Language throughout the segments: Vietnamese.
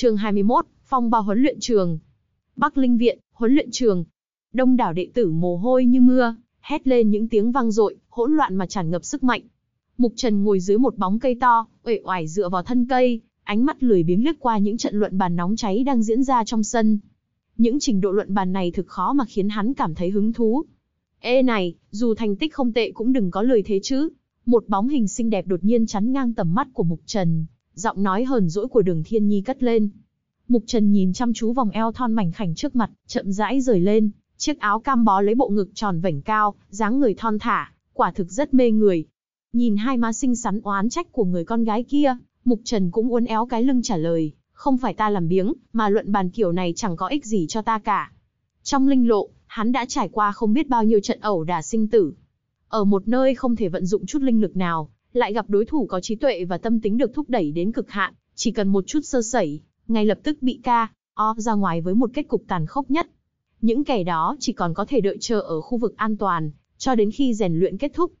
Chương 21, phong bao huấn luyện trường. Bắc Linh viện, huấn luyện trường. Đông đảo đệ tử mồ hôi như mưa, hét lên những tiếng vang dội, hỗn loạn mà tràn ngập sức mạnh. Mục Trần ngồi dưới một bóng cây to, uể oải dựa vào thân cây, ánh mắt lười biếng liếc qua những trận luận bàn nóng cháy đang diễn ra trong sân. Những trình độ luận bàn này thực khó mà khiến hắn cảm thấy hứng thú. Ê này, dù thành tích không tệ cũng đừng có lời thế chứ. Một bóng hình xinh đẹp đột nhiên chắn ngang tầm mắt của Mục Trần, giọng nói hờn dỗi của đường thiên nhi cất lên. Mục Trần nhìn chăm chú vòng eo thon mảnh khảnh trước mặt, chậm rãi rời lên, chiếc áo cam bó lấy bộ ngực tròn vảnh cao, dáng người thon thả, quả thực rất mê người. Nhìn hai má xinh xắn oán trách của người con gái kia, Mục Trần cũng uốn éo cái lưng trả lời, không phải ta làm biếng, mà luận bàn kiểu này chẳng có ích gì cho ta cả. Trong linh lộ, hắn đã trải qua không biết bao nhiêu trận ẩu đả sinh tử. Ở một nơi không thể vận dụng chút linh lực nào, lại gặp đối thủ có trí tuệ và tâm tính được thúc đẩy đến cực hạn, chỉ cần một chút sơ sẩy, ngay lập tức bị ca, o ra ngoài với một kết cục tàn khốc nhất. Những kẻ đó chỉ còn có thể đợi chờ ở khu vực an toàn, cho đến khi rèn luyện kết thúc.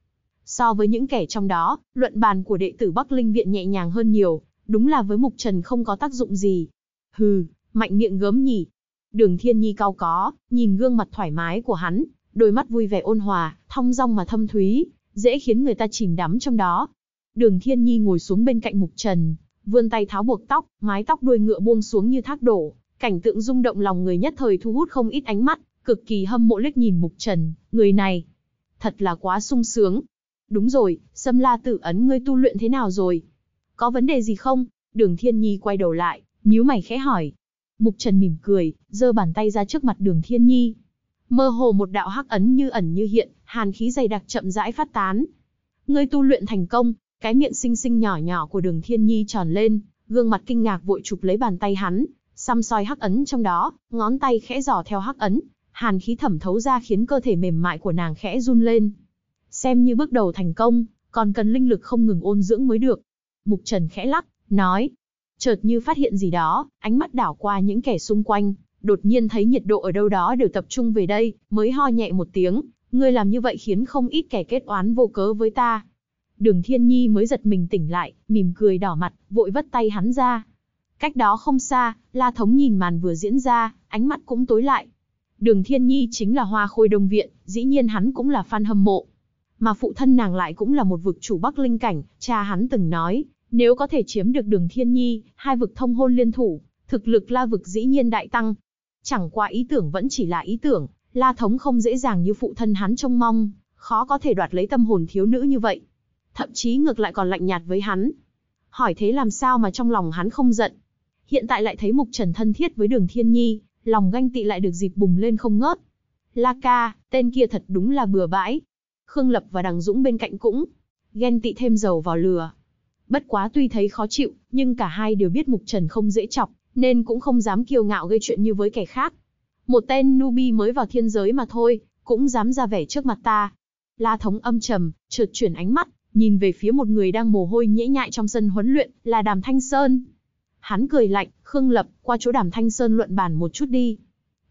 So với những kẻ trong đó, luận bàn của đệ tử Bắc Linh Viện nhẹ nhàng hơn nhiều, đúng là với Mục Trần không có tác dụng gì. Hừ, mạnh miệng gớm nhỉ. Đường Thiên Nhi cao có, nhìn gương mặt thoải mái của hắn, đôi mắt vui vẻ ôn hòa, thong dong mà thâm thúy, dễ khiến người ta chìm đắm trong đó. Đường Thiên Nhi ngồi xuống bên cạnh Mục Trần, vươn tay tháo buộc tóc, mái tóc đuôi ngựa buông xuống như thác đổ, cảnh tượng rung động lòng người nhất thời thu hút không ít ánh mắt, cực kỳ hâm mộ liếc nhìn Mục Trần, người này thật là quá sung sướng. Đúng rồi, Sâm La Tử ấn ngươi tu luyện thế nào rồi? Có vấn đề gì không? Đường Thiên Nhi quay đầu lại, nhíu mày khẽ hỏi. Mục Trần mỉm cười, giơ bàn tay ra trước mặt Đường Thiên Nhi, Mơ hồ một đạo hắc ấn như ẩn như hiện, hàn khí dày đặc chậm rãi phát tán. Ngươi tu luyện thành công, cái miệng xinh xinh nhỏ nhỏ của Đường Thiên Nhi tròn lên, gương mặt kinh ngạc vội chụp lấy bàn tay hắn, xăm soi hắc ấn trong đó, ngón tay khẽ dò theo hắc ấn, hàn khí thẩm thấu ra khiến cơ thể mềm mại của nàng khẽ run lên. Xem như bước đầu thành công, còn cần linh lực không ngừng ôn dưỡng mới được. Mục Trần khẽ lắc, nói, chợt như phát hiện gì đó, ánh mắt đảo qua những kẻ xung quanh, đột nhiên thấy nhiệt độ ở đâu đó đều tập trung về đây, mới ho nhẹ một tiếng, ngươi làm như vậy khiến không ít kẻ kết oán vô cớ với ta. Đường Thiên Nhi mới giật mình tỉnh lại, mỉm cười đỏ mặt, vội vất tay hắn ra. Cách đó không xa, La Thống nhìn màn vừa diễn ra, ánh mắt cũng tối lại. Đường Thiên Nhi chính là hoa khôi đông viện, dĩ nhiên hắn cũng là fan hâm mộ. Mà phụ thân nàng lại cũng là một vực chủ Bắc Linh Cảnh, cha hắn từng nói, nếu có thể chiếm được đường Thiên Nhi, hai vực thông hôn liên thủ, thực lực La Vực dĩ nhiên đại tăng, Chẳng qua ý tưởng vẫn chỉ là ý tưởng, La Thống không dễ dàng như phụ thân hắn trông mong, khó có thể đoạt lấy tâm hồn thiếu nữ như vậy. Thậm chí ngược lại còn lạnh nhạt với hắn. Hỏi thế làm sao mà trong lòng hắn không giận. Hiện tại lại thấy Mục Trần thân thiết với đường Thiên Nhi, lòng ganh tị lại được dịp bùng lên không ngớt. La ca, tên kia thật đúng là bừa bãi. Khương Lập và Đằng Dũng bên cạnh cũng. Ghen tị thêm dầu vào lửa. Bất quá tuy thấy khó chịu, nhưng cả hai đều biết Mục Trần không dễ chọc nên cũng không dám kiêu ngạo gây chuyện như với kẻ khác. Một tên Nubi mới vào thiên giới mà thôi, cũng dám ra vẻ trước mặt ta. La thống âm trầm, trượt chuyển ánh mắt, nhìn về phía một người đang mồ hôi nhễ nhại trong sân huấn luyện, là Đàm Thanh Sơn. Hắn cười lạnh, Khương Lập, qua chỗ Đàm Thanh Sơn luận bàn một chút đi.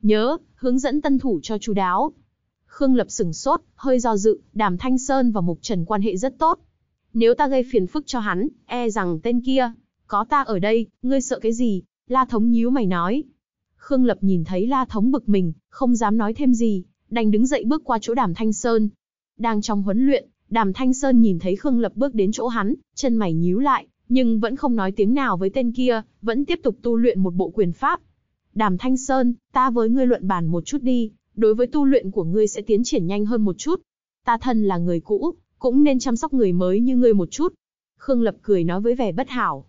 Nhớ, hướng dẫn tân thủ cho chú đáo. Khương Lập sửng sốt, hơi do dự, Đàm Thanh Sơn và Mục Trần quan hệ rất tốt. Nếu ta gây phiền phức cho hắn, e rằng tên kia, có ta ở đây, ngươi sợ cái gì? La Thống nhíu mày nói. Khương Lập nhìn thấy La Thống bực mình, không dám nói thêm gì, đành đứng dậy bước qua chỗ Đàm Thanh Sơn. Đang trong huấn luyện, Đàm Thanh Sơn nhìn thấy Khương Lập bước đến chỗ hắn, chân mày nhíu lại, nhưng vẫn không nói tiếng nào với tên kia, vẫn tiếp tục tu luyện một bộ quyền pháp. Đàm Thanh Sơn, ta với ngươi luận bàn một chút đi, đối với tu luyện của ngươi sẽ tiến triển nhanh hơn một chút. Ta thân là người cũ, cũng nên chăm sóc người mới như ngươi một chút. Khương Lập cười nói với vẻ bất hảo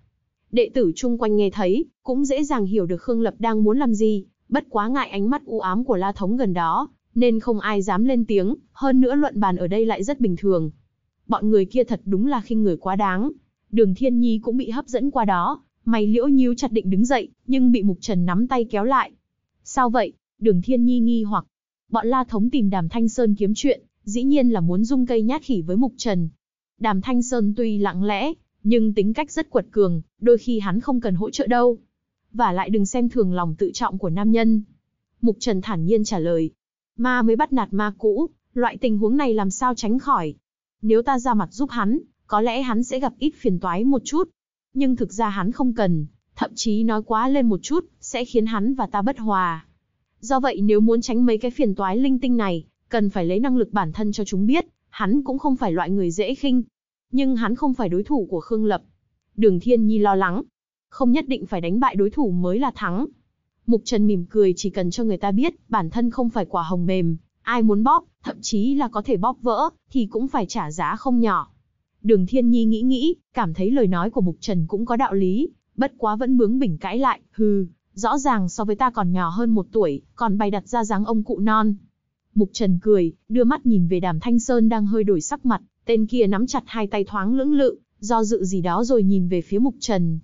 đệ tử chung quanh nghe thấy, cũng dễ dàng hiểu được Khương Lập đang muốn làm gì, bất quá ngại ánh mắt u ám của La Thống gần đó, nên không ai dám lên tiếng, hơn nữa luận bàn ở đây lại rất bình thường. Bọn người kia thật đúng là khinh người quá đáng. Đường Thiên Nhi cũng bị hấp dẫn qua đó, mày liễu nhíu chặt định đứng dậy, nhưng bị Mục Trần nắm tay kéo lại. Sao vậy? Đường Thiên Nhi nghi hoặc. Bọn La Thống tìm Đàm Thanh Sơn kiếm chuyện, dĩ nhiên là muốn dung cây nhát khỉ với Mục Trần. Đàm Thanh Sơn tuy lặng lẽ, nhưng tính cách rất quật cường, đôi khi hắn không cần hỗ trợ đâu. Và lại đừng xem thường lòng tự trọng của nam nhân. Mục Trần thản nhiên trả lời. Ma mới bắt nạt ma cũ, loại tình huống này làm sao tránh khỏi. Nếu ta ra mặt giúp hắn, có lẽ hắn sẽ gặp ít phiền toái một chút. Nhưng thực ra hắn không cần, thậm chí nói quá lên một chút, sẽ khiến hắn và ta bất hòa. Do vậy nếu muốn tránh mấy cái phiền toái linh tinh này, cần phải lấy năng lực bản thân cho chúng biết, hắn cũng không phải loại người dễ khinh, nhưng hắn không phải đối thủ của Khương Lập. Đường Thiên Nhi lo lắng, không nhất định phải đánh bại đối thủ mới là thắng. Mục Trần mỉm cười chỉ cần cho người ta biết bản thân không phải quả hồng mềm, ai muốn bóp, thậm chí là có thể bóp vỡ, thì cũng phải trả giá không nhỏ. Đường Thiên Nhi nghĩ nghĩ, cảm thấy lời nói của Mục Trần cũng có đạo lý, bất quá vẫn bướng bỉnh cãi lại, hừ, rõ ràng so với ta còn nhỏ hơn một tuổi, còn bày đặt ra dáng ông cụ non. Mục Trần cười, đưa mắt nhìn về đàm Thanh Sơn đang hơi đổi sắc mặt, Tên kia nắm chặt hai tay thoáng lưỡng lự, do dự gì đó rồi nhìn về phía Mục Trần.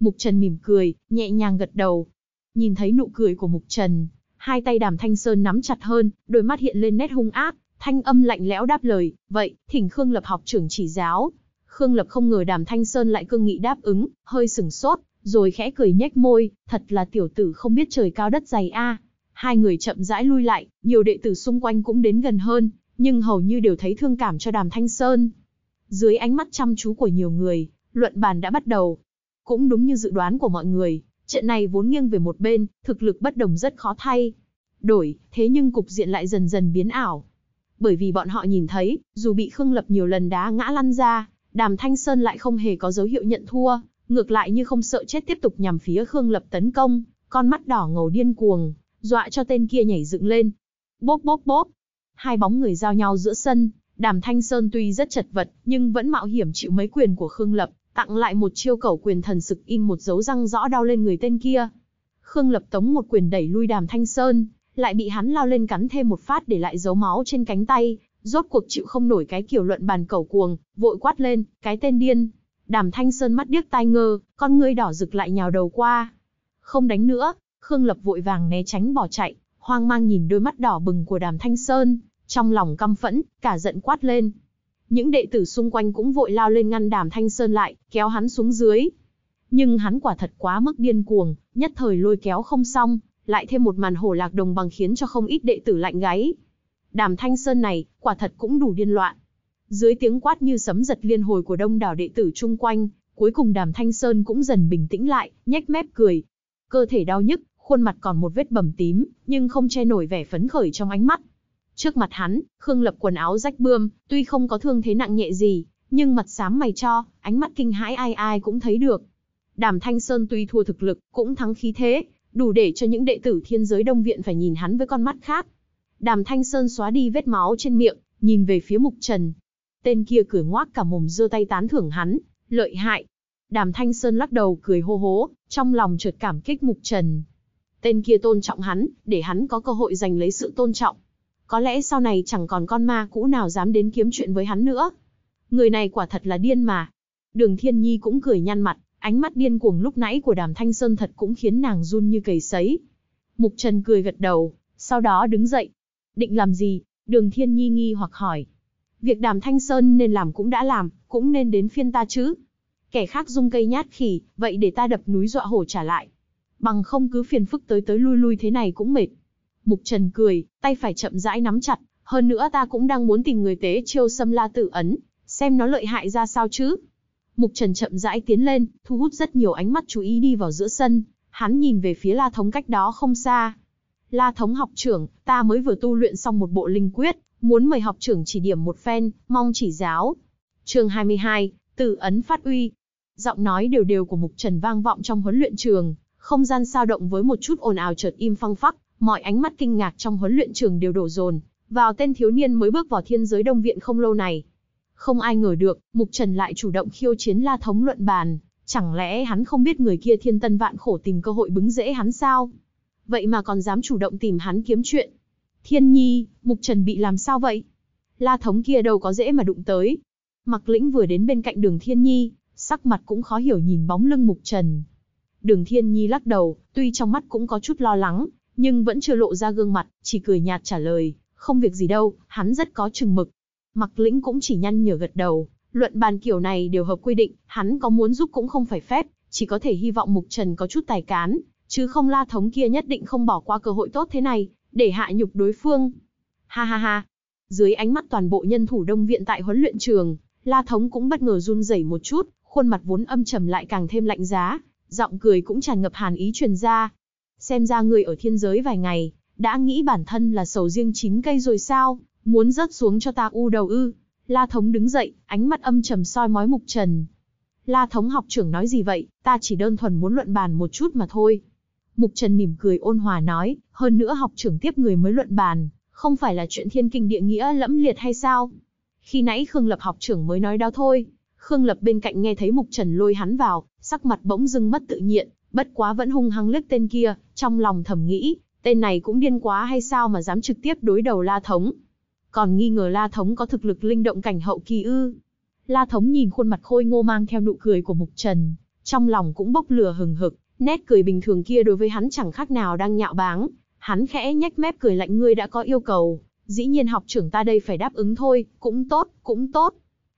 Mục Trần mỉm cười, nhẹ nhàng gật đầu. Nhìn thấy nụ cười của Mục Trần, hai tay Đàm Thanh Sơn nắm chặt hơn, đôi mắt hiện lên nét hung ác, thanh âm lạnh lẽo đáp lời, "Vậy, thỉnh Khương Lập học trưởng chỉ giáo." Khương Lập không ngờ Đàm Thanh Sơn lại cương nghị đáp ứng, hơi sừng sốt, rồi khẽ cười nhếch môi, thật là tiểu tử không biết trời cao đất dày a. Hai người chậm rãi lui lại, nhiều đệ tử xung quanh cũng đến gần hơn, nhưng hầu như đều thấy thương cảm cho Đàm Thanh Sơn. Dưới ánh mắt chăm chú của nhiều người, luận bàn đã bắt đầu. Cũng đúng như dự đoán của mọi người, trận này vốn nghiêng về một bên, thực lực bất đồng rất khó thay. Đổi, thế nhưng cục diện lại dần dần biến ảo. Bởi vì bọn họ nhìn thấy, dù bị Khương Lập nhiều lần đá ngã lăn ra, Đàm Thanh Sơn lại không hề có dấu hiệu nhận thua, ngược lại như không sợ chết tiếp tục nhằm phía Khương Lập tấn công, con mắt đỏ ngầu điên cuồng, dọa cho tên kia nhảy dựng lên. Bốp bốp bốp, hai bóng người giao nhau giữa sân, Đàm Thanh Sơn tuy rất chật vật, nhưng vẫn mạo hiểm chịu mấy quyền của Khương Lập, tặng lại một chiêu cẩu quyền thần sực in một dấu răng rõ đau lên người tên kia. Khương Lập tống một quyền đẩy lui Đàm Thanh Sơn, lại bị hắn lao lên cắn thêm một phát để lại dấu máu trên cánh tay, rốt cuộc chịu không nổi cái kiểu luận bàn cẩu cuồng, vội quát lên, cái tên điên. Đàm Thanh Sơn mắt điếc tai ngơ, con ngươi đỏ rực lại nhào đầu qua. Không đánh nữa, Khương Lập vội vàng né tránh bỏ chạy, hoang mang nhìn đôi mắt đỏ bừng của Đàm Thanh Sơn, trong lòng căm phẫn, cả giận quát lên. Những đệ tử xung quanh cũng vội lao lên ngăn đàm Thanh Sơn lại, kéo hắn xuống dưới. Nhưng hắn quả thật quá mức điên cuồng, nhất thời lôi kéo không xong, lại thêm một màn hổ lạc đồng bằng khiến cho không ít đệ tử lạnh gáy. Đàm Thanh Sơn này, quả thật cũng đủ điên loạn. Dưới tiếng quát như sấm giật liên hồi của đông đảo đệ tử chung quanh, cuối cùng Đàm Thanh Sơn cũng dần bình tĩnh lại, nhếch mép cười. Cơ thể đau nhức, khuôn mặt còn một vết bầm tím, nhưng không che nổi vẻ phấn khởi trong ánh mắt. Trước mặt hắn, Khương Lập quần áo rách bươm, tuy không có thương thế nặng nhẹ gì, nhưng mặt xám mày cho, ánh mắt kinh hãi ai ai cũng thấy được. Đàm Thanh Sơn tuy thua thực lực, cũng thắng khí thế, đủ để cho những đệ tử thiên giới Đông Viện phải nhìn hắn với con mắt khác. Đàm Thanh Sơn xóa đi vết máu trên miệng, nhìn về phía Mục Trần. Tên kia cười ngoác cả mồm giơ tay tán thưởng hắn, lợi hại. Đàm Thanh Sơn lắc đầu cười hô hố, trong lòng chợt cảm kích Mục Trần. Tên kia tôn trọng hắn, để hắn có cơ hội giành lấy sự tôn trọng. Có lẽ sau này chẳng còn con ma cũ nào dám đến kiếm chuyện với hắn nữa. Người này quả thật là điên mà. Đường Thiên Nhi cũng cười nhăn mặt, ánh mắt điên cuồng lúc nãy của đàm thanh sơn thật cũng khiến nàng run như cầy sấy. Mục Trần cười gật đầu, sau đó đứng dậy. Định làm gì? Đường Thiên Nhi nghi hoặc hỏi. Việc đàm thanh sơn nên làm cũng đã làm, cũng nên đến phiên ta chứ. Kẻ khác dung cây nhát khỉ, vậy để ta đập núi dọa hổ trả lại. Bằng không cứ phiền phức tới tới lui lui thế này cũng mệt. Mục Trần cười, tay phải chậm rãi nắm chặt, hơn nữa ta cũng đang muốn tìm người tế chiêu xâm la tử ấn, xem nó lợi hại ra sao chứ. Mục Trần chậm rãi tiến lên, thu hút rất nhiều ánh mắt chú ý đi vào giữa sân, hắn nhìn về phía La Thống cách đó không xa. La Thống học trưởng, ta mới vừa tu luyện xong một bộ linh quyết, muốn mời học trưởng chỉ điểm một phen, mong chỉ giáo. Chương 22, Tử ấn phát uy. Giọng nói đều đều của Mục Trần vang vọng trong huấn luyện trường, không gian sao động với một chút ồn ào chợt im phăng phắc, Mọi ánh mắt kinh ngạc trong huấn luyện trường đều đổ dồn vào tên thiếu niên mới bước vào thiên giới Đông Viện không lâu này. Không ai ngờ được, Mục Trần lại chủ động khiêu chiến La Thống luận bàn, chẳng lẽ hắn không biết người kia thiên tân vạn khổ tìm cơ hội bứng dễ hắn sao? Vậy mà còn dám chủ động tìm hắn kiếm chuyện. Thiên nhi, Mục Trần bị làm sao vậy? La Thống kia đâu có dễ mà đụng tới. Mặc lĩnh vừa đến bên cạnh đường Thiên nhi, sắc mặt cũng khó hiểu nhìn bóng lưng Mục Trần. Đường Thiên Nhi lắc đầu, tuy trong mắt cũng có chút lo lắng, nhưng vẫn chưa lộ ra gương mặt, chỉ cười nhạt trả lời, không việc gì đâu, hắn rất có chừng mực. Mặc lĩnh cũng chỉ nhăn nhở gật đầu, luận bàn kiểu này đều hợp quy định, hắn có muốn giúp cũng không phải phép, chỉ có thể hy vọng Mục Trần có chút tài cán, chứ không la thống kia nhất định không bỏ qua cơ hội tốt thế này, để hạ nhục đối phương. Ha ha ha. Dưới ánh mắt toàn bộ nhân thủ đông viện tại huấn luyện trường, la thống cũng bất ngờ run rẩy một chút, khuôn mặt vốn âm trầm lại càng thêm lạnh giá, giọng cười cũng tràn ngập hàn ý truyền ra, xem ra người ở thiên giới vài ngày, đã nghĩ bản thân là sầu riêng chín cây rồi sao, muốn rớt xuống cho ta u đầu ư. La Thống đứng dậy, ánh mắt âm trầm soi mói Mục Trần. La Thống học trưởng nói gì vậy, ta chỉ đơn thuần muốn luận bàn một chút mà thôi. Mục Trần mỉm cười ôn hòa nói, hơn nữa học trưởng tiếp người mới luận bàn, không phải là chuyện thiên kinh địa nghĩa lẫm liệt hay sao? Khi nãy Khương Lập học trưởng mới nói đó thôi. Khương Lập bên cạnh nghe thấy Mục Trần lôi hắn vào, sắc mặt bỗng dưng mất tự nhiên, bất quá vẫn hung hăng lướt tên kia, trong lòng thầm nghĩ, tên này cũng điên quá hay sao mà dám trực tiếp đối đầu La Thống. Còn nghi ngờ La Thống có thực lực linh động cảnh hậu kỳ ư. La Thống nhìn khuôn mặt khôi ngô mang theo nụ cười của Mục Trần, trong lòng cũng bốc lửa hừng hực, nét cười bình thường kia đối với hắn chẳng khác nào đang nhạo báng. Hắn khẽ nhếch mép cười lạnh ngươi đã có yêu cầu, dĩ nhiên học trưởng ta đây phải đáp ứng thôi, cũng tốt, cũng tốt.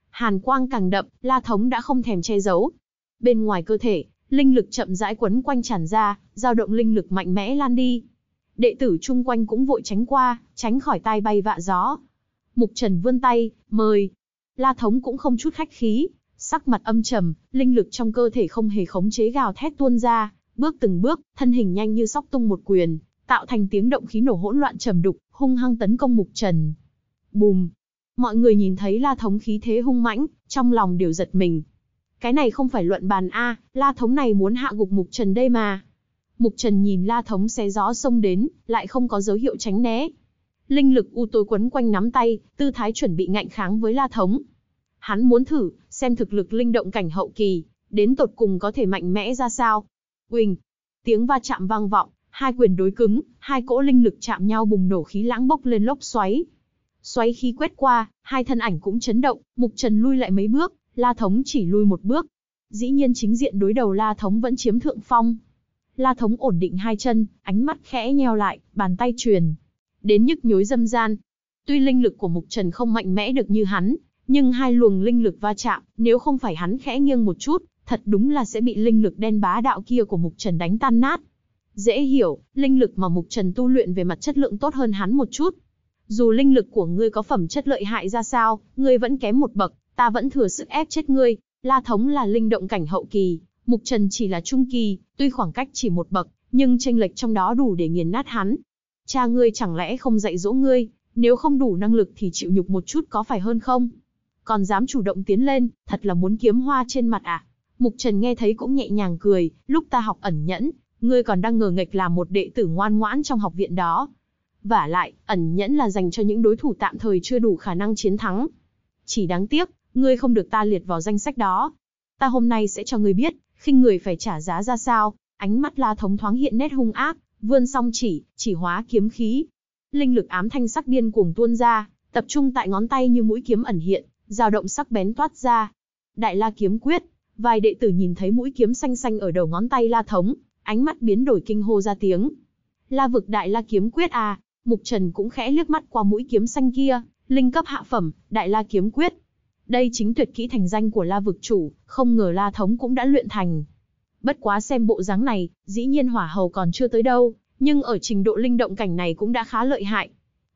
Hàn quang càng đậm, La Thống đã không thèm che giấu. Bên ngoài cơ thể, linh lực chậm rãi quấn quanh tràn ra, dao động linh lực mạnh mẽ lan đi. Đệ tử chung quanh cũng vội tránh qua, tránh khỏi tai bay vạ gió. Mục Trần vươn tay, mời. La Thống cũng không chút khách khí, sắc mặt âm trầm, linh lực trong cơ thể không hề khống chế gào thét tuôn ra, bước từng bước, thân hình nhanh như sóc tung một quyền, tạo thành tiếng động khí nổ hỗn loạn trầm đục, hung hăng tấn công Mục Trần. Bùm! Mọi người nhìn thấy La Thống khí thế hung mãnh, trong lòng đều giật mình, cái này không phải luận bàn A, La Thống này muốn hạ gục Mục Trần đây mà. Mục Trần nhìn La Thống xé gió xông đến, lại không có dấu hiệu tránh né. Linh lực u tối quấn quanh nắm tay, tư thái chuẩn bị ngạnh kháng với La Thống. Hắn muốn thử, xem thực lực linh động cảnh hậu kỳ, đến tột cùng có thể mạnh mẽ ra sao. Quỳnh, tiếng va chạm vang vọng, hai quyền đối cứng, hai cỗ linh lực chạm nhau bùng nổ khí lãng bốc lên lốc xoáy. Xoáy khí quét qua, hai thân ảnh cũng chấn động, Mục Trần lui lại mấy bước, La Thống chỉ lui một bước. Dĩ nhiên chính diện đối đầu La Thống vẫn chiếm thượng phong. La Thống ổn định hai chân, ánh mắt khẽ nheo lại, bàn tay truyền. Đến nhức nhối dâm gian. Tuy linh lực của Mục Trần không mạnh mẽ được như hắn, nhưng hai luồng linh lực va chạm, nếu không phải hắn khẽ nghiêng một chút, thật đúng là sẽ bị linh lực đen bá đạo kia của Mục Trần đánh tan nát. Dễ hiểu, linh lực mà Mục Trần tu luyện về mặt chất lượng tốt hơn hắn một chút. Dù linh lực của ngươi có phẩm chất lợi hại ra sao, ngươi vẫn kém một bậc, ta vẫn thừa sức ép chết ngươi, La Thống là linh động cảnh hậu kỳ, Mục Trần chỉ là trung kỳ, tuy khoảng cách chỉ một bậc, nhưng tranh lệch trong đó đủ để nghiền nát hắn. Cha ngươi chẳng lẽ không dạy dỗ ngươi, nếu không đủ năng lực thì chịu nhục một chút có phải hơn không? Còn dám chủ động tiến lên, thật là muốn kiếm hoa trên mặt à? Mục Trần nghe thấy cũng nhẹ nhàng cười, lúc ta học ẩn nhẫn, ngươi còn đang ngờ nghịch làm một đệ tử ngoan ngoãn trong học viện đó. và lại, ẩn nhẫn là dành cho những đối thủ tạm thời chưa đủ khả năng chiến thắng. Chỉ đáng tiếc, ngươi không được ta liệt vào danh sách đó. Ta hôm nay sẽ cho ngươi biết, khinh người phải trả giá ra sao. Ánh mắt La Thống thoáng hiện nét hung ác, vươn song chỉ, chỉ hóa kiếm khí. Linh lực ám thanh sắc điên cuồng tuôn ra, tập trung tại ngón tay như mũi kiếm ẩn hiện, dao động sắc bén toát ra. Đại La kiếm quyết, vài đệ tử nhìn thấy mũi kiếm xanh xanh ở đầu ngón tay La Thống, ánh mắt biến đổi kinh hô ra tiếng. La vực Đại La kiếm quyết à, Mục Trần cũng khẽ liếc mắt qua mũi kiếm xanh kia, linh cấp hạ phẩm, Đại La kiếm quyết. Đây chính tuyệt kỹ thành danh của La vực chủ, không ngờ La thống cũng đã luyện thành. Bất quá xem bộ dáng này, dĩ nhiên hỏa hầu còn chưa tới đâu, nhưng ở trình độ linh động cảnh này cũng đã khá lợi hại.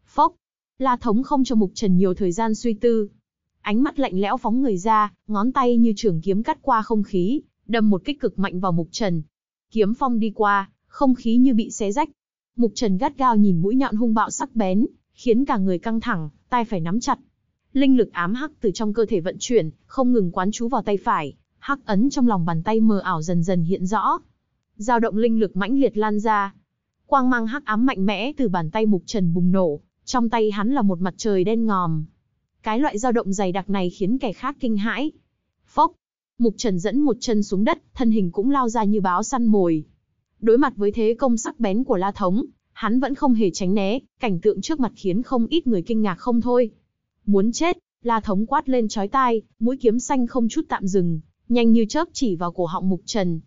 Phốc, La thống không cho Mục Trần nhiều thời gian suy tư. Ánh mắt lạnh lẽo phóng người ra, ngón tay như trường kiếm cắt qua không khí, đâm một kích cực mạnh vào Mục Trần. Kiếm phong đi qua, không khí như bị xé rách. Mục Trần gắt gao nhìn mũi nhọn hung bạo sắc bén, khiến cả người căng thẳng, tay phải nắm chặt, Linh lực ám hắc từ trong cơ thể vận chuyển, không ngừng quán chú vào tay phải, hắc ấn trong lòng bàn tay mờ ảo dần dần hiện rõ. Dao động linh lực mãnh liệt lan ra. Quang mang hắc ám mạnh mẽ từ bàn tay Mục Trần bùng nổ, trong tay hắn là một mặt trời đen ngòm. Cái loại dao động dày đặc này khiến kẻ khác kinh hãi. Phốc, Mục Trần dẫn một chân xuống đất, thân hình cũng lao ra như báo săn mồi. Đối mặt với thế công sắc bén của La Thống, hắn vẫn không hề tránh né, cảnh tượng trước mặt khiến không ít người kinh ngạc không thôi. Muốn chết, la thống quát lên chói tai, mũi kiếm xanh không chút tạm dừng, nhanh như chớp chỉ vào cổ họng mục trần.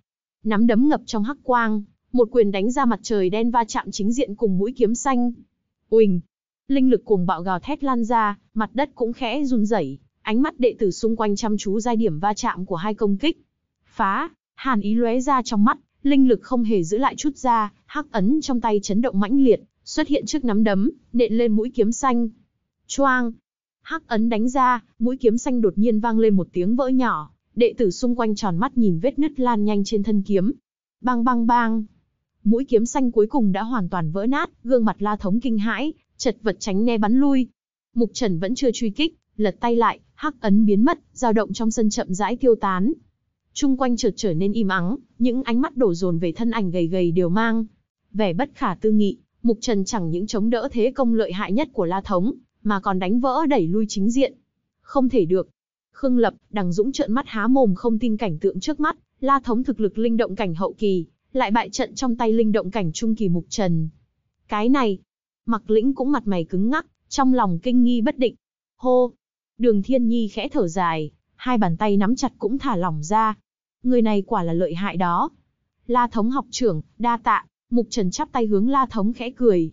Nắm đấm ngập trong hắc quang, một quyền đánh ra mặt trời đen va chạm chính diện cùng mũi kiếm xanh. Uỳnh! Linh lực cùng bạo gào thét lan ra, mặt đất cũng khẽ run rẩy, ánh mắt đệ tử xung quanh chăm chú giai điểm va chạm của hai công kích. Phá, hàn ý lóe ra trong mắt, linh lực không hề giữ lại chút ra, hắc ấn trong tay chấn động mãnh liệt, xuất hiện trước nắm đấm, nện lên mũi kiếm xanh. Choang, Hắc ấn đánh ra, mũi kiếm xanh đột nhiên vang lên một tiếng vỡ nhỏ, đệ tử xung quanh tròn mắt nhìn vết nứt lan nhanh trên thân kiếm. Bang bang bang. Mũi kiếm xanh cuối cùng đã hoàn toàn vỡ nát, gương mặt La Thống kinh hãi, chật vật tránh né bắn lui. Mục Trần vẫn chưa truy kích, lật tay lại, hắc ấn biến mất, dao động trong sân chậm rãi tiêu tán. Trung quanh chợt trở nên im ắng, những ánh mắt đổ dồn về thân ảnh gầy gầy đều mang vẻ bất khả tư nghị, Mục Trần chẳng những chống đỡ thế công lợi hại nhất của La Thống, mà còn đánh vỡ đẩy lui chính diện. Không thể được. Khương Lập, Đằng Dũng trợn mắt há mồm không tin cảnh tượng trước mắt, La Thống thực lực linh động cảnh hậu kỳ, lại bại trận trong tay linh động cảnh trung kỳ Mục Trần. Cái này, Mặc Lĩnh cũng mặt mày cứng ngắc, trong lòng kinh nghi bất định. Hô, Đường Thiên Nhi khẽ thở dài, hai bàn tay nắm chặt cũng thả lỏng ra. Người này quả là lợi hại đó. La Thống học trưởng, đa tạ, Mục Trần chắp tay hướng La Thống khẽ cười,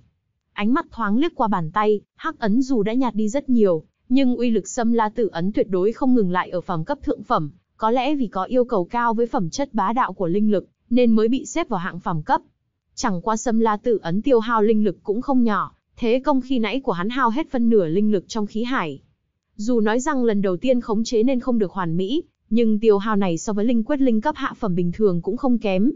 ánh mắt thoáng liếc qua bàn tay, hắc ấn dù đã nhạt đi rất nhiều, nhưng uy lực xâm la tử ấn tuyệt đối không ngừng lại ở phẩm cấp thượng phẩm, có lẽ vì có yêu cầu cao với phẩm chất bá đạo của linh lực, nên mới bị xếp vào hạng phẩm cấp. Chẳng qua xâm la tử ấn tiêu hao linh lực cũng không nhỏ, thế công khi nãy của hắn hao hết phân nửa linh lực trong khí hải. Dù nói rằng lần đầu tiên khống chế nên không được hoàn mỹ, nhưng tiêu hao này so với linh quyết linh cấp hạ phẩm bình thường cũng không kém.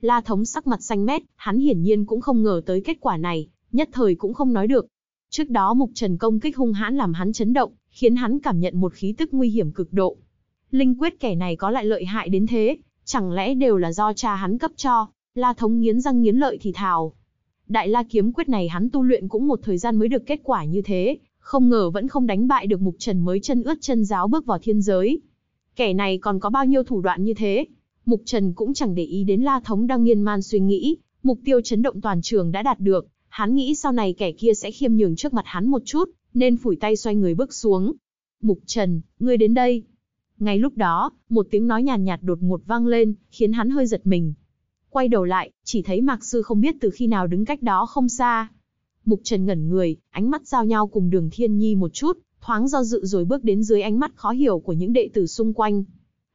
La Thống sắc mặt xanh mét, hắn hiển nhiên cũng không ngờ tới kết quả này, nhất thời cũng không nói được. Trước đó Mục Trần công kích hung hãn làm hắn chấn động, khiến hắn cảm nhận một khí tức nguy hiểm cực độ. Linh quyết kẻ này có lại lợi hại đến thế, chẳng lẽ đều là do cha hắn cấp cho? La Thống nghiến răng nghiến lợi thì thào. Đại La kiếm quyết này hắn tu luyện cũng một thời gian mới được kết quả như thế, không ngờ vẫn không đánh bại được Mục Trần mới chân ướt chân giáo bước vào thiên giới. Kẻ này còn có bao nhiêu thủ đoạn như thế? Mục Trần cũng chẳng để ý đến La Thống đang miên man suy nghĩ, mục tiêu chấn động toàn trường đã đạt được, Hắn nghĩ sau này kẻ kia sẽ khiêm nhường trước mặt hắn một chút, nên phủi tay xoay người bước xuống. Mục Trần, ngươi đến đây. Ngay lúc đó, một tiếng nói nhàn nhạt, đột ngột vang lên, khiến hắn hơi giật mình. Quay đầu lại, chỉ thấy Mạc Sư không biết từ khi nào đứng cách đó không xa. Mục Trần ngẩn người, ánh mắt giao nhau cùng đường Thiên Nhi một chút, thoáng do dự rồi bước đến dưới ánh mắt khó hiểu của những đệ tử xung quanh.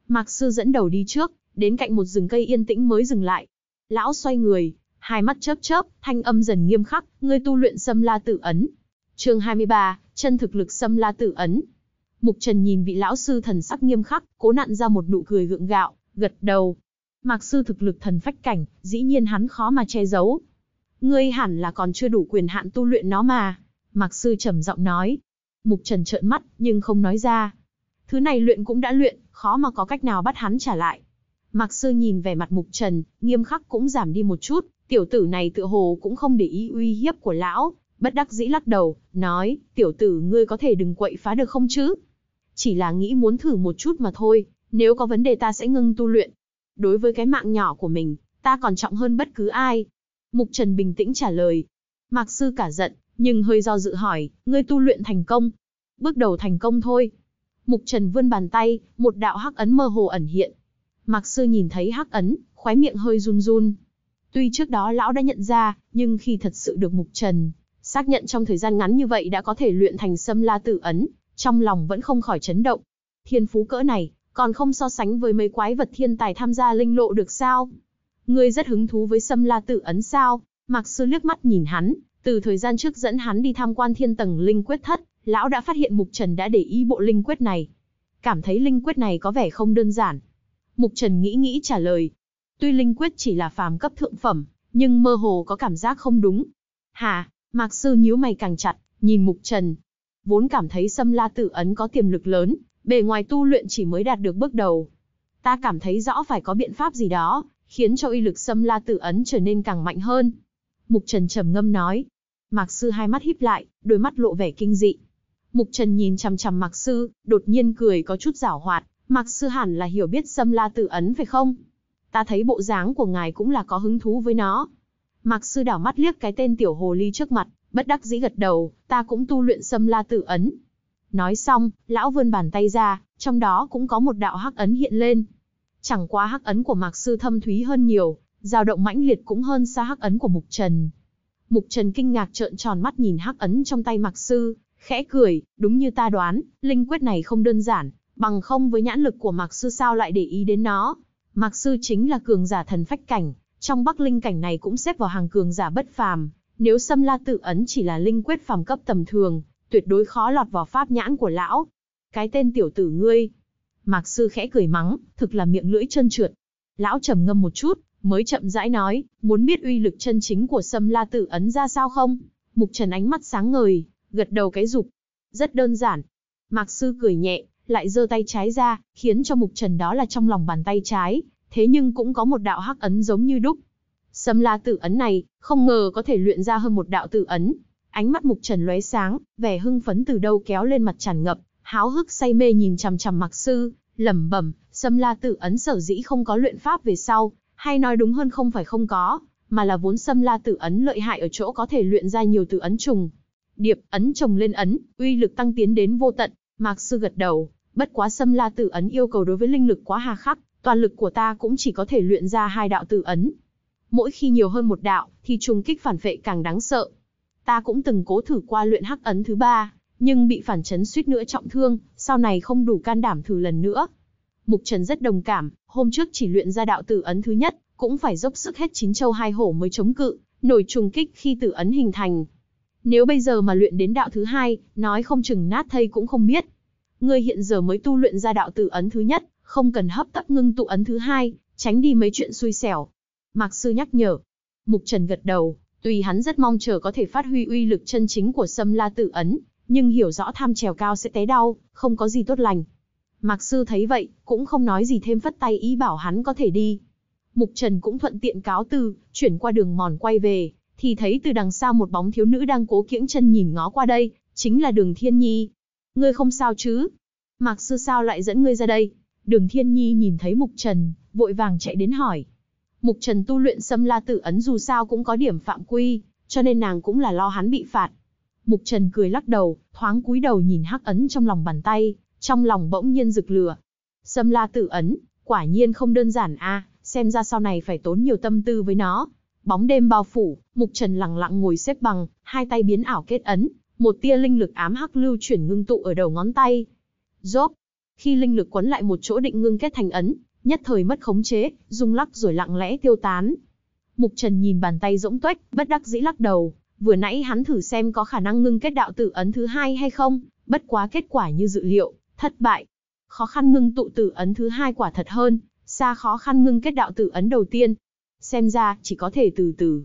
Mạc Sư dẫn đầu đi trước, đến cạnh một rừng cây yên tĩnh mới dừng lại. Lão xoay người, hai mắt chớp chớp, thanh âm dần nghiêm khắc, ngươi tu luyện xâm La Tử ấn. Chương 23, chân thực lực xâm La Tử ấn. Mục Trần nhìn vị lão sư thần sắc nghiêm khắc, cố nặn ra một nụ cười gượng gạo, gật đầu. Mạc sư thực lực thần phách cảnh, dĩ nhiên hắn khó mà che giấu. Ngươi hẳn là còn chưa đủ quyền hạn tu luyện nó mà. Mạc sư trầm giọng nói. Mục Trần trợn mắt, nhưng không nói ra. Thứ này luyện cũng đã luyện, khó mà có cách nào bắt hắn trả lại. Mạc sư nhìn về mặt Mục Trần, nghiêm khắc cũng giảm đi một chút, Tiểu tử này tựa hồ cũng không để ý uy hiếp của lão, bất đắc dĩ lắc đầu, nói, tiểu tử ngươi có thể đừng quậy phá được không chứ? Chỉ là nghĩ muốn thử một chút mà thôi, nếu có vấn đề ta sẽ ngưng tu luyện. Đối với cái mạng nhỏ của mình, ta còn trọng hơn bất cứ ai. Mục Trần bình tĩnh trả lời. Mạc sư cả giận, nhưng hơi do dự hỏi, ngươi tu luyện thành công. Bước đầu thành công thôi. Mục Trần vươn bàn tay, một đạo hắc ấn mơ hồ ẩn hiện. Mạc sư nhìn thấy hắc ấn, khóe miệng hơi run run, Tuy trước đó lão đã nhận ra, nhưng khi thật sự được mục trần, xác nhận trong thời gian ngắn như vậy đã có thể luyện thành sâm la tử ấn, trong lòng vẫn không khỏi chấn động. Thiên phú cỡ này, còn không so sánh với mấy quái vật thiên tài tham gia linh lộ được sao? Người rất hứng thú với sâm la tử ấn sao? Mạc Sư liếc mắt nhìn hắn, từ thời gian trước dẫn hắn đi tham quan thiên tầng linh quyết thất, lão đã phát hiện Mục Trần đã để ý bộ linh quyết này. Cảm thấy linh quyết này có vẻ không đơn giản. Mục Trần nghĩ nghĩ trả lời, Tuy linh quyết chỉ là phàm cấp thượng phẩm, nhưng mơ hồ có cảm giác không đúng. Hà, Mạc Sư nhíu mày càng chặt, nhìn Mục Trần. Vốn cảm thấy xâm la tử ấn có tiềm lực lớn, bề ngoài tu luyện chỉ mới đạt được bước đầu. Ta cảm thấy rõ phải có biện pháp gì đó, khiến cho uy lực xâm la tử ấn trở nên càng mạnh hơn. Mục Trần trầm ngâm nói. Mạc Sư hai mắt híp lại, đôi mắt lộ vẻ kinh dị. Mục Trần nhìn chằm chằm Mạc Sư, đột nhiên cười có chút giảo hoạt. Mạc Sư hẳn là hiểu biết xâm la tử ấn phải không? ta thấy bộ dáng của ngài cũng là có hứng thú với nó. Mạc sư đảo mắt liếc cái tên tiểu hồ ly trước mặt, bất đắc dĩ gật đầu, ta cũng tu luyện xâm la tử ấn. Nói xong, lão vươn bàn tay ra, trong đó cũng có một đạo hắc ấn hiện lên. Chẳng qua hắc ấn của mạc sư thâm thúy hơn nhiều, dao động mãnh liệt cũng hơn xa hắc ấn của mục trần. Mục trần kinh ngạc trợn tròn mắt nhìn hắc ấn trong tay mạc sư, khẽ cười, đúng như ta đoán, linh quyết này không đơn giản, bằng không với nhãn lực của mạc sư sao lại để ý đến nó. Mạc Sư chính là cường giả thần phách cảnh, trong Bắc Linh cảnh này cũng xếp vào hàng cường giả bất phàm, nếu Sâm La tự ấn chỉ là linh quyết phàm cấp tầm thường, tuyệt đối khó lọt vào pháp nhãn của lão. Cái tên tiểu tử ngươi. Mạc Sư khẽ cười mắng, thực là miệng lưỡi chân trượt. Lão trầm ngâm một chút, mới chậm rãi nói, muốn biết uy lực chân chính của Sâm La tự ấn ra sao không? Mục Trần ánh mắt sáng ngời, gật đầu cái dục. Rất đơn giản. Mạc Sư cười nhẹ, lại giơ tay trái ra, khiến cho mục trần đó là trong lòng bàn tay trái, thế nhưng cũng có một đạo hắc ấn giống như đúc. Sâm la tử ấn này, không ngờ có thể luyện ra hơn một đạo tử ấn. Ánh mắt mục trần lóe sáng, vẻ hưng phấn từ đâu kéo lên mặt tràn ngập, háo hức say mê nhìn chằm chằm mặc sư, lẩm bẩm, sâm la tử ấn sở dĩ không có luyện pháp về sau, hay nói đúng hơn không phải không có, mà là vốn sâm la tử ấn lợi hại ở chỗ có thể luyện ra nhiều tử ấn trùng. Điệp ấn trồng lên ấn, uy lực tăng tiến đến vô tận, Mạc Sư gật đầu, bất quá xâm la tử ấn yêu cầu đối với linh lực quá hà khắc, toàn lực của ta cũng chỉ có thể luyện ra hai đạo tử ấn. Mỗi khi nhiều hơn một đạo, thì trùng kích phản vệ càng đáng sợ. Ta cũng từng cố thử qua luyện hắc ấn thứ ba, nhưng bị phản chấn suýt nữa trọng thương, sau này không đủ can đảm thử lần nữa. Mục Trần rất đồng cảm, hôm trước chỉ luyện ra đạo tử ấn thứ nhất, cũng phải dốc sức hết chín châu hai hổ mới chống cự, nổi trùng kích khi tử ấn hình thành. Nếu bây giờ mà luyện đến đạo thứ hai, nói không chừng nát thây cũng không biết. Ngươi hiện giờ mới tu luyện ra đạo tử ấn thứ nhất, không cần hấp tấp ngưng tụ ấn thứ hai, tránh đi mấy chuyện xui xẻo. Mạc sư nhắc nhở. Mục Trần gật đầu, tuy hắn rất mong chờ có thể phát huy uy lực chân chính của Sâm La Tử ấn, nhưng hiểu rõ tham trèo cao sẽ té đau, không có gì tốt lành. Mạc sư thấy vậy, cũng không nói gì thêm phất tay ý bảo hắn có thể đi. Mục Trần cũng thuận tiện cáo từ, chuyển qua đường mòn quay về, thì thấy từ đằng xa một bóng thiếu nữ đang cố kiễng chân nhìn ngó qua đây, chính là Đường Thiên Nhi ngươi không sao chứ? Mạc sư sao lại dẫn ngươi ra đây? Đường Thiên Nhi nhìn thấy Mục Trần, vội vàng chạy đến hỏi. Mục Trần tu luyện xâm la tử ấn dù sao cũng có điểm phạm quy, cho nên nàng cũng là lo hắn bị phạt. Mục Trần cười lắc đầu, thoáng cúi đầu nhìn hắc ấn trong lòng bàn tay, trong lòng bỗng nhiên rực lửa. Xâm la tử ấn, quả nhiên không đơn giản a, xem ra sau này phải tốn nhiều tâm tư với nó. Bóng đêm bao phủ, Mục Trần lặng lặng ngồi xếp bằng, hai tay biến ảo kết ấn, một tia linh lực ám hắc lưu chuyển ngưng tụ ở đầu ngón tay. Rốt, khi linh lực quấn lại một chỗ định ngưng kết thành ấn, nhất thời mất khống chế, rung lắc rồi lặng lẽ tiêu tán. Mục Trần nhìn bàn tay rỗng tuếch, bất đắc dĩ lắc đầu, vừa nãy hắn thử xem có khả năng ngưng kết đạo tử ấn thứ hai hay không, bất quá kết quả như dự liệu, thất bại. Khó khăn ngưng tụ tử ấn thứ hai quả thật hơn, xa khó khăn ngưng kết đạo tử ấn đầu tiên. Xem ra, chỉ có thể từ từ.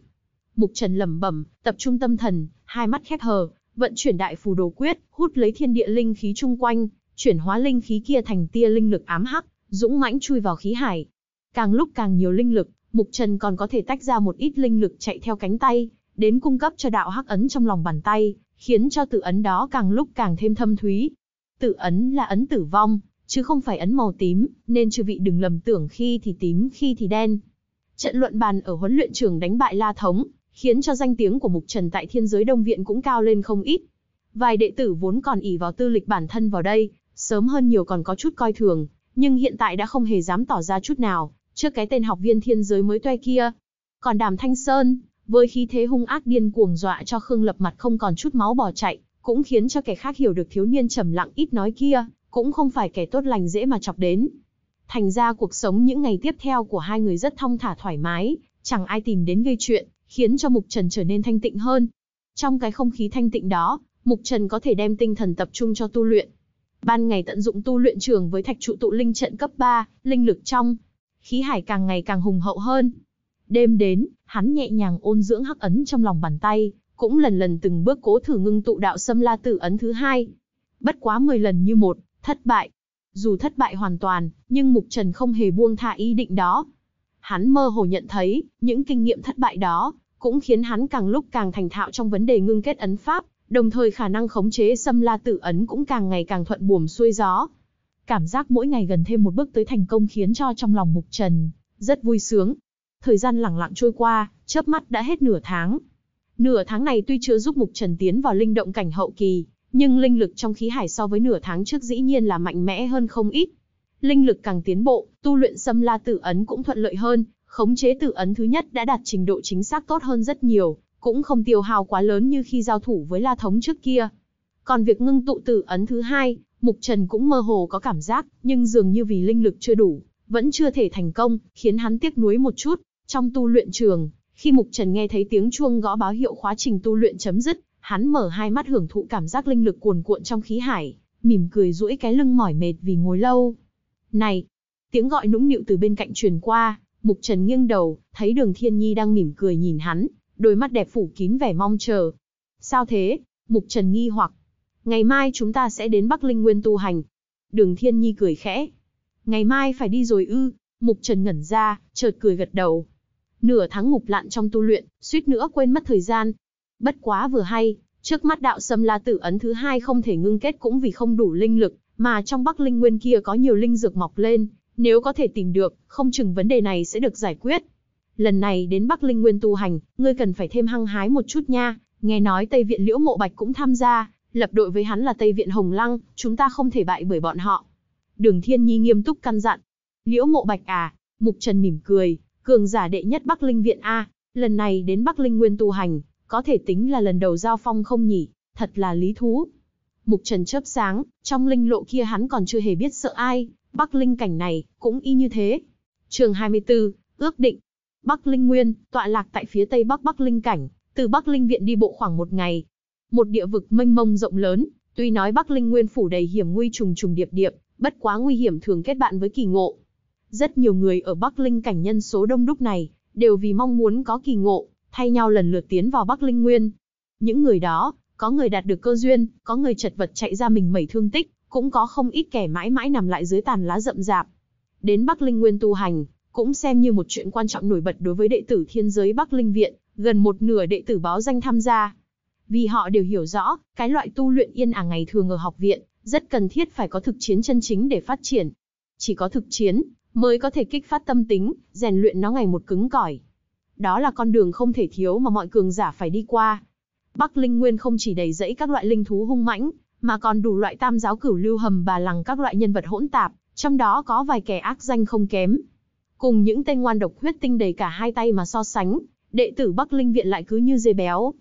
Mục Trần lẩm bẩm, tập trung tâm thần, hai mắt khép hờ, vận chuyển đại phù đồ quyết, hút lấy thiên địa linh khí chung quanh, chuyển hóa linh khí kia thành tia linh lực ám hắc, dũng mãnh chui vào khí hải. Càng lúc càng nhiều linh lực, Mục Trần còn có thể tách ra một ít linh lực chạy theo cánh tay, đến cung cấp cho đạo hắc ấn trong lòng bàn tay, khiến cho tự ấn đó càng lúc càng thêm thâm thúy. Tự ấn là ấn tử vong, chứ không phải ấn màu tím, nên chư vị đừng lầm tưởng khi thì tím khi thì đen. Trận luận bàn ở huấn luyện trường đánh bại La Thống, khiến cho danh tiếng của Mục Trần tại thiên giới Đông Viện cũng cao lên không ít. Vài đệ tử vốn còn ỷ vào tư lịch bản thân vào đây, sớm hơn nhiều còn có chút coi thường, nhưng hiện tại đã không hề dám tỏ ra chút nào, trước cái tên học viên thiên giới mới toe kia. Còn Đàm Thanh Sơn, với khí thế hung ác điên cuồng dọa cho Khương Lập mặt không còn chút máu bỏ chạy, cũng khiến cho kẻ khác hiểu được thiếu niên trầm lặng ít nói kia, cũng không phải kẻ tốt lành dễ mà chọc đến. Thành ra cuộc sống những ngày tiếp theo của hai người rất thong thả thoải mái, chẳng ai tìm đến gây chuyện, khiến cho Mục Trần trở nên thanh tịnh hơn. Trong cái không khí thanh tịnh đó, Mục Trần có thể đem tinh thần tập trung cho tu luyện. Ban ngày tận dụng tu luyện trường với thạch trụ tụ linh trận cấp 3, linh lực trong, khí hải càng ngày càng hùng hậu hơn. Đêm đến, hắn nhẹ nhàng ôn dưỡng hắc ấn trong lòng bàn tay, cũng lần lần từng bước cố thử ngưng tụ đạo xâm la tử ấn thứ hai. Bất quá 10 lần như một, thất bại. Dù thất bại hoàn toàn, nhưng Mục Trần không hề buông tha ý định đó hắn mơ hồ nhận thấy, những kinh nghiệm thất bại đó, cũng khiến hắn càng lúc càng thành thạo trong vấn đề ngưng kết ấn pháp, đồng thời khả năng khống chế xâm la tự ấn cũng càng ngày càng thuận buồm xuôi gió. Cảm giác mỗi ngày gần thêm một bước tới thành công khiến cho trong lòng Mục Trần, rất vui sướng. Thời gian lẳng lặng trôi qua, chớp mắt đã hết nửa tháng. Nửa tháng này tuy chưa giúp Mục Trần tiến vào linh động cảnh hậu kỳ, nhưng linh lực trong khí hải so với nửa tháng trước dĩ nhiên là mạnh mẽ hơn không ít. Linh lực càng tiến bộ, tu luyện xâm la tử ấn cũng thuận lợi hơn, khống chế tử ấn thứ nhất đã đạt trình độ chính xác tốt hơn rất nhiều, cũng không tiêu hao quá lớn như khi giao thủ với la thống trước kia. Còn việc ngưng tụ tử ấn thứ hai, Mục Trần cũng mơ hồ có cảm giác, nhưng dường như vì linh lực chưa đủ, vẫn chưa thể thành công, khiến hắn tiếc nuối một chút. Trong tu luyện trường, khi Mục Trần nghe thấy tiếng chuông gõ báo hiệu khóa trình tu luyện chấm dứt, hắn mở hai mắt hưởng thụ cảm giác linh lực cuồn cuộn trong khí hải, mỉm cười duỗi cái lưng mỏi mệt vì ngồi lâu, này! Tiếng gọi nũng nịu từ bên cạnh truyền qua, Mục Trần nghiêng đầu, thấy đường Thiên Nhi đang mỉm cười nhìn hắn, đôi mắt đẹp phủ kín vẻ mong chờ. Sao thế? Mục Trần nghi hoặc. Ngày mai chúng ta sẽ đến Bắc Linh Nguyên tu hành. Đường Thiên Nhi cười khẽ. Ngày mai phải đi rồi ư, Mục Trần ngẩn ra, chợt cười gật đầu. Nửa tháng ngục lạn trong tu luyện, suýt nữa quên mất thời gian. Bất quá vừa hay, trước mắt đạo sâm la tử ấn thứ hai không thể ngưng kết cũng vì không đủ linh lực, mà trong Bắc Linh Nguyên kia có nhiều linh dược mọc lên, nếu có thể tìm được, không chừng vấn đề này sẽ được giải quyết. Lần này đến Bắc Linh Nguyên tu hành, ngươi cần phải thêm hăng hái một chút nha, nghe nói Tây Viện Liễu Mộ Bạch cũng tham gia, lập đội với hắn là Tây Viện Hồng Lăng, chúng ta không thể bại bởi bọn họ. Đường Thiên Nhi nghiêm túc căn dặn. Liễu Mộ Bạch à, Mục Trần mỉm cười, cường giả đệ nhất Bắc Linh Viện A, lần này đến Bắc Linh Nguyên tu hành, có thể tính là lần đầu giao phong không nhỉ, thật là lý thú. Mục trần chớp sáng, trong linh lộ kia hắn còn chưa hề biết sợ ai, Bắc Linh cảnh này, cũng y như thế. Trường 24, ước định. Bắc Linh Nguyên, tọa lạc tại phía tây bắc Bắc Linh cảnh, từ Bắc Linh viện đi bộ khoảng một ngày. Một địa vực mênh mông rộng lớn, tuy nói Bắc Linh Nguyên phủ đầy hiểm nguy trùng trùng điệp điệp, bất quá nguy hiểm thường kết bạn với kỳ ngộ. Rất nhiều người ở Bắc Linh cảnh nhân số đông đúc này, đều vì mong muốn có kỳ ngộ, thay nhau lần lượt tiến vào Bắc Linh Nguyên. Những người đó, có người đạt được cơ duyên, có người chật vật chạy ra mình mẩy thương tích, cũng có không ít kẻ mãi mãi nằm lại dưới tàn lá rậm rạp. Đến Bắc Linh Nguyên tu hành, cũng xem như một chuyện quan trọng nổi bật đối với đệ tử thiên giới Bắc Linh Viện, gần một nửa đệ tử báo danh tham gia. Vì họ đều hiểu rõ, cái loại tu luyện yên ả ngày thường ở học viện, rất cần thiết phải có thực chiến chân chính để phát triển. Chỉ có thực chiến, mới có thể kích phát tâm tính, rèn luyện nó ngày một cứng cỏi. Đó là con đường không thể thiếu mà mọi cường giả phải đi qua. Bắc Linh Nguyên không chỉ đầy rẫy các loại linh thú hung mãnh, mà còn đủ loại tam giáo cửu lưu hầm bà lằng các loại nhân vật hỗn tạp, trong đó có vài kẻ ác danh không kém. Cùng những tên ngoan độc huyết tinh đầy cả hai tay mà so sánh, đệ tử Bắc Linh Viện lại cứ như dê béo.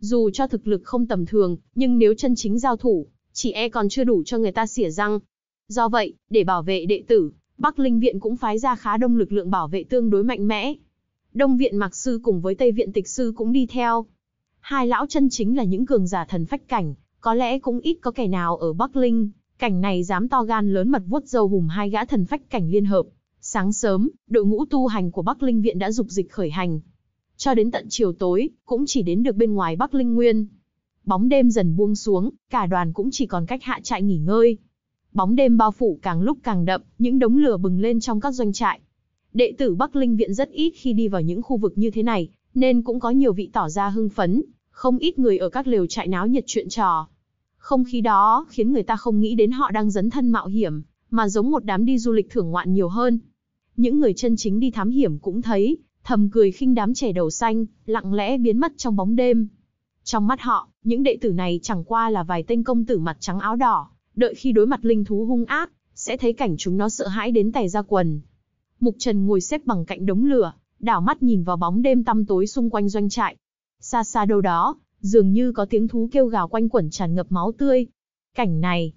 Dù cho thực lực không tầm thường, nhưng nếu chân chính giao thủ, chỉ e còn chưa đủ cho người ta xỉa răng. Do vậy, để bảo vệ đệ tử, Bắc Linh Viện cũng phái ra khá đông lực lượng bảo vệ tương đối mạnh mẽ. Đông Viện Mạc Sư cùng với Tây Viện Tịch Sư cũng đi theo, Hai lão chân chính là những cường giả thần phách cảnh, có lẽ cũng ít có kẻ nào ở Bắc Linh, cảnh này dám to gan lớn mật vuốt dâu hùm hai gã thần phách cảnh liên hợp. Sáng sớm, đội ngũ tu hành của Bắc Linh viện đã dục dịch khởi hành. Cho đến tận chiều tối, cũng chỉ đến được bên ngoài Bắc Linh Nguyên. Bóng đêm dần buông xuống, cả đoàn cũng chỉ còn cách hạ trại nghỉ ngơi. Bóng đêm bao phủ càng lúc càng đậm, những đống lửa bừng lên trong các doanh trại. Đệ tử Bắc Linh viện rất ít khi đi vào những khu vực như thế này, nên cũng có nhiều vị tỏ ra hưng phấn, không ít người ở các lều trại náo nhiệt chuyện trò. Không khí đó khiến người ta không nghĩ đến họ đang dấn thân mạo hiểm, mà giống một đám đi du lịch thưởng ngoạn nhiều hơn. Những người chân chính đi thám hiểm cũng thấy, thầm cười khinh đám trẻ đầu xanh, lặng lẽ biến mất trong bóng đêm. Trong mắt họ, những đệ tử này chẳng qua là vài tên công tử mặt trắng áo đỏ, đợi khi đối mặt linh thú hung ác, sẽ thấy cảnh chúng nó sợ hãi đến tè ra quần. Mục Trần ngồi xếp bằng cạnh đống lửa, đảo mắt nhìn vào bóng đêm tăm tối xung quanh doanh trại. Xa xa đâu đó, dường như có tiếng thú kêu gào quanh quẩn tràn ngập máu tươi. Cảnh này,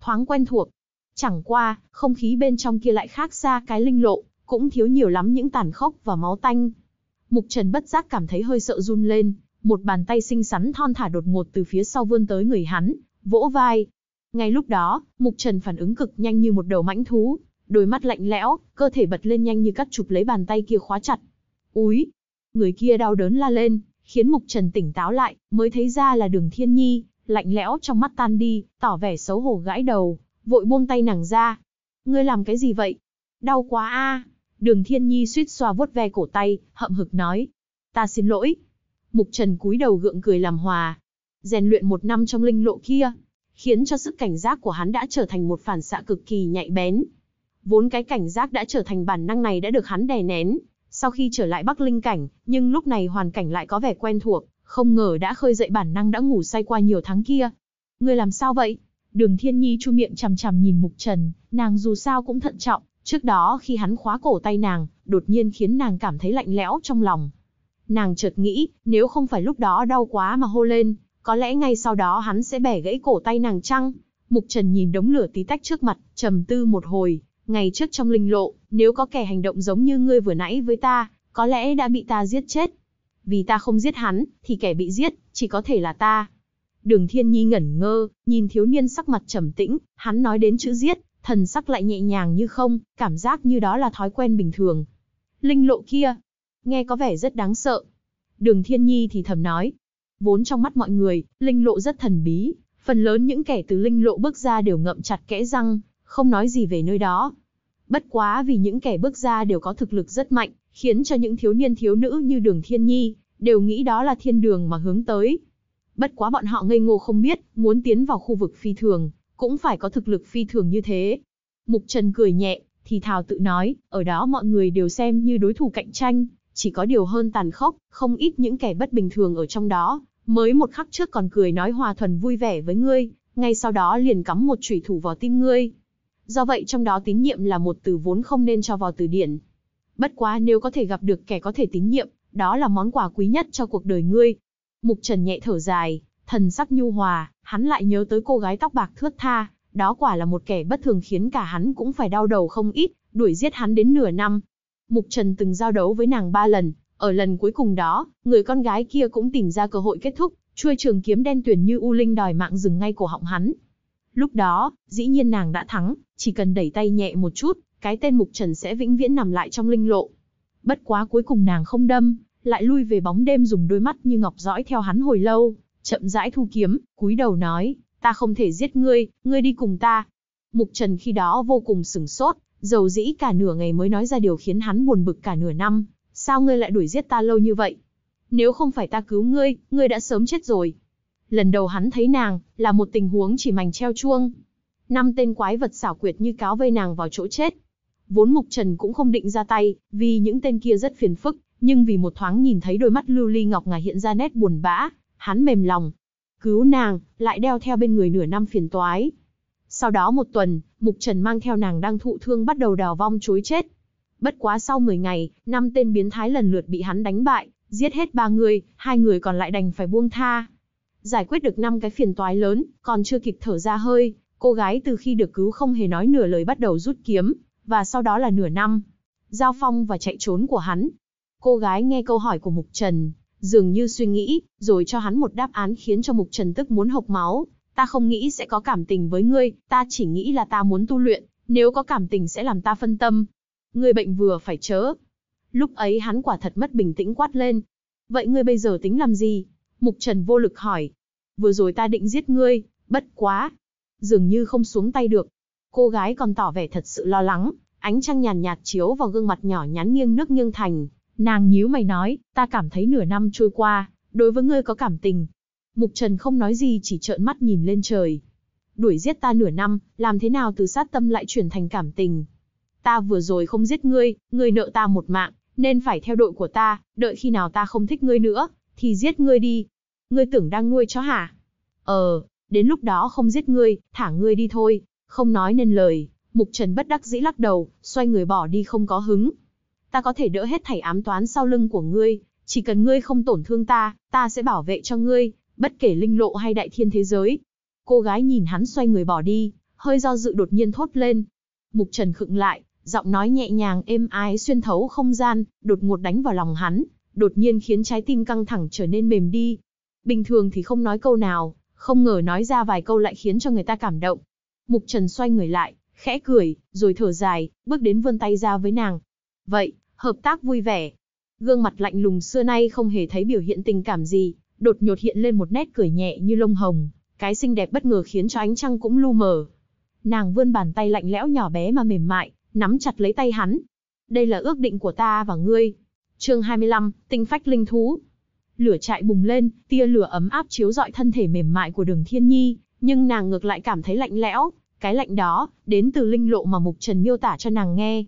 thoáng quen thuộc. Chẳng qua, không khí bên trong kia lại khác xa cái linh lộ, cũng thiếu nhiều lắm những tàn khốc và máu tanh. Mục Trần bất giác cảm thấy hơi sợ run lên, một bàn tay xinh xắn thon thả đột ngột từ phía sau vươn tới người hắn, vỗ vai. Ngay lúc đó, Mục Trần phản ứng cực nhanh như một đầu mãnh thú, đôi mắt lạnh lẽo, cơ thể bật lên nhanh như cắt chụp lấy bàn tay kia khóa chặt. Úi! Người kia đau đớn la lên, khiến Mục Trần tỉnh táo lại, mới thấy ra là đường thiên nhi, lạnh lẽo trong mắt tan đi, tỏ vẻ xấu hổ gãi đầu, vội buông tay nàng ra. Ngươi làm cái gì vậy? Đau quá a! À. Đường thiên nhi suýt xoa vuốt ve cổ tay, hậm hực nói. Ta xin lỗi. Mục Trần cúi đầu gượng cười làm hòa. Rèn luyện một năm trong linh lộ kia, khiến cho sức cảnh giác của hắn đã trở thành một phản xạ cực kỳ nhạy bén, Vốn cái cảnh giác đã trở thành bản năng này đã được hắn đè nén, sau khi trở lại Bắc Linh cảnh, nhưng lúc này hoàn cảnh lại có vẻ quen thuộc, không ngờ đã khơi dậy bản năng đã ngủ say qua nhiều tháng kia. Ngươi làm sao vậy? Đường Thiên Nhi chu miệng chằm chằm nhìn Mục Trần, nàng dù sao cũng thận trọng, trước đó khi hắn khóa cổ tay nàng, đột nhiên khiến nàng cảm thấy lạnh lẽo trong lòng. Nàng chợt nghĩ, nếu không phải lúc đó đau quá mà hô lên, có lẽ ngay sau đó hắn sẽ bẻ gãy cổ tay nàng chăng? Mục Trần nhìn đống lửa tí tách trước mặt, trầm tư một hồi, ngày trước trong linh lộ, nếu có kẻ hành động giống như ngươi vừa nãy với ta, có lẽ đã bị ta giết chết. Vì ta không giết hắn, thì kẻ bị giết, chỉ có thể là ta. Đường Thiên Nhi ngẩn ngơ, nhìn thiếu niên sắc mặt trầm tĩnh, hắn nói đến chữ giết, thần sắc lại nhẹ nhàng như không, cảm giác như đó là thói quen bình thường. Linh lộ kia, nghe có vẻ rất đáng sợ. Đường Thiên Nhi thì thầm nói, vốn trong mắt mọi người, linh lộ rất thần bí, phần lớn những kẻ từ linh lộ bước ra đều ngậm chặt kẽ răng, không nói gì về nơi đó. Bất quá vì những kẻ bước ra đều có thực lực rất mạnh, khiến cho những thiếu niên thiếu nữ như Đường Thiên Nhi, đều nghĩ đó là thiên đường mà hướng tới. Bất quá bọn họ ngây ngô không biết, muốn tiến vào khu vực phi thường, cũng phải có thực lực phi thường như thế. Mục Trần cười nhẹ, thì thào tự nói, ở đó mọi người đều xem như đối thủ cạnh tranh, chỉ có điều hơn tàn khốc, không ít những kẻ bất bình thường ở trong đó, mới một khắc trước còn cười nói hòa thuần vui vẻ với ngươi, ngay sau đó liền cắm một chủy thủ vào tim ngươi. Do vậy trong đó tín nhiệm là một từ vốn không nên cho vào từ điển. Bất quá nếu có thể gặp được kẻ có thể tín nhiệm, đó là món quà quý nhất cho cuộc đời ngươi. Mục Trần nhẹ thở dài, thần sắc nhu hòa, hắn lại nhớ tới cô gái tóc bạc thướt tha, đó quả là một kẻ bất thường khiến cả hắn cũng phải đau đầu không ít, đuổi giết hắn đến nửa năm. Mục Trần từng giao đấu với nàng ba lần, ở lần cuối cùng đó, người con gái kia cũng tìm ra cơ hội kết thúc, chui trường kiếm đen tuyền như u linh đòi mạng dừng ngay cổ họng hắn, Lúc đó, dĩ nhiên nàng đã thắng, chỉ cần đẩy tay nhẹ một chút, cái tên Mục Trần sẽ vĩnh viễn nằm lại trong linh lộ. Bất quá cuối cùng nàng không đâm, lại lui về bóng đêm dùng đôi mắt như ngọc dõi theo hắn hồi lâu, chậm rãi thu kiếm, cúi đầu nói, ta không thể giết ngươi, ngươi đi cùng ta. Mục Trần khi đó vô cùng sửng sốt, dầu dĩ cả nửa ngày mới nói ra điều khiến hắn buồn bực cả nửa năm, sao ngươi lại đuổi giết ta lâu như vậy? Nếu không phải ta cứu ngươi, ngươi đã sớm chết rồi lần đầu hắn thấy nàng, là một tình huống chỉ mảnh treo chuông. Năm tên quái vật xảo quyệt như cáo vây nàng vào chỗ chết. Vốn Mục Trần cũng không định ra tay, vì những tên kia rất phiền phức, nhưng vì một thoáng nhìn thấy đôi mắt lưu ly ngọc ngà hiện ra nét buồn bã, hắn mềm lòng. Cứu nàng, lại đeo theo bên người nửa năm phiền toái. Sau đó một tuần, Mục Trần mang theo nàng đang thụ thương bắt đầu đào vong chối chết. Bất quá sau 10 ngày, năm tên biến thái lần lượt bị hắn đánh bại, giết hết ba người, hai người còn lại đành phải buông tha giải quyết được năm cái phiền toái lớn, còn chưa kịp thở ra hơi, cô gái từ khi được cứu không hề nói nửa lời bắt đầu rút kiếm, và sau đó là nửa năm. Giao phong và chạy trốn của hắn. Cô gái nghe câu hỏi của Mục Trần, dường như suy nghĩ, rồi cho hắn một đáp án khiến cho Mục Trần tức muốn hộc máu. Ta không nghĩ sẽ có cảm tình với ngươi, ta chỉ nghĩ là ta muốn tu luyện, nếu có cảm tình sẽ làm ta phân tâm. Ngươi bệnh vừa phải chớ. Lúc ấy hắn quả thật mất bình tĩnh quát lên. Vậy ngươi bây giờ tính làm gì? Mục Trần vô lực hỏi vừa rồi ta định giết ngươi, bất quá. Dường như không xuống tay được. Cô gái còn tỏ vẻ thật sự lo lắng, ánh trăng nhàn nhạt chiếu vào gương mặt nhỏ nhắn nghiêng nước nghiêng thành. Nàng nhíu mày nói, ta cảm thấy nửa năm trôi qua, đối với ngươi có cảm tình. Mục Trần không nói gì chỉ trợn mắt nhìn lên trời. Đuổi giết ta nửa năm, làm thế nào từ sát tâm lại chuyển thành cảm tình. Ta vừa rồi không giết ngươi, ngươi nợ ta một mạng, nên phải theo đội của ta, đợi khi nào ta không thích ngươi nữa, thì giết ngươi đi, Ngươi tưởng đang nuôi chó hả? Ờ, đến lúc đó không giết ngươi, thả ngươi đi thôi, không nói nên lời. Mục Trần bất đắc dĩ lắc đầu, xoay người bỏ đi không có hứng. Ta có thể đỡ hết thảy ám toán sau lưng của ngươi, chỉ cần ngươi không tổn thương ta, ta sẽ bảo vệ cho ngươi, bất kể linh lộ hay đại thiên thế giới. Cô gái nhìn hắn xoay người bỏ đi, hơi do dự đột nhiên thốt lên. Mục Trần khựng lại, giọng nói nhẹ nhàng êm ái xuyên thấu không gian, đột ngột đánh vào lòng hắn, đột nhiên khiến trái tim căng thẳng trở nên mềm đi. Bình thường thì không nói câu nào, không ngờ nói ra vài câu lại khiến cho người ta cảm động. Mục Trần xoay người lại, khẽ cười, rồi thở dài, bước đến vươn tay ra với nàng. Vậy, hợp tác vui vẻ. Gương mặt lạnh lùng xưa nay không hề thấy biểu hiện tình cảm gì, đột nhột hiện lên một nét cười nhẹ như lông hồng, cái xinh đẹp bất ngờ khiến cho ánh trăng cũng lu mờ. Nàng vươn bàn tay lạnh lẽo nhỏ bé mà mềm mại, nắm chặt lấy tay hắn. Đây là ước định của ta và ngươi. Chương 25, Tinh phách linh thú. Lửa trại bùng lên, tia lửa ấm áp chiếu rọi thân thể mềm mại của Đường Thiên Nhi, nhưng nàng ngược lại cảm thấy lạnh lẽo, cái lạnh đó đến từ linh lộ mà Mục Trần miêu tả cho nàng nghe.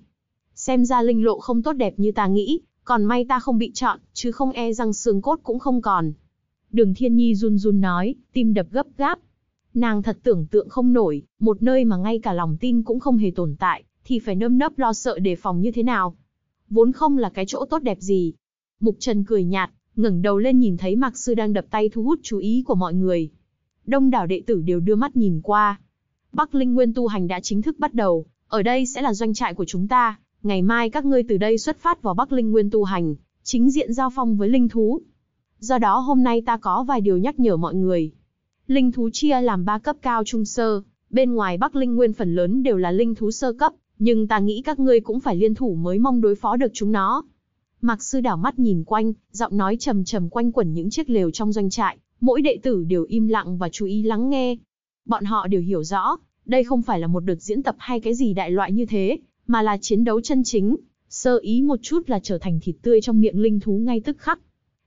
Xem ra linh lộ không tốt đẹp như ta nghĩ, còn may ta không bị chọn, chứ không e rằng xương cốt cũng không còn. Đường Thiên Nhi run run nói, tim đập gấp gáp. Nàng thật tưởng tượng không nổi, một nơi mà ngay cả lòng tin cũng không hề tồn tại, thì phải nơm nớp lo sợ đề phòng như thế nào. Vốn không là cái chỗ tốt đẹp gì. Mục Trần cười nhạt, ngẩng đầu lên nhìn thấy Mạc Sư đang đập tay thu hút chú ý của mọi người. Đông đảo đệ tử đều đưa mắt nhìn qua. Bắc Linh Nguyên tu hành đã chính thức bắt đầu, ở đây sẽ là doanh trại của chúng ta, ngày mai các ngươi từ đây xuất phát vào Bắc Linh Nguyên tu hành, chính diện giao phong với linh thú. Do đó hôm nay ta có vài điều nhắc nhở mọi người. Linh thú chia làm ba cấp cao trung sơ, bên ngoài Bắc Linh Nguyên phần lớn đều là linh thú sơ cấp, nhưng ta nghĩ các ngươi cũng phải liên thủ mới mong đối phó được chúng nó. Mạc sư đảo mắt nhìn quanh, giọng nói trầm trầm quanh quẩn những chiếc lều trong doanh trại, mỗi đệ tử đều im lặng và chú ý lắng nghe. Bọn họ đều hiểu rõ, đây không phải là một đợt diễn tập hay cái gì đại loại như thế, mà là chiến đấu chân chính, sơ ý một chút là trở thành thịt tươi trong miệng linh thú ngay tức khắc.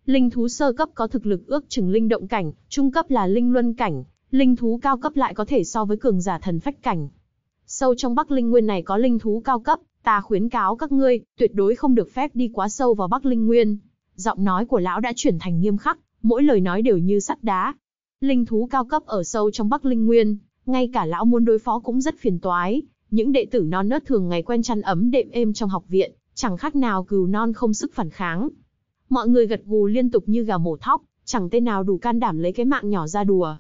Linh thú sơ cấp có thực lực ước chừng linh động cảnh, trung cấp là linh luân cảnh, linh thú cao cấp lại có thể so với cường giả thần phách cảnh. Sâu trong Bắc Linh Nguyên này có linh thú cao cấp, Ta khuyến cáo các ngươi, tuyệt đối không được phép đi quá sâu vào Bắc Linh Nguyên. Giọng nói của lão đã chuyển thành nghiêm khắc, mỗi lời nói đều như sắt đá. Linh thú cao cấp ở sâu trong Bắc Linh Nguyên, ngay cả lão muốn đối phó cũng rất phiền toái. Những đệ tử non nớt thường ngày quen chăn ấm đệm êm trong học viện, chẳng khác nào cừu non không sức phản kháng. Mọi người gật gù liên tục như gà mổ thóc, chẳng tên nào đủ can đảm lấy cái mạng nhỏ ra đùa.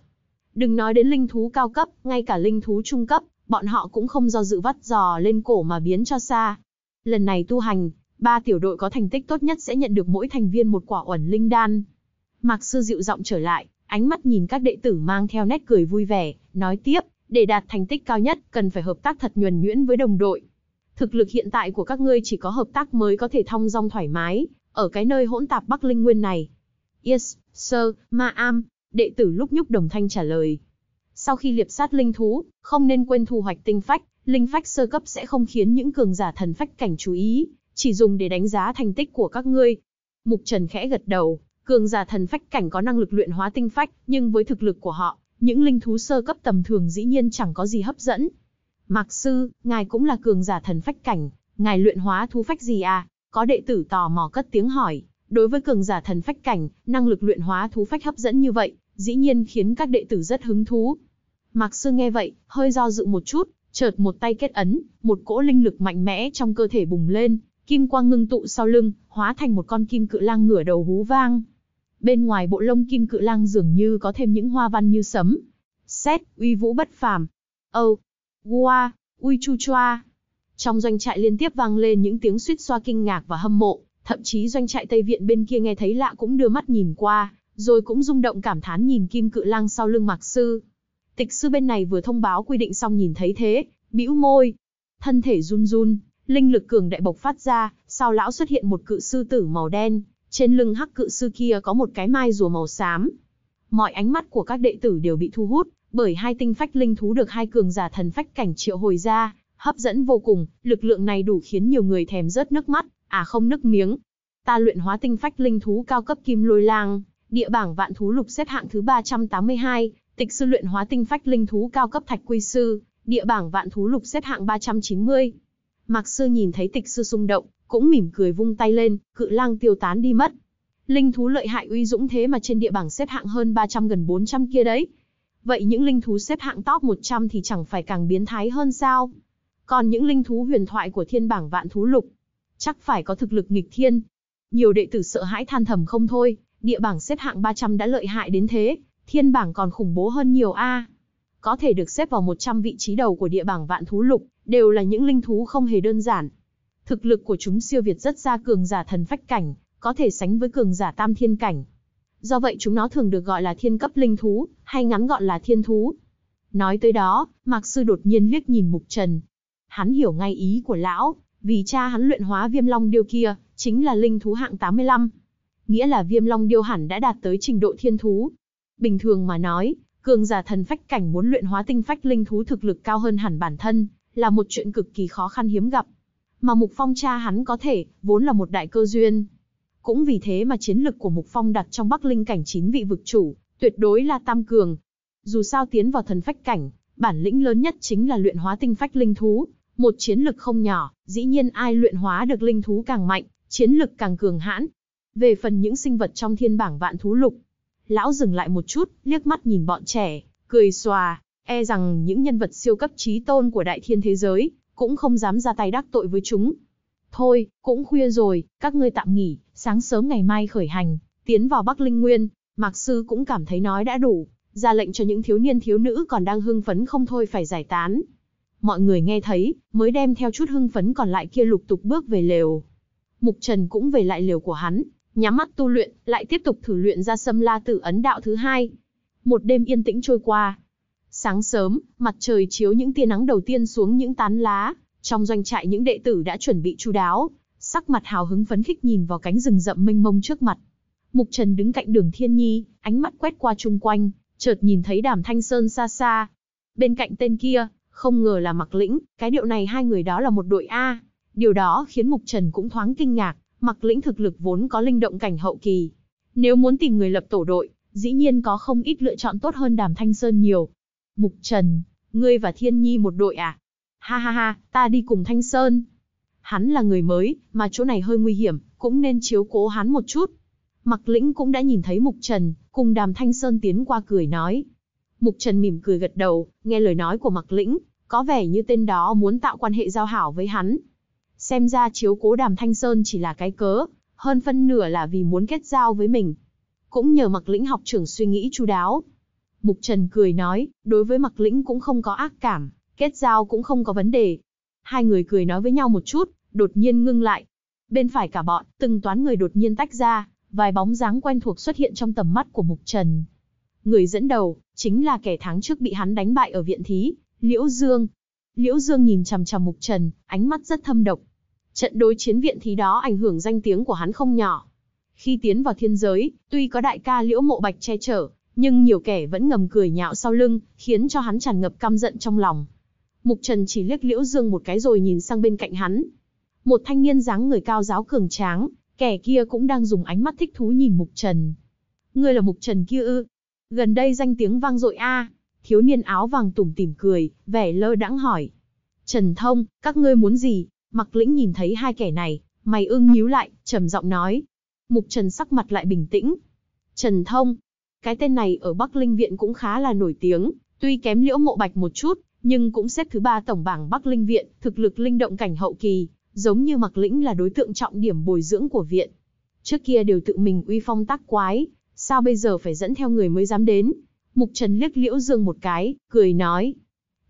Đừng nói đến linh thú cao cấp, ngay cả linh thú trung cấp, bọn họ cũng không do dự vắt giò lên cổ mà biến cho xa. Lần này tu hành, ba tiểu đội có thành tích tốt nhất sẽ nhận được mỗi thành viên một quả ẩn linh đan. Mạc sư dịu giọng trở lại, ánh mắt nhìn các đệ tử mang theo nét cười vui vẻ, nói tiếp, để đạt thành tích cao nhất cần phải hợp tác thật nhuần nhuyễn với đồng đội. Thực lực hiện tại của các ngươi chỉ có hợp tác mới có thể thông dong thoải mái, ở cái nơi hỗn tạp Bắc Linh Nguyên này. Yes, sir, ma am, đệ tử lúc nhúc đồng thanh trả lời, sau khi liệp sát linh thú, không nên quên thu hoạch tinh phách, linh phách sơ cấp sẽ không khiến những cường giả thần phách cảnh chú ý, chỉ dùng để đánh giá thành tích của các ngươi. Mục Trần khẽ gật đầu, cường giả thần phách cảnh có năng lực luyện hóa tinh phách, nhưng với thực lực của họ, những linh thú sơ cấp tầm thường dĩ nhiên chẳng có gì hấp dẫn. Mạc sư, ngài cũng là cường giả thần phách cảnh, ngài luyện hóa thú phách gì à? Có đệ tử tò mò cất tiếng hỏi. Đối với cường giả thần phách cảnh, năng lực luyện hóa thú phách hấp dẫn như vậy, dĩ nhiên khiến các đệ tử rất hứng thú. Mạc Sư nghe vậy, hơi do dự một chút, chợt một tay kết ấn, một cỗ linh lực mạnh mẽ trong cơ thể bùng lên, kim quang ngưng tụ sau lưng, hóa thành một con kim cự lang ngửa đầu hú vang. Bên ngoài bộ lông kim cự lang dường như có thêm những hoa văn như sấm. Xét, uy vũ bất phàm. Âu, gua, Uy chu choa. Trong doanh trại liên tiếp vang lên những tiếng suýt xoa kinh ngạc và hâm mộ, thậm chí doanh trại Tây Viện bên kia nghe thấy lạ cũng đưa mắt nhìn qua, rồi cũng rung động cảm thán nhìn kim cự lang sau lưng Mạc Sư. Tịch sư bên này vừa thông báo quy định xong nhìn thấy thế, bĩu môi, thân thể run run, linh lực cường đại bộc phát ra, sau lão xuất hiện một cự sư tử màu đen, trên lưng hắc cự sư kia có một cái mai rùa màu xám. Mọi ánh mắt của các đệ tử đều bị thu hút, bởi hai tinh phách linh thú được hai cường giả thần phách cảnh triệu hồi ra, hấp dẫn vô cùng, lực lượng này đủ khiến nhiều người thèm rớt nước mắt, à không nước miếng. Ta luyện hóa tinh phách linh thú cao cấp kim lôi lang, địa bảng vạn thú lục xếp hạng thứ 382, tịch sư luyện hóa tinh phách linh thú cao cấp thạch quy sư, địa bảng vạn thú lục xếp hạng 390. Mạc sư nhìn thấy tịch sư xung động, cũng mỉm cười vung tay lên, cự lang tiêu tán đi mất. Linh thú lợi hại uy dũng thế mà trên địa bảng xếp hạng hơn 300 gần 400 kia đấy. Vậy những linh thú xếp hạng top 100 thì chẳng phải càng biến thái hơn sao? Còn những linh thú huyền thoại của thiên bảng vạn thú lục, chắc phải có thực lực nghịch thiên. Nhiều đệ tử sợ hãi than thầm không thôi, địa bảng xếp hạng 300 đã lợi hại đến thế, thiên bảng còn khủng bố hơn nhiều a. Có thể được xếp vào 100 vị trí đầu của địa bảng vạn thú lục, đều là những linh thú không hề đơn giản. Thực lực của chúng siêu việt rất ra cường giả thần phách cảnh, có thể sánh với cường giả tam thiên cảnh. Do vậy chúng nó thường được gọi là thiên cấp linh thú, hay ngắn gọn là thiên thú. Nói tới đó, Mạc Sư đột nhiên liếc nhìn Mục Trần. Hắn hiểu ngay ý của lão, vì cha hắn luyện hóa viêm long điêu kia, chính là linh thú hạng 85. Nghĩa là viêm long điêu hẳn đã đạt tới trình độ thiên thú, Bình thường mà nói, cường giả thần phách cảnh muốn luyện hóa tinh phách linh thú thực lực cao hơn hẳn bản thân, là một chuyện cực kỳ khó khăn hiếm gặp. Mà Mục Phong cha hắn có thể, vốn là một đại cơ duyên. Cũng vì thế mà chiến lực của Mục Phong đặt trong Bắc Linh cảnh chín vị vực chủ, tuyệt đối là tam cường. Dù sao tiến vào thần phách cảnh, bản lĩnh lớn nhất chính là luyện hóa tinh phách linh thú, một chiến lực không nhỏ, dĩ nhiên ai luyện hóa được linh thú càng mạnh, chiến lực càng cường hãn. Về phần những sinh vật trong thiên bảng vạn thú lục, lão dừng lại một chút, liếc mắt nhìn bọn trẻ, cười xòa, e rằng những nhân vật siêu cấp trí tôn của đại thiên thế giới, cũng không dám ra tay đắc tội với chúng. Thôi, cũng khuya rồi, các ngươi tạm nghỉ, sáng sớm ngày mai khởi hành, tiến vào Bắc Linh Nguyên, Mạc Sư cũng cảm thấy nói đã đủ, ra lệnh cho những thiếu niên thiếu nữ còn đang hưng phấn không thôi phải giải tán. Mọi người nghe thấy, mới đem theo chút hưng phấn còn lại kia lục tục bước về lều. Mục Trần cũng về lại lều của hắn, nhắm mắt tu luyện, lại tiếp tục thử luyện ra Sâm La Tử ấn đạo thứ hai. Một đêm yên tĩnh trôi qua. Sáng sớm, mặt trời chiếu những tia nắng đầu tiên xuống những tán lá, trong doanh trại những đệ tử đã chuẩn bị chu đáo, sắc mặt hào hứng phấn khích nhìn vào cánh rừng rậm mênh mông trước mặt. Mục Trần đứng cạnh Đường Thiên Nhi, ánh mắt quét qua chung quanh, chợt nhìn thấy Đàm Thanh Sơn xa xa. Bên cạnh tên kia, không ngờ là Mặc Lĩnh, cái điệu này hai người đó là một đội a. Điều đó khiến Mục Trần cũng thoáng kinh ngạc, Mặc lĩnh thực lực vốn có linh động cảnh hậu kỳ. Nếu muốn tìm người lập tổ đội, dĩ nhiên có không ít lựa chọn tốt hơn đàm thanh sơn nhiều. Mục Trần, ngươi và Thiên Nhi một đội à? Ha ha ha, ta đi cùng Thanh Sơn. Hắn là người mới, mà chỗ này hơi nguy hiểm, cũng nên chiếu cố hắn một chút. Mặc lĩnh cũng đã nhìn thấy Mục Trần, cùng đàm Thanh Sơn tiến qua cười nói. Mục Trần mỉm cười gật đầu, nghe lời nói của Mặc lĩnh, có vẻ như tên đó muốn tạo quan hệ giao hảo với hắn, xem ra chiếu cố đàm thanh sơn chỉ là cái cớ, hơn phân nửa là vì muốn kết giao với mình. Cũng nhờ mặc lĩnh học trưởng suy nghĩ chu đáo. Mục Trần cười nói, đối với mặc lĩnh cũng không có ác cảm, kết giao cũng không có vấn đề. Hai người cười nói với nhau một chút, đột nhiên ngưng lại. Bên phải cả bọn, từng toán người đột nhiên tách ra, vài bóng dáng quen thuộc xuất hiện trong tầm mắt của Mục Trần. Người dẫn đầu, chính là kẻ tháng trước bị hắn đánh bại ở viện thí, Liễu Dương. Liễu Dương nhìn chằm chằm Mục Trần, ánh mắt rất thâm độc, Trận đối chiến viện thí đó ảnh hưởng danh tiếng của hắn không nhỏ. Khi tiến vào thiên giới, tuy có đại ca Liễu Mộ Bạch che chở, nhưng nhiều kẻ vẫn ngầm cười nhạo sau lưng, khiến cho hắn tràn ngập căm giận trong lòng. Mục Trần chỉ liếc Liễu Dương một cái rồi nhìn sang bên cạnh hắn. Một thanh niên dáng người cao giáo cường tráng, kẻ kia cũng đang dùng ánh mắt thích thú nhìn Mục Trần. Ngươi là Mục Trần kia ư? Gần đây danh tiếng vang dội a. Thiếu niên áo vàng tủm tỉm cười, vẻ lơ đãng hỏi. Trần Thông, các ngươi muốn gì? Mặc lĩnh nhìn thấy hai kẻ này, mày ưng nhíu lại, trầm giọng nói. Mục Trần sắc mặt lại bình tĩnh. Trần Thông. Cái tên này ở Bắc Linh Viện cũng khá là nổi tiếng, tuy kém liễu mộ bạch một chút, nhưng cũng xếp thứ ba tổng bảng Bắc Linh Viện, thực lực linh động cảnh hậu kỳ, giống như Mặc Lĩnh là đối tượng trọng điểm bồi dưỡng của viện. Trước kia đều tự mình uy phong tác quái, sao bây giờ phải dẫn theo người mới dám đến? Mục Trần liếc Liễu Dương một cái, cười nói.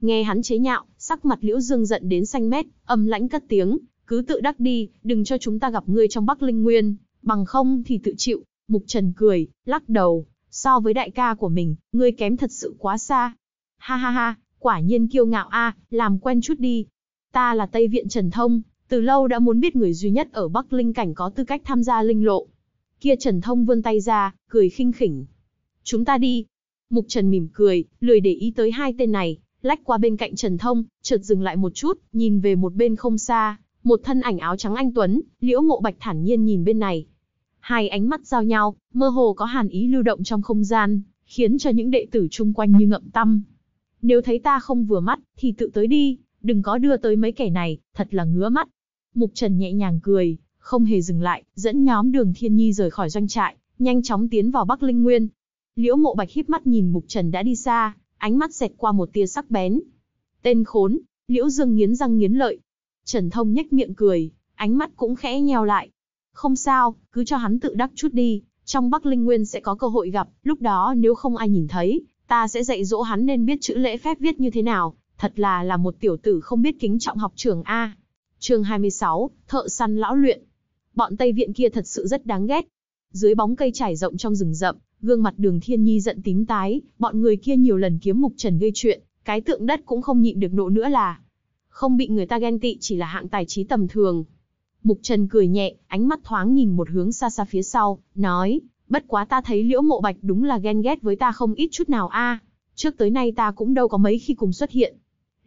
Nghe hắn chế nhạo, sắc mặt Liễu Dương giận đến xanh mét, âm lãnh cất tiếng, cứ tự đắc đi, đừng cho chúng ta gặp ngươi trong Bắc Linh Nguyên, bằng không thì tự chịu. Mục Trần cười, lắc đầu, so với đại ca của mình, ngươi kém thật sự quá xa. Ha ha ha, quả nhiên kiêu ngạo a, làm quen chút đi. Ta là Tây Viện Trần Thông, từ lâu đã muốn biết người duy nhất ở Bắc Linh Cảnh có tư cách tham gia linh lộ. Kia Trần Thông vươn tay ra, cười khinh khỉnh. Chúng ta đi. Mục Trần mỉm cười, lười để ý tới hai tên này, lách qua bên cạnh Trần Thông, chợt dừng lại một chút, nhìn về một bên không xa, một thân ảnh áo trắng anh tuấn, Liễu ngộ Bạch thản nhiên nhìn bên này. Hai ánh mắt giao nhau, mơ hồ có hàn ý lưu động trong không gian, khiến cho những đệ tử chung quanh như ngậm tâm. Nếu thấy ta không vừa mắt, thì tự tới đi, đừng có đưa tới mấy kẻ này, thật là ngứa mắt. Mục Trần nhẹ nhàng cười, không hề dừng lại, dẫn nhóm đường Thiên Nhi rời khỏi doanh trại, nhanh chóng tiến vào Bắc Linh Nguyên. Liễu Mộ Bạch híp mắt nhìn Mục Trần đã đi xa, ánh mắt xẹt qua một tia sắc bén. Tên khốn, Liễu Dương nghiến răng nghiến lợi. Trần Thông nhếch miệng cười, ánh mắt cũng khẽ nheo lại. Không sao, cứ cho hắn tự đắc chút đi, trong Bắc Linh Nguyên sẽ có cơ hội gặp, lúc đó nếu không ai nhìn thấy, ta sẽ dạy dỗ hắn nên biết chữ lễ phép viết như thế nào, thật là là một tiểu tử không biết kính trọng học trường A. chương 26, thợ săn lão luyện. Bọn Tây Viện kia thật sự rất đáng ghét. Dưới bóng cây trải rộng trong rừng rậm, Gương mặt đường thiên nhi giận tím tái, bọn người kia nhiều lần kiếm mục trần gây chuyện, cái tượng đất cũng không nhịn được nộ nữa là. Không bị người ta ghen tị chỉ là hạng tài trí tầm thường. Mục trần cười nhẹ, ánh mắt thoáng nhìn một hướng xa xa phía sau, nói, bất quá ta thấy liễu mộ bạch đúng là ghen ghét với ta không ít chút nào a. Trước tới nay ta cũng đâu có mấy khi cùng xuất hiện.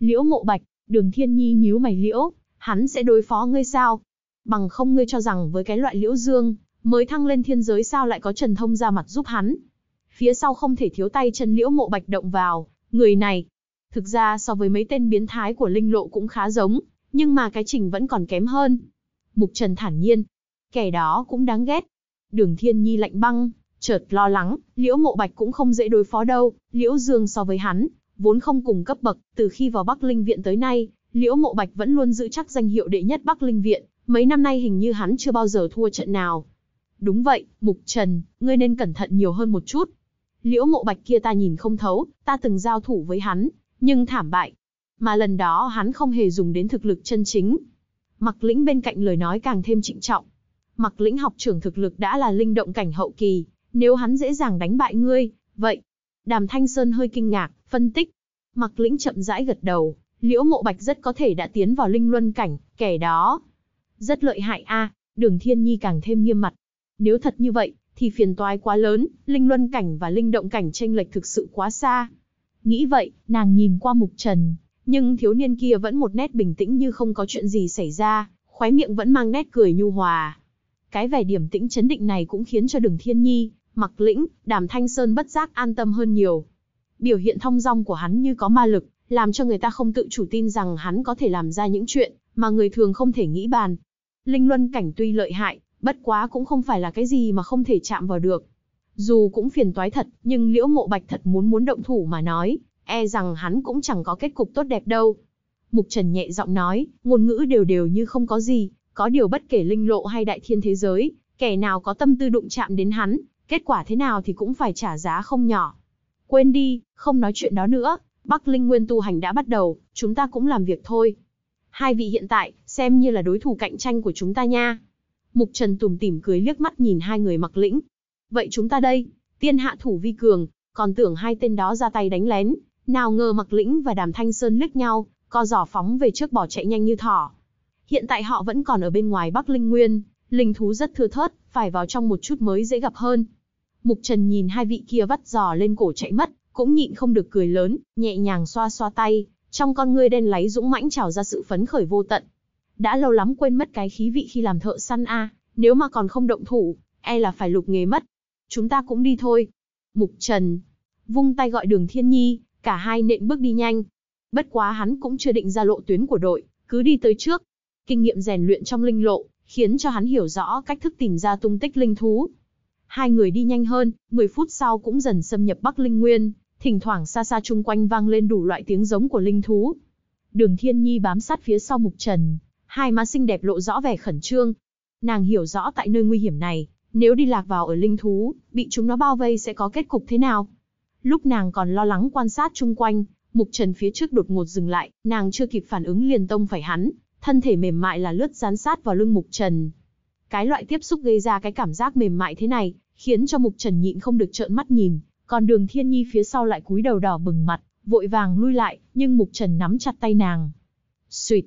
Liễu mộ bạch, đường thiên nhi nhíu mày liễu, hắn sẽ đối phó ngươi sao? Bằng không ngươi cho rằng với cái loại liễu dương, Mới thăng lên thiên giới sao lại có Trần Thông ra mặt giúp hắn. Phía sau không thể thiếu tay chân liễu mộ bạch động vào, người này. Thực ra so với mấy tên biến thái của linh lộ cũng khá giống, nhưng mà cái trình vẫn còn kém hơn. Mục Trần thản nhiên, kẻ đó cũng đáng ghét. Đường Thiên Nhi lạnh băng, chợt lo lắng, Liễu Mộ Bạch cũng không dễ đối phó đâu, Liễu Dương so với hắn, vốn không cùng cấp bậc, từ khi vào Bắc Linh Viện tới nay, Liễu Mộ Bạch vẫn luôn giữ chắc danh hiệu đệ nhất Bắc Linh Viện, mấy năm nay hình như hắn chưa bao giờ thua trận nào, Đúng vậy, Mục Trần, ngươi nên cẩn thận nhiều hơn một chút. Liễu mộ bạch kia ta nhìn không thấu, ta từng giao thủ với hắn, nhưng thảm bại. Mà lần đó hắn không hề dùng đến thực lực chân chính. Mặc lĩnh bên cạnh lời nói càng thêm trịnh trọng. Mặc lĩnh học trưởng thực lực đã là linh động cảnh hậu kỳ, nếu hắn dễ dàng đánh bại ngươi, vậy. Đàm Thanh Sơn hơi kinh ngạc, phân tích. Mặc lĩnh chậm rãi gật đầu, liễu mộ bạch rất có thể đã tiến vào linh luân cảnh, kẻ đó. Rất lợi hại a đường thiên nhi càng thêm nghiêm mặt. Nếu thật như vậy, thì phiền toái quá lớn, linh luân cảnh và linh động cảnh tranh lệch thực sự quá xa. Nghĩ vậy, nàng nhìn qua mục trần, nhưng thiếu niên kia vẫn một nét bình tĩnh như không có chuyện gì xảy ra, khóe miệng vẫn mang nét cười nhu hòa. Cái vẻ điểm tĩnh chấn định này cũng khiến cho đường thiên nhi, mặc lĩnh, đàm thanh sơn bất giác an tâm hơn nhiều. Biểu hiện thông dong của hắn như có ma lực, làm cho người ta không tự chủ tin rằng hắn có thể làm ra những chuyện mà người thường không thể nghĩ bàn. Linh luân cảnh tuy lợi hại, Bất quá cũng không phải là cái gì mà không thể chạm vào được. Dù cũng phiền toái thật, nhưng liễu mộ bạch thật muốn muốn động thủ mà nói, e rằng hắn cũng chẳng có kết cục tốt đẹp đâu. Mục Trần nhẹ giọng nói, ngôn ngữ đều đều như không có gì, có điều bất kể linh lộ hay đại thiên thế giới, kẻ nào có tâm tư đụng chạm đến hắn, kết quả thế nào thì cũng phải trả giá không nhỏ. Quên đi, không nói chuyện đó nữa, Bắc Linh Nguyên tu hành đã bắt đầu, chúng ta cũng làm việc thôi. Hai vị hiện tại, xem như là đối thủ cạnh tranh của chúng ta nha. Mục Trần tủm tỉm cười liếc mắt nhìn hai người mặc lĩnh. Vậy chúng ta đây, tiên hạ thủ vi cường, còn tưởng hai tên đó ra tay đánh lén, nào ngờ mặc lĩnh và đàm thanh sơn liếc nhau, co giỏ phóng về trước bỏ chạy nhanh như thỏ. Hiện tại họ vẫn còn ở bên ngoài Bắc Linh Nguyên, linh thú rất thưa thớt, phải vào trong một chút mới dễ gặp hơn. Mục Trần nhìn hai vị kia vắt giò lên cổ chạy mất, cũng nhịn không được cười lớn, nhẹ nhàng xoa xoa tay, trong con ngươi đen láy dũng mãnh trào ra sự phấn khởi vô tận, đã lâu lắm quên mất cái khí vị khi làm thợ săn a, nếu mà còn không động thủ, e là phải lục nghề mất. Chúng ta cũng đi thôi. Mục Trần, vung tay gọi đường Thiên Nhi, cả hai nện bước đi nhanh. Bất quá hắn cũng chưa định ra lộ tuyến của đội, cứ đi tới trước. Kinh nghiệm rèn luyện trong linh lộ, khiến cho hắn hiểu rõ cách thức tìm ra tung tích linh thú. Hai người đi nhanh hơn, 10 phút sau cũng dần xâm nhập Bắc Linh Nguyên, thỉnh thoảng xa xa chung quanh vang lên đủ loại tiếng giống của linh thú. Đường Thiên Nhi bám sát phía sau Mục Trần, hai má xinh đẹp lộ rõ vẻ khẩn trương. Nàng hiểu rõ tại nơi nguy hiểm này, nếu đi lạc vào ở linh thú, bị chúng nó bao vây sẽ có kết cục thế nào. Lúc nàng còn lo lắng quan sát chung quanh, mục trần phía trước đột ngột dừng lại, nàng chưa kịp phản ứng liền tông phải hắn, thân thể mềm mại là lướt dán sát vào lưng mục trần. Cái loại tiếp xúc gây ra cái cảm giác mềm mại thế này, khiến cho mục trần nhịn không được trợn mắt nhìn, còn đường thiên nhi phía sau lại cúi đầu đỏ bừng mặt, vội vàng lui lại, nhưng mục trần nắm chặt tay nàng. Xuyệt,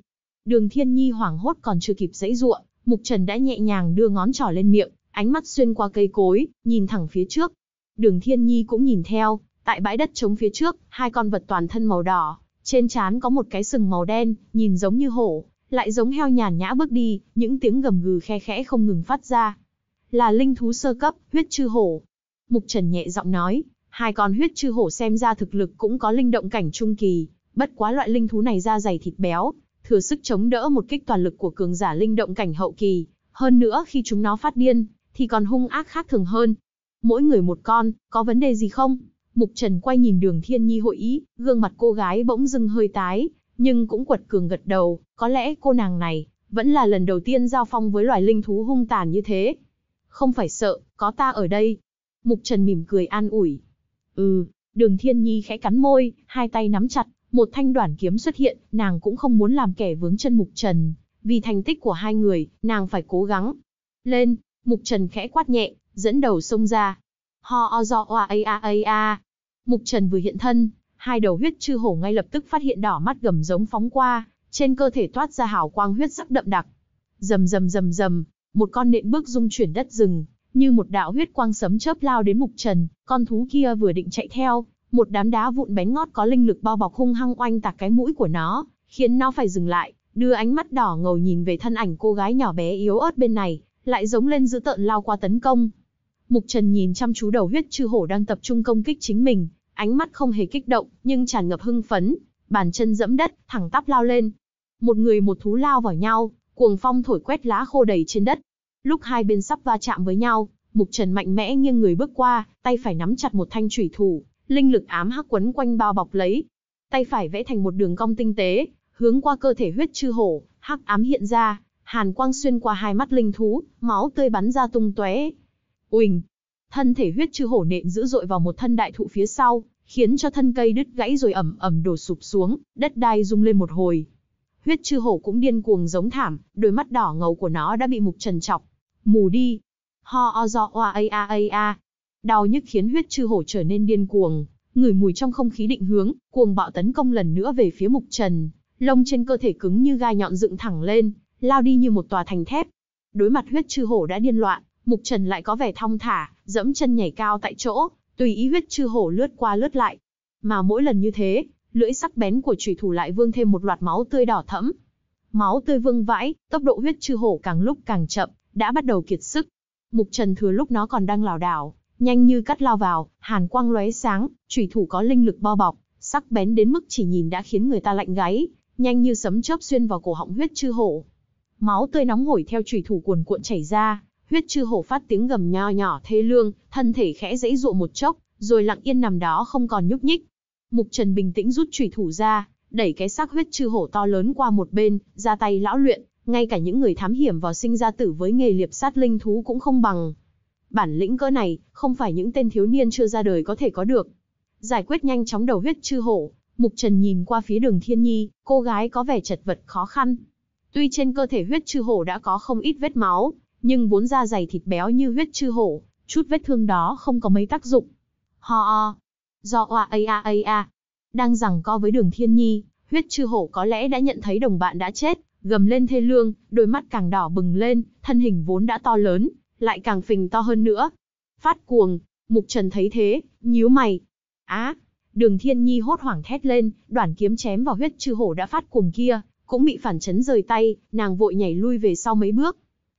Đường Thiên Nhi hoảng hốt còn chưa kịp dãy ruộng, Mục Trần đã nhẹ nhàng đưa ngón trỏ lên miệng, ánh mắt xuyên qua cây cối, nhìn thẳng phía trước. Đường Thiên Nhi cũng nhìn theo, tại bãi đất trống phía trước, hai con vật toàn thân màu đỏ, trên trán có một cái sừng màu đen, nhìn giống như hổ, lại giống heo nhàn nhã bước đi, những tiếng gầm gừ khe khẽ không ngừng phát ra. Là linh thú sơ cấp, huyết chư hổ. Mục Trần nhẹ giọng nói, hai con huyết chư hổ xem ra thực lực cũng có linh động cảnh trung kỳ, bất quá loại linh thú này da dày thịt béo, thừa sức chống đỡ một kích toàn lực của cường giả linh động cảnh hậu kỳ, hơn nữa khi chúng nó phát điên, thì còn hung ác khác thường hơn. Mỗi người một con, có vấn đề gì không? Mục Trần quay nhìn đường Thiên Nhi hội ý, gương mặt cô gái bỗng dưng hơi tái, nhưng cũng quật cường gật đầu, có lẽ cô nàng này, vẫn là lần đầu tiên giao phong với loài linh thú hung tàn như thế. Không phải sợ, có ta ở đây. Mục Trần mỉm cười an ủi. Ừ, đường Thiên Nhi khẽ cắn môi, hai tay nắm chặt, một thanh đoản kiếm xuất hiện, nàng cũng không muốn làm kẻ vướng chân Mục Trần, vì thành tích của hai người, nàng phải cố gắng. Lên, Mục Trần khẽ quát nhẹ, dẫn đầu xông ra. Ho o do oa a a a a. Mục Trần vừa hiện thân, hai đầu huyết chư hổ ngay lập tức phát hiện đỏ mắt gầm giống phóng qua, trên cơ thể toát ra hào quang huyết sắc đậm đặc. Rầm rầm rầm rầm, một con nện bước dung chuyển đất rừng, như một đạo huyết quang sấm chớp lao đến Mục Trần, con thú kia vừa định chạy theo, một đám đá vụn bén ngót có linh lực bao bọc hung hăng oanh tạc cái mũi của nó, khiến nó phải dừng lại, đưa ánh mắt đỏ ngầu nhìn về thân ảnh cô gái nhỏ bé yếu ớt bên này, lại giống lên dữ tợn lao qua tấn công. Mục Trần nhìn chăm chú đầu huyết chư hổ đang tập trung công kích chính mình, ánh mắt không hề kích động, nhưng tràn ngập hưng phấn, bàn chân dẫm đất, thẳng tắp lao lên. Một người một thú lao vào nhau, cuồng phong thổi quét lá khô đầy trên đất. Lúc hai bên sắp va chạm với nhau, Mục Trần mạnh mẽ nghiêng người bước qua, tay phải nắm chặt một thanh thủy thủ, linh lực ám hắc quấn quanh bao bọc lấy. Tay phải vẽ thành một đường cong tinh tế, hướng qua cơ thể huyết chư hổ, hắc ám hiện ra, hàn quang xuyên qua hai mắt linh thú, máu tươi bắn ra tung tóe. Uỳnh, thân thể huyết chư hổ nện dữ dội vào một thân đại thụ phía sau, khiến cho thân cây đứt gãy rồi ẩm ẩm đổ sụp xuống, đất đai rung lên một hồi. Huyết chư hổ cũng điên cuồng giống thảm, đôi mắt đỏ ngầu của nó đã bị mục trần chọc. Mù đi. Ho o do oa a a a a, Đau nhức khiến huyết chư hổ trở nên điên cuồng, người mùi trong không khí định hướng, cuồng bạo tấn công lần nữa về phía Mục Trần, lông trên cơ thể cứng như gai nhọn dựng thẳng lên, lao đi như một tòa thành thép. Đối mặt huyết chư hổ đã điên loạn, Mục Trần lại có vẻ thong thả, dẫm chân nhảy cao tại chỗ, tùy ý huyết chư hổ lướt qua lướt lại. Mà mỗi lần như thế, lưỡi sắc bén của chủy thủ lại vương thêm một loạt máu tươi đỏ thẫm. Máu tươi vương vãi, tốc độ huyết chư hổ càng lúc càng chậm, đã bắt đầu kiệt sức. Mục Trần thừa lúc nó còn đang lảo đảo, Nhanh như cắt lao vào, hàn quang lóe sáng, chủy thủ có linh lực bao bọc, sắc bén đến mức chỉ nhìn đã khiến người ta lạnh gáy, nhanh như sấm chớp xuyên vào cổ họng huyết chư hổ. Máu tươi nóng hổi theo chủy thủ cuồn cuộn chảy ra, huyết chư hổ phát tiếng gầm nho nhỏ thê lương, thân thể khẽ giãy dụa một chốc, rồi lặng yên nằm đó không còn nhúc nhích. Mục Trần bình tĩnh rút chủy thủ ra, đẩy cái xác huyết chư hổ to lớn qua một bên, ra tay lão luyện, ngay cả những người thám hiểm vào sinh ra tử với nghề liệp sát linh thú cũng không bằng bản lĩnh cỡ này, không phải những tên thiếu niên chưa ra đời có thể có được. Giải quyết nhanh chóng đầu huyết chư hổ, Mục Trần nhìn qua phía đường Thiên Nhi, cô gái có vẻ chật vật khó khăn. Tuy trên cơ thể huyết chư hổ đã có không ít vết máu, nhưng vốn da dày thịt béo như huyết chư hổ, chút vết thương đó không có mấy tác dụng. Ho o, do oa a a a a, đang rằng co với đường Thiên Nhi, huyết chư hổ có lẽ đã nhận thấy đồng bạn đã chết, gầm lên thê lương, đôi mắt càng đỏ bừng lên, thân hình vốn đã to lớn, lại càng phình to hơn nữa. Phát cuồng, Mục Trần thấy thế, nhíu mày. Á, đường thiên nhi hốt hoảng thét lên, đoạn kiếm chém vào huyết chư hổ đã phát cuồng kia, cũng bị phản chấn rời tay, nàng vội nhảy lui về sau mấy bước.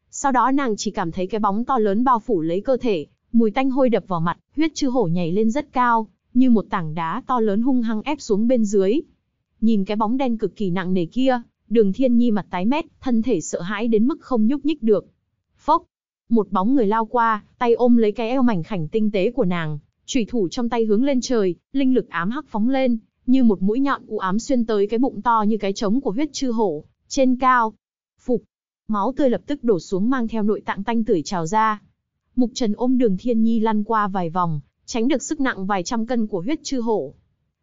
Sau đó nàng chỉ cảm thấy cái bóng to lớn bao phủ lấy cơ thể, mùi tanh hôi đập vào mặt, huyết chư hổ nhảy lên rất cao, như một tảng đá to lớn hung hăng ép xuống bên dưới. Nhìn cái bóng đen cực kỳ nặng nề kia, đường thiên nhi mặt tái mét, thân thể sợ hãi đến mức không nhúc nhích được. Một bóng người lao qua, tay ôm lấy cái eo mảnh khảnh tinh tế của nàng, chủy thủ trong tay hướng lên trời, linh lực ám hắc phóng lên, như một mũi nhọn u ám xuyên tới cái bụng to như cái trống của huyết chư hổ, trên cao. Phục, máu tươi lập tức đổ xuống mang theo nội tạng tanh tưởi trào ra. Mục Trần ôm Đường Thiên Nhi lăn qua vài vòng, tránh được sức nặng vài trăm cân của huyết chư hổ.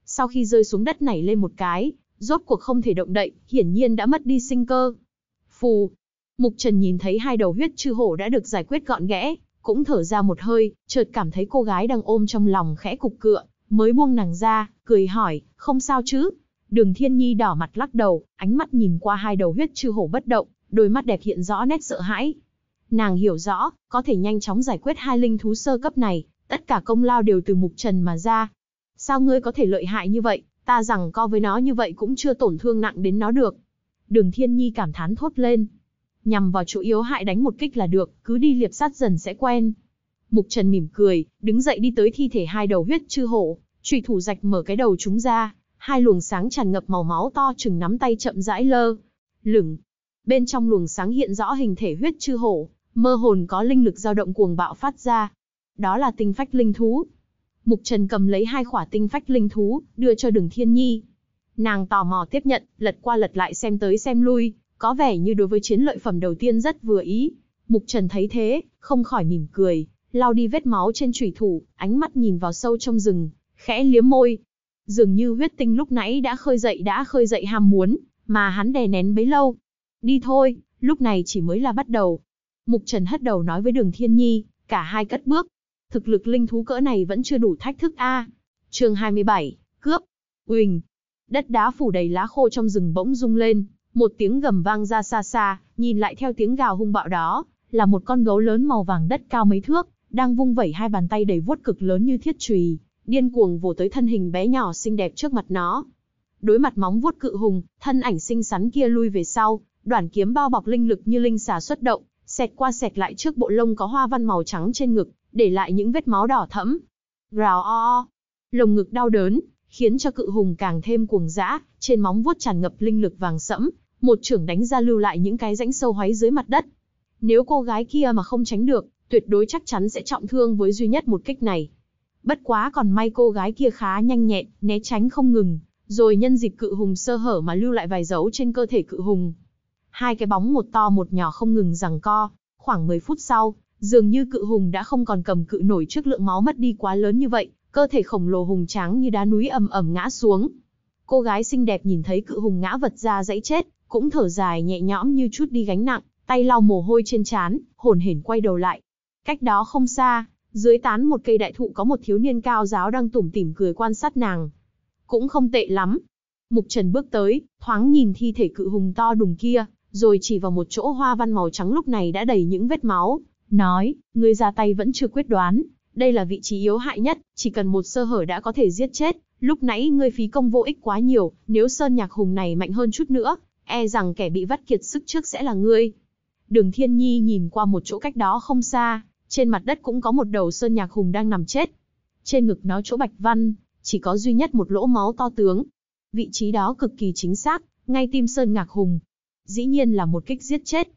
Sau khi rơi xuống đất nảy lên một cái, rốt cuộc không thể động đậy, hiển nhiên đã mất đi sinh cơ. Phù, Mục Trần nhìn thấy hai đầu huyết chư hổ đã được giải quyết gọn gẽ, cũng thở ra một hơi, chợt cảm thấy cô gái đang ôm trong lòng khẽ cục cựa, mới buông nàng ra, cười hỏi, không sao chứ? Đường Thiên Nhi đỏ mặt lắc đầu, ánh mắt nhìn qua hai đầu huyết chư hổ bất động, đôi mắt đẹp hiện rõ nét sợ hãi. Nàng hiểu rõ, có thể nhanh chóng giải quyết hai linh thú sơ cấp này, tất cả công lao đều từ Mục Trần mà ra. Sao ngươi có thể lợi hại như vậy, ta rằng co với nó như vậy cũng chưa tổn thương nặng đến nó được. Đường Thiên Nhi cảm thán thốt lên, nhằm vào chỗ yếu hại đánh một kích là được, cứ đi liệp sát dần sẽ quen. Mục Trần mỉm cười, đứng dậy đi tới thi thể hai đầu huyết chư hổ, chủy thủ rạch mở cái đầu chúng ra, hai luồng sáng tràn ngập màu máu to chừng nắm tay chậm rãi lơ. Lửng. Bên trong luồng sáng hiện rõ hình thể huyết chư hổ, mơ hồn có linh lực dao động cuồng bạo phát ra. Đó là tinh phách linh thú. Mục Trần cầm lấy hai khỏa tinh phách linh thú, đưa cho Đường Thiên Nhi. Nàng tò mò tiếp nhận, lật qua lật lại xem tới xem lui, có vẻ như đối với chiến lợi phẩm đầu tiên rất vừa ý. Mục Trần thấy thế, không khỏi mỉm cười, lau đi vết máu trên chủy thủ, ánh mắt nhìn vào sâu trong rừng, khẽ liếm môi. Dường như huyết tinh lúc nãy đã khơi dậy đã khơi dậy ham muốn, mà hắn đè nén bấy lâu. Đi thôi, lúc này chỉ mới là bắt đầu. Mục Trần hất đầu nói với Đường Thiên Nhi, cả hai cất bước. Thực lực linh thú cỡ này vẫn chưa đủ thách thức a. Chương 27, cướp. Uỳnh. Đất đá phủ đầy lá khô trong rừng bỗng rung lên, một tiếng gầm vang ra xa xa, nhìn lại theo tiếng gào hung bạo đó, là một con gấu lớn màu vàng đất cao mấy thước, đang vung vẩy hai bàn tay đầy vuốt cực lớn như thiết chùy, điên cuồng vồ tới thân hình bé nhỏ xinh đẹp trước mặt nó. Đối mặt móng vuốt cự hùng, thân ảnh xinh xắn kia lui về sau, đoạn kiếm bao bọc linh lực như linh xà xuất động, xẹt qua xẹt lại trước bộ lông có hoa văn màu trắng trên ngực, để lại những vết máu đỏ thẫm. Rào o o, lồng ngực đau đớn, khiến cho cự hùng càng thêm cuồng dã, trên móng vuốt tràn ngập linh lực vàng sẫm, một trưởng đánh ra lưu lại những cái rãnh sâu hoáy dưới mặt đất. Nếu cô gái kia mà không tránh được, tuyệt đối chắc chắn sẽ trọng thương với duy nhất một kích này. Bất quá còn may cô gái kia khá nhanh nhẹn, né tránh không ngừng, rồi nhân dịp cự hùng sơ hở mà lưu lại vài dấu trên cơ thể cự hùng. Hai cái bóng một to một nhỏ không ngừng rằng co, khoảng 10 phút sau, dường như cự hùng đã không còn cầm cự nổi trước lượng máu mất đi quá lớn như vậy, cơ thể khổng lồ hùng tráng như đá núi ầm ầm ngã xuống. Cô gái xinh đẹp nhìn thấy cự hùng ngã vật ra dãy chết, cũng thở dài nhẹ nhõm như chút đi gánh nặng, tay lau mồ hôi trên trán, hồn hển quay đầu lại. Cách đó không xa, dưới tán một cây đại thụ có một thiếu niên cao giáo đang tủm tỉm cười quan sát nàng. Cũng không tệ lắm. Mục Trần bước tới, thoáng nhìn thi thể cự hùng to đùng kia, rồi chỉ vào một chỗ hoa văn màu trắng lúc này đã đầy những vết máu, nói, ngươi ra tay vẫn chưa quyết đoán, đây là vị trí yếu hại nhất, chỉ cần một sơ hở đã có thể giết chết, lúc nãy ngươi phí công vô ích quá nhiều, nếu sơn nhạc hùng này mạnh hơn chút nữa, e rằng kẻ bị vắt kiệt sức trước sẽ là ngươi. Đường Thiên Nhi nhìn qua một chỗ cách đó không xa, trên mặt đất cũng có một đầu sơn nhạc hùng đang nằm chết. Trên ngực nó chỗ bạch văn, chỉ có duy nhất một lỗ máu to tướng. Vị trí đó cực kỳ chính xác, ngay tim sơn ngạc hùng. Dĩ nhiên là một kích giết chết.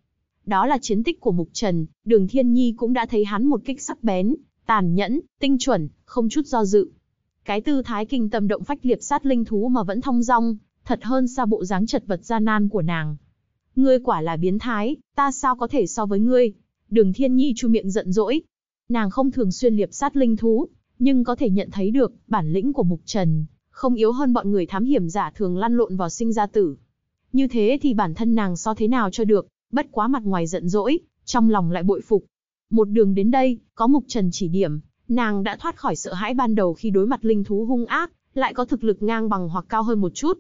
Đó là chiến tích của Mục Trần, đường Thiên Nhi cũng đã thấy hắn một kích sắc bén, tàn nhẫn, tinh chuẩn, không chút do dự. Cái tư thái kinh tâm động phách liệp sát linh thú mà vẫn thong dong, thật hơn xa bộ dáng chật vật gian nan của nàng. Ngươi quả là biến thái, ta sao có thể so với ngươi? Đường Thiên Nhi chu miệng giận dỗi. Nàng không thường xuyên liệp sát linh thú, nhưng có thể nhận thấy được bản lĩnh của Mục Trần, không yếu hơn bọn người thám hiểm giả thường lăn lộn vào sinh ra tử. Như thế thì bản thân nàng so thế nào cho được, bất quá mặt ngoài giận dỗi, trong lòng lại bội phục. Một đường đến đây, có Mục Trần chỉ điểm, nàng đã thoát khỏi sợ hãi ban đầu khi đối mặt linh thú hung ác, lại có thực lực ngang bằng hoặc cao hơn một chút,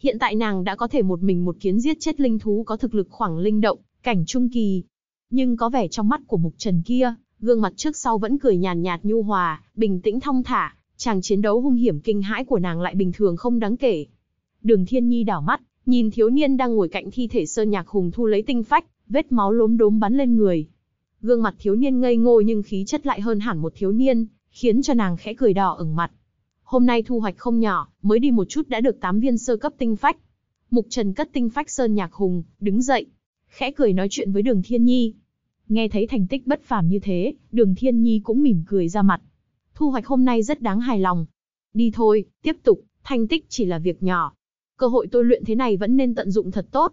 hiện tại nàng đã có thể một mình một kiến giết chết linh thú có thực lực khoảng linh động, cảnh trung kỳ. Nhưng có vẻ trong mắt của mục trần kia, gương mặt trước sau vẫn cười nhàn nhạt nhu hòa, bình tĩnh thong thả, chàng chiến đấu hung hiểm kinh hãi của nàng lại bình thường không đáng kể. Đường Thiên Nhi đảo mắt, nhìn thiếu niên đang ngồi cạnh thi thể Sơn Nhạc Hùng thu lấy tinh phách, vết máu lốm đốm bắn lên người. Gương mặt thiếu niên ngây ngô nhưng khí chất lại hơn hẳn một thiếu niên, khiến cho nàng khẽ cười đỏ ửng mặt hôm nay thu hoạch không nhỏ, mới đi một chút đã được 8 viên sơ cấp tinh phách. Mục Trần cất tinh phách Sơn Nhạc Hùng, đứng dậy, khẽ cười nói chuyện với Đường Thiên Nhi. Nghe thấy thành tích bất phàm như thế, Đường Thiên Nhi cũng mỉm cười ra mặt. Thu hoạch hôm nay rất đáng hài lòng. Đi thôi, tiếp tục, thành tích chỉ là việc nhỏ. Cơ hội tôi luyện thế này vẫn nên tận dụng thật tốt.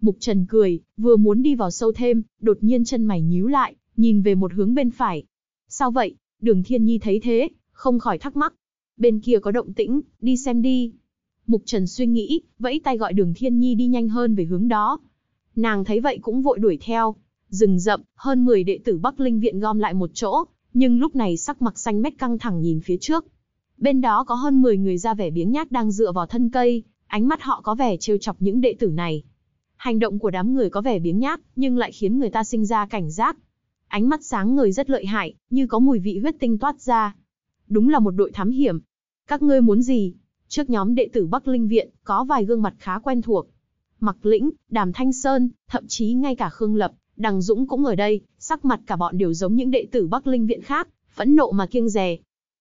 Mục Trần cười, vừa muốn đi vào sâu thêm, đột nhiên chân mày nhíu lại, nhìn về một hướng bên phải. Sao vậy? Đường Thiên Nhi thấy thế, không khỏi thắc mắc bên kia có động tĩnh, đi xem đi. Mục Trần suy nghĩ, vẫy tay gọi đường Thiên Nhi đi nhanh hơn về hướng đó. Nàng thấy vậy cũng vội đuổi theo. Rừng rậm, hơn 10 đệ tử Bắc Linh Viện gom lại một chỗ, nhưng lúc này sắc mặt xanh mét căng thẳng nhìn phía trước. Bên đó có hơn 10 người ra vẻ biếng nhác đang dựa vào thân cây, ánh mắt họ có vẻ trêu chọc những đệ tử này. Hành động của đám người có vẻ biếng nhác, nhưng lại khiến người ta sinh ra cảnh giác. Ánh mắt sáng người rất lợi hại, như có mùi vị huyết tinh toát ra đúng là một đội thám hiểm. Các ngươi muốn gì? Trước nhóm đệ tử Bắc Linh Viện, có vài gương mặt khá quen thuộc. Mặc Lĩnh, Đàm Thanh Sơn, thậm chí ngay cả Khương Lập, Đằng Dũng cũng ở đây, sắc mặt cả bọn đều giống những đệ tử Bắc Linh Viện khác, phẫn nộ mà kiêng rè.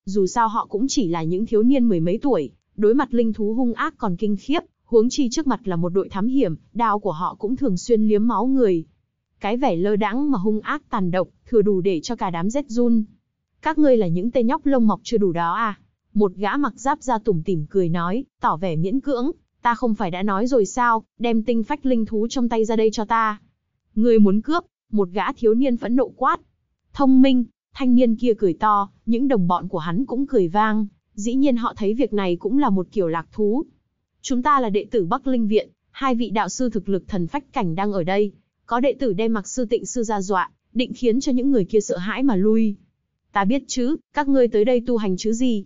Dù sao họ cũng chỉ là những thiếu niên mười mấy tuổi, đối mặt linh thú hung ác còn kinh khiếp, huống chi trước mặt là một đội thám hiểm, đao của họ cũng thường xuyên liếm máu người. Cái vẻ lơ đãng mà hung ác tàn độc, thừa đủ để cho cả đám rét run. Các ngươi là những tên nhóc lông mọc chưa đủ đó à? Một gã mặc giáp da tủm tỉm cười nói, tỏ vẻ miễn cưỡng, ta không phải đã nói rồi sao, đem tinh phách linh thú trong tay ra đây cho ta. Ngươi muốn cướp, một gã thiếu niên phẫn nộ quát. Thông minh, thanh niên kia cười to, những đồng bọn của hắn cũng cười vang, dĩ nhiên họ thấy việc này cũng là một kiểu lạc thú. Chúng ta là đệ tử Bắc Linh Viện, hai vị đạo sư thực lực thần phách cảnh đang ở đây, có đệ tử đem mặc sư tịnh sư ra dọa, định khiến cho những người kia sợ hãi mà lui. Ta biết chứ, các ngươi tới đây tu hành chứ gì?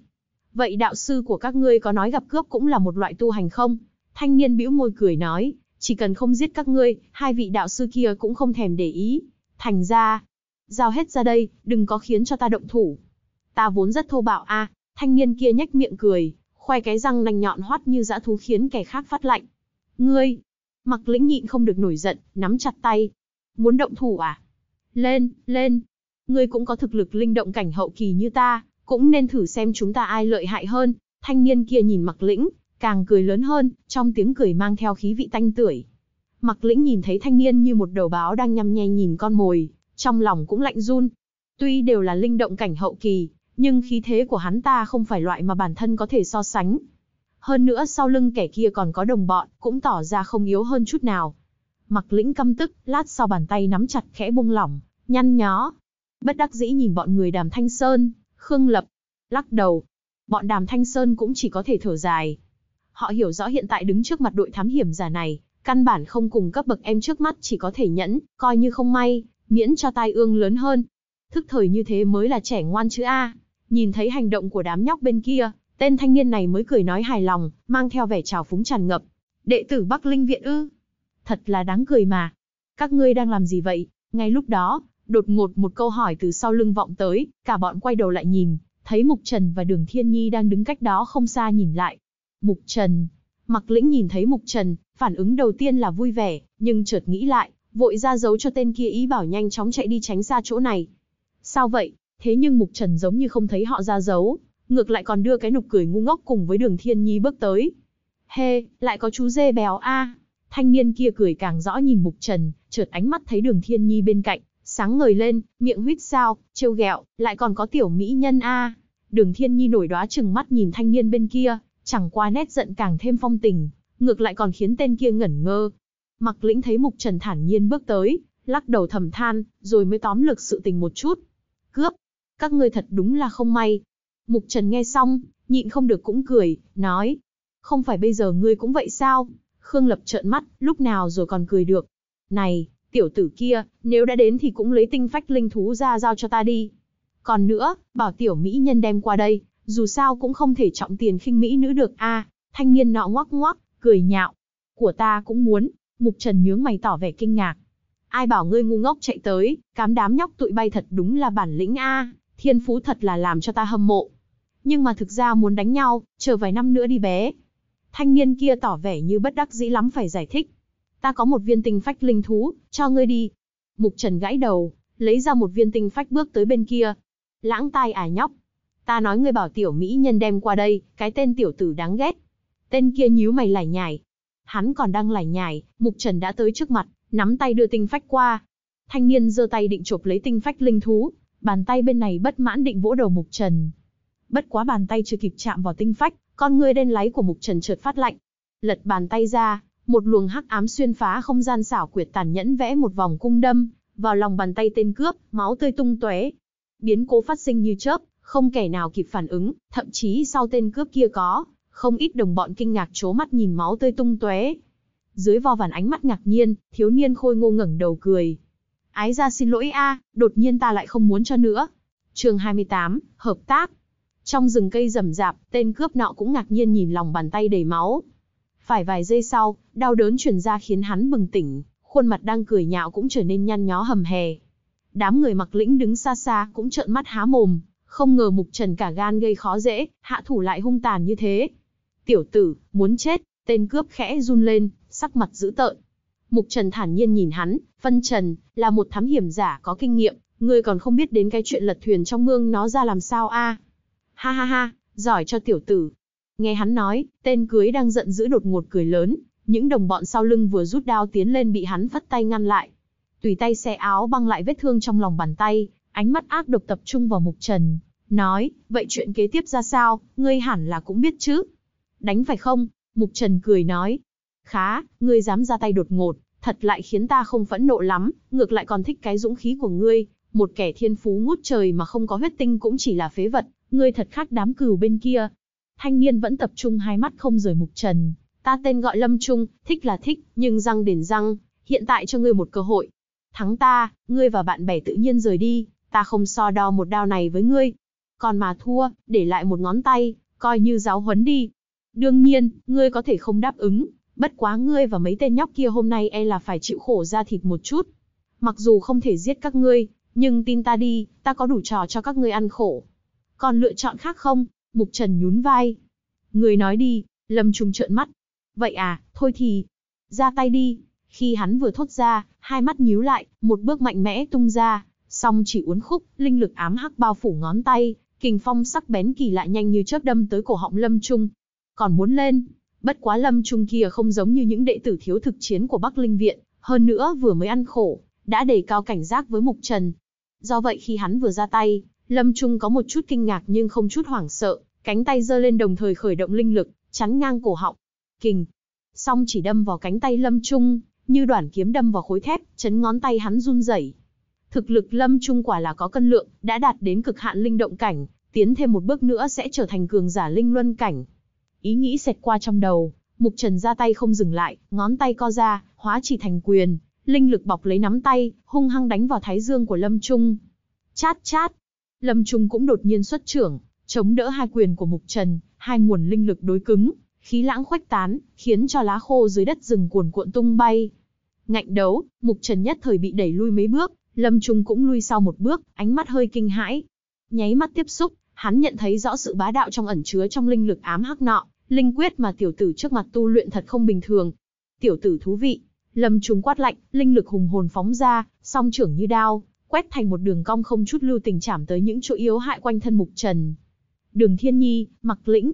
Vậy đạo sư của các ngươi có nói gặp cướp cũng là một loại tu hành không? Thanh niên bĩu môi cười nói, chỉ cần không giết các ngươi, hai vị đạo sư kia cũng không thèm để ý. Thành ra, giao hết ra đây, đừng có khiến cho ta động thủ. Ta vốn rất thô bạo a. thanh niên kia nhếch miệng cười, khoe cái răng nanh nhọn hoắt như dã thú khiến kẻ khác phát lạnh. Ngươi, mặc lĩnh nhịn không được nổi giận, nắm chặt tay. Muốn động thủ à? Lên, lên, ngươi cũng có thực lực linh động cảnh hậu kỳ như ta, cũng nên thử xem chúng ta ai lợi hại hơn. Thanh niên kia nhìn Mặc Lĩnh, càng cười lớn hơn, trong tiếng cười mang theo khí vị tanh tưởi. Mặc Lĩnh nhìn thấy thanh niên như một đầu báo đang nhăm nhe nhìn con mồi, trong lòng cũng lạnh run. Tuy đều là linh động cảnh hậu kỳ, nhưng khí thế của hắn ta không phải loại mà bản thân có thể so sánh. Hơn nữa sau lưng kẻ kia còn có đồng bọn, cũng tỏ ra không yếu hơn chút nào. Mặc Lĩnh căm tức, lát sau bàn tay nắm chặt khẽ buông lỏng, nhăn nhó, Bất đắc dĩ nhìn bọn người đàm thanh sơn, khương lập, lắc đầu. Bọn đàm thanh sơn cũng chỉ có thể thở dài. Họ hiểu rõ hiện tại đứng trước mặt đội thám hiểm giả này, căn bản không cùng cấp bậc em trước mắt chỉ có thể nhẫn, coi như không may, miễn cho tai ương lớn hơn. Thức thời như thế mới là trẻ ngoan chứ A. Nhìn thấy hành động của đám nhóc bên kia, tên thanh niên này mới cười nói hài lòng, mang theo vẻ trào phúng tràn ngập. Đệ tử Bắc Linh Viện ư? Thật là đáng cười mà. Các ngươi đang làm gì vậy? Ngay lúc đó, Đột ngột một câu hỏi từ sau lưng vọng tới, cả bọn quay đầu lại nhìn, thấy Mục Trần và Đường Thiên Nhi đang đứng cách đó không xa nhìn lại. Mục Trần, Mặc Lĩnh nhìn thấy Mục Trần, phản ứng đầu tiên là vui vẻ, nhưng chợt nghĩ lại, vội ra dấu cho tên kia ý bảo nhanh chóng chạy đi tránh xa chỗ này. Sao vậy? Thế nhưng Mục Trần giống như không thấy họ ra dấu, ngược lại còn đưa cái nụ cười ngu ngốc cùng với Đường Thiên Nhi bước tới. Hê, hey, lại có chú dê béo a. Thanh niên kia cười càng rõ nhìn Mục Trần, chợt ánh mắt thấy Đường Thiên Nhi bên cạnh, sáng ngời lên, miệng huýt sao, trêu ghẹo, lại còn có tiểu mỹ nhân a. Đường Thiên Nhi nổi đóa trừng mắt nhìn thanh niên bên kia, chẳng qua nét giận càng thêm phong tình, ngược lại còn khiến tên kia ngẩn ngơ. Mặc Lĩnh thấy Mục Trần thản nhiên bước tới, lắc đầu thầm than, rồi mới tóm lực sự tình một chút. Cướp, các ngươi thật đúng là không may. Mục Trần nghe xong, nhịn không được cũng cười, nói. Không phải bây giờ ngươi cũng vậy sao? Khương Lập trợn mắt, lúc nào rồi còn cười được. Này, tiểu tử kia, nếu đã đến thì cũng lấy tinh phách linh thú ra giao cho ta đi. Còn nữa, bảo tiểu mỹ nhân đem qua đây, dù sao cũng không thể trọng tiền khinh mỹ nữ được a. thanh niên nọ ngoắc ngoắc, cười nhạo. Của ta cũng muốn, mục trần nhướng mày tỏ vẻ kinh ngạc. Ai bảo ngươi ngu ngốc chạy tới, cám đám nhóc tụi bay thật đúng là bản lĩnh a, thiên phú thật là làm cho ta hâm mộ. Nhưng mà thực ra muốn đánh nhau, chờ vài năm nữa đi bé. Thanh niên kia tỏ vẻ như bất đắc dĩ lắm phải giải thích ta có một viên tinh phách linh thú, cho ngươi đi. Mục Trần gãi đầu, lấy ra một viên tinh phách bước tới bên kia. Lãng tai ả à nhóc. Ta nói ngươi bảo tiểu mỹ nhân đem qua đây, cái tên tiểu tử đáng ghét. Tên kia nhíu mày lải nhải. Hắn còn đang lải nhải, Mục Trần đã tới trước mặt, nắm tay đưa tinh phách qua. Thanh niên giơ tay định chộp lấy tinh phách linh thú, bàn tay bên này bất mãn định vỗ đầu Mục Trần. Bất quá bàn tay chưa kịp chạm vào tinh phách, con ngươi đen láy của Mục Trần chợt phát lạnh. Lật bàn tay ra, một luồng hắc ám xuyên phá không gian xảo quyệt tàn nhẫn vẽ một vòng cung đâm, vào lòng bàn tay tên cướp, máu tươi tung tóe. Biến cố phát sinh như chớp, không kẻ nào kịp phản ứng, thậm chí sau tên cướp kia có, không ít đồng bọn kinh ngạc chố mắt nhìn máu tươi tung tóe. Dưới vo vàn ánh mắt ngạc nhiên, thiếu niên khôi ngô ngẩng đầu cười. Ái ra xin lỗi a, đột nhiên ta lại không muốn cho nữa. Chương 28, hợp tác. Trong rừng cây rầm rạp, tên cướp nọ cũng ngạc nhiên nhìn lòng bàn tay đầy máu. Phải vài giây sau, đau đớn truyền ra khiến hắn bừng tỉnh, khuôn mặt đang cười nhạo cũng trở nên nhăn nhó hầm hè. Đám người mặc lĩnh đứng xa xa cũng trợn mắt há mồm, không ngờ mục trần cả gan gây khó dễ, hạ thủ lại hung tàn như thế. Tiểu tử, muốn chết, tên cướp khẽ run lên, sắc mặt dữ tợn. Mục trần thản nhiên nhìn hắn, phân trần, là một thám hiểm giả có kinh nghiệm, người còn không biết đến cái chuyện lật thuyền trong mương nó ra làm sao a? Ha ha ha, giỏi cho tiểu tử, Nghe hắn nói, tên cưới đang giận dữ đột ngột cười lớn, những đồng bọn sau lưng vừa rút đao tiến lên bị hắn phất tay ngăn lại. Tùy tay xe áo băng lại vết thương trong lòng bàn tay, ánh mắt ác độc tập trung vào Mục Trần, nói, vậy chuyện kế tiếp ra sao, ngươi hẳn là cũng biết chứ. Đánh phải không? Mục Trần cười nói. Khá, ngươi dám ra tay đột ngột, thật lại khiến ta không phẫn nộ lắm, ngược lại còn thích cái dũng khí của ngươi, một kẻ thiên phú ngút trời mà không có huyết tinh cũng chỉ là phế vật, ngươi thật khác đám cừu bên kia, thanh niên vẫn tập trung hai mắt không rời mục trần. Ta tên gọi Lâm Trung, thích là thích, nhưng răng đền răng, hiện tại cho ngươi một cơ hội. Thắng ta, ngươi và bạn bè tự nhiên rời đi, ta không so đo một đao này với ngươi. Còn mà thua, để lại một ngón tay, coi như giáo huấn đi. Đương nhiên, ngươi có thể không đáp ứng, bất quá ngươi và mấy tên nhóc kia hôm nay e là phải chịu khổ ra thịt một chút. Mặc dù không thể giết các ngươi, nhưng tin ta đi, ta có đủ trò cho các ngươi ăn khổ. Còn lựa chọn khác không? Mục Trần nhún vai. Người nói đi, Lâm Trung trợn mắt. Vậy à, thôi thì, ra tay đi. Khi hắn vừa thốt ra, hai mắt nhíu lại, một bước mạnh mẽ tung ra, song chỉ uốn khúc, linh lực ám hắc bao phủ ngón tay, kình phong sắc bén kỳ lạ nhanh như chớp đâm tới cổ họng Lâm Trung. Còn muốn lên, bất quá Lâm Trung kia không giống như những đệ tử thiếu thực chiến của Bắc Linh Viện, hơn nữa vừa mới ăn khổ, đã đề cao cảnh giác với Mục Trần. Do vậy khi hắn vừa ra tay, Lâm Trung có một chút kinh ngạc nhưng không chút hoảng sợ, cánh tay giơ lên đồng thời khởi động linh lực, chắn ngang cổ họng. Kình. Song chỉ đâm vào cánh tay Lâm Trung, như đoạn kiếm đâm vào khối thép, chấn ngón tay hắn run rẩy. Thực lực Lâm Trung quả là có cân lượng, đã đạt đến cực hạn linh động cảnh, tiến thêm một bước nữa sẽ trở thành cường giả linh luân cảnh. Ý nghĩ xẹt qua trong đầu, Mục Trần ra tay không dừng lại, ngón tay co ra, hóa chỉ thành quyền, linh lực bọc lấy nắm tay, hung hăng đánh vào thái dương của Lâm Trung. Chát chát, Lâm Trung cũng đột nhiên xuất trưởng, chống đỡ hai quyền của Mục Trần, hai nguồn linh lực đối cứng, khí lãng khuếch tán, khiến cho lá khô dưới đất rừng cuồn cuộn tung bay. Ngạnh đấu, Mục Trần nhất thời bị đẩy lui mấy bước, Lâm Trung cũng lui sau một bước, ánh mắt hơi kinh hãi. Nháy mắt tiếp xúc, hắn nhận thấy rõ sự bá đạo trong ẩn chứa trong linh lực ám hắc nọ, linh quyết mà tiểu tử trước mặt tu luyện thật không bình thường. Tiểu tử thú vị, Lâm Trung quát lạnh, linh lực hùng hồn phóng ra, song trưởng như đao, quét thành một đường cong không chút lưu tình chạm tới những chỗ yếu hại quanh thân Mục Trần. Đường Thiên Nhi, Mặc Lĩnh,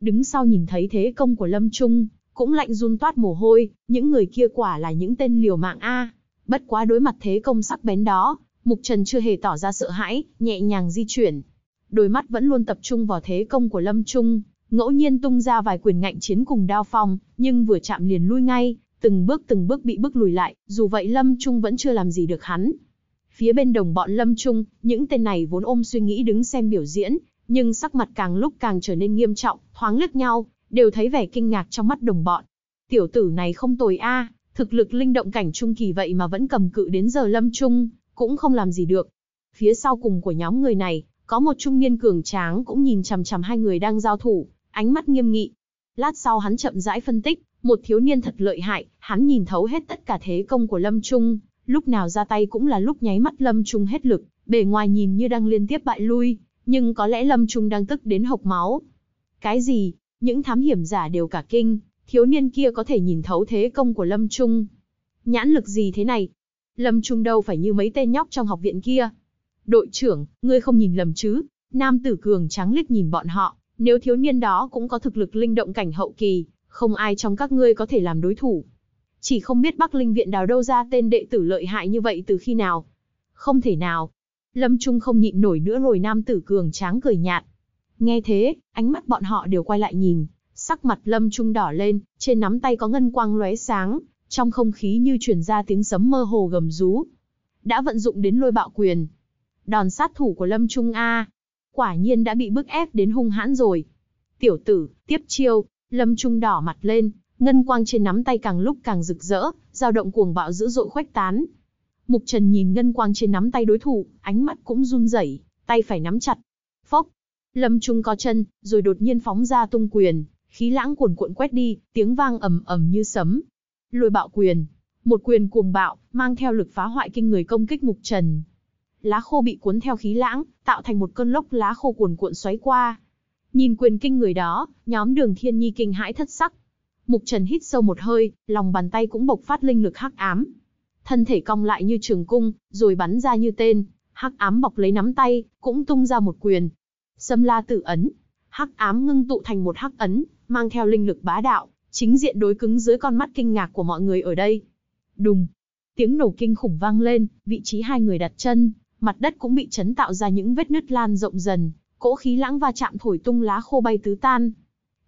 đứng sau nhìn thấy thế công của Lâm Trung, cũng lạnh run toát mồ hôi, những người kia quả là những tên liều mạng a. Bất quá đối mặt thế công sắc bén đó, Mục Trần chưa hề tỏ ra sợ hãi, nhẹ nhàng di chuyển. Đôi mắt vẫn luôn tập trung vào thế công của Lâm Trung, ngẫu nhiên tung ra vài quyền ngạnh chiến cùng đao phong, nhưng vừa chạm liền lui ngay, từng bước từng bước bị bước lùi lại, dù vậy Lâm Trung vẫn chưa làm gì được hắn. Phía bên đồng bọn Lâm Trung, những tên này vốn ôm suy nghĩ đứng xem biểu diễn, nhưng sắc mặt càng lúc càng trở nên nghiêm trọng, thoáng lướt nhau, đều thấy vẻ kinh ngạc trong mắt đồng bọn. Tiểu tử này không tồi a, thực lực linh động cảnh trung kỳ vậy mà vẫn cầm cự đến giờ Lâm Trung, cũng không làm gì được. Phía sau cùng của nhóm người này, có một trung niên cường tráng cũng nhìn chằm chằm hai người đang giao thủ, ánh mắt nghiêm nghị. Lát sau hắn chậm rãi phân tích, một thiếu niên thật lợi hại, hắn nhìn thấu hết tất cả thế công của Lâm Trung, lúc nào ra tay cũng là lúc nháy mắt Lâm Trung hết lực, bề ngoài nhìn như đang liên tiếp bại lui, nhưng có lẽ Lâm Trung đang tức đến hộc máu. Cái gì? Những thám hiểm giả đều cả kinh, thiếu niên kia có thể nhìn thấu thế công của Lâm Trung. Nhãn lực gì thế này? Lâm Trung đâu phải như mấy tên nhóc trong học viện kia. Đội trưởng, ngươi không nhìn lầm chứ? Nam tử cường trắng liếc nhìn bọn họ, nếu thiếu niên đó cũng có thực lực linh động cảnh hậu kỳ, không ai trong các ngươi có thể làm đối thủ. Chỉ không biết Bắc Linh Viện đào đâu ra tên đệ tử lợi hại như vậy từ khi nào. Không thể nào. Lâm Trung không nhịn nổi nữa rồi nam tử cường tráng cười nhạt. Nghe thế, ánh mắt bọn họ đều quay lại nhìn, sắc mặt Lâm Trung đỏ lên, trên nắm tay có ngân quang lóe sáng, trong không khí như truyền ra tiếng sấm mơ hồ gầm rú. Đã vận dụng đến lôi bạo quyền. Đòn sát thủ của Lâm Trung A, quả nhiên đã bị bức ép đến hung hãn rồi. Tiểu tử, tiếp chiêu, Lâm Trung đỏ mặt lên, Ngân quang trên nắm tay càng lúc càng rực rỡ, dao động cuồng bạo dữ dội khoách tán. Mục Trần nhìn ngân quang trên nắm tay đối thủ, ánh mắt cũng run rẩy, tay phải nắm chặt. Phốc. Lâm Trung co chân, rồi đột nhiên phóng ra tung quyền, khí lãng cuồn cuộn quét đi, tiếng vang ầm ầm như sấm. Lôi bạo quyền, một quyền cuồng bạo, mang theo lực phá hoại kinh người công kích Mục Trần. Lá khô bị cuốn theo khí lãng, tạo thành một cơn lốc lá khô cuồn cuộn xoáy qua. Nhìn quyền kinh người đó, nhóm Đường Thiên Nhi kinh hãi thất sắc, Mục Trần hít sâu một hơi, lòng bàn tay cũng bộc phát linh lực hắc ám. Thân thể cong lại như trường cung, rồi bắn ra như tên, hắc ám bọc lấy nắm tay, cũng tung ra một quyền. Sâm La tự ấn, hắc ám ngưng tụ thành một hắc ấn, mang theo linh lực bá đạo, chính diện đối cứng dưới con mắt kinh ngạc của mọi người ở đây. Đùng, tiếng nổ kinh khủng vang lên, vị trí hai người đặt chân, mặt đất cũng bị chấn tạo ra những vết nứt lan rộng dần, cỗ khí lãng va chạm thổi tung lá khô bay tứ tan,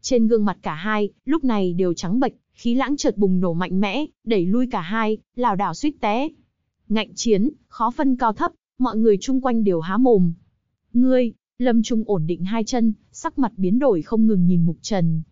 trên gương mặt cả hai, lúc này đều trắng bệch, khí lãng chợt bùng nổ mạnh mẽ, đẩy lui cả hai, lảo đảo suýt té. Ngạnh chiến, khó phân cao thấp, mọi người chung quanh đều há mồm. Ngươi, Lâm Trung ổn định hai chân, sắc mặt biến đổi không ngừng nhìn Mục Trần.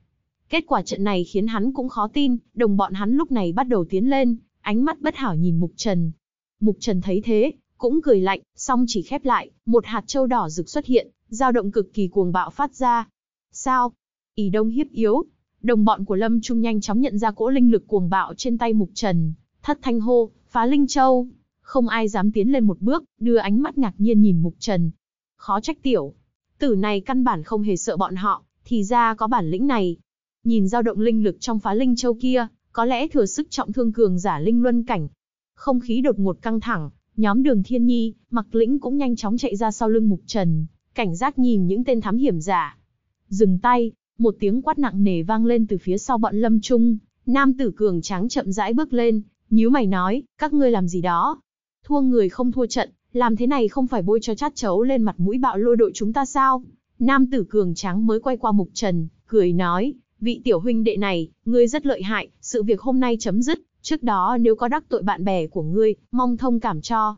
Kết quả trận này khiến hắn cũng khó tin, đồng bọn hắn lúc này bắt đầu tiến lên, ánh mắt bất hảo nhìn Mục Trần. Mục Trần thấy thế, cũng cười lạnh, song chỉ khép lại, một hạt châu đỏ rực xuất hiện, dao động cực kỳ cuồng bạo phát ra. Sao, Ý đông hiếp yếu, đồng bọn của Lâm Trung nhanh chóng nhận ra cỗ linh lực cuồng bạo trên tay Mục Trần, thất thanh hô, phá linh châu. Không ai dám tiến lên một bước, đưa ánh mắt ngạc nhiên nhìn Mục Trần. Khó trách tiểu, tử này căn bản không hề sợ bọn họ, thì ra có bản lĩnh này. Nhìn dao động linh lực trong phá linh châu kia, có lẽ thừa sức trọng thương cường giả linh luân cảnh. Không khí đột ngột căng thẳng, nhóm đường thiên nhi, mặc lĩnh cũng nhanh chóng chạy ra sau lưng Mục Trần, cảnh giác nhìn những tên thám hiểm giả. Dừng tay, một tiếng quát nặng nề vang lên từ phía sau bọn lâm trung, nam tử cường tráng chậm rãi bước lên, nhíu mày nói, các ngươi làm gì đó? Thua người không thua trận, làm thế này không phải bôi cho chát chấu lên mặt mũi bạo lôi đội chúng ta sao? Nam tử cường tráng mới quay qua mục trần, cười nói, vị tiểu huynh đệ này, ngươi rất lợi hại, sự việc hôm nay chấm dứt, trước đó nếu có đắc tội bạn bè của ngươi, mong thông cảm cho.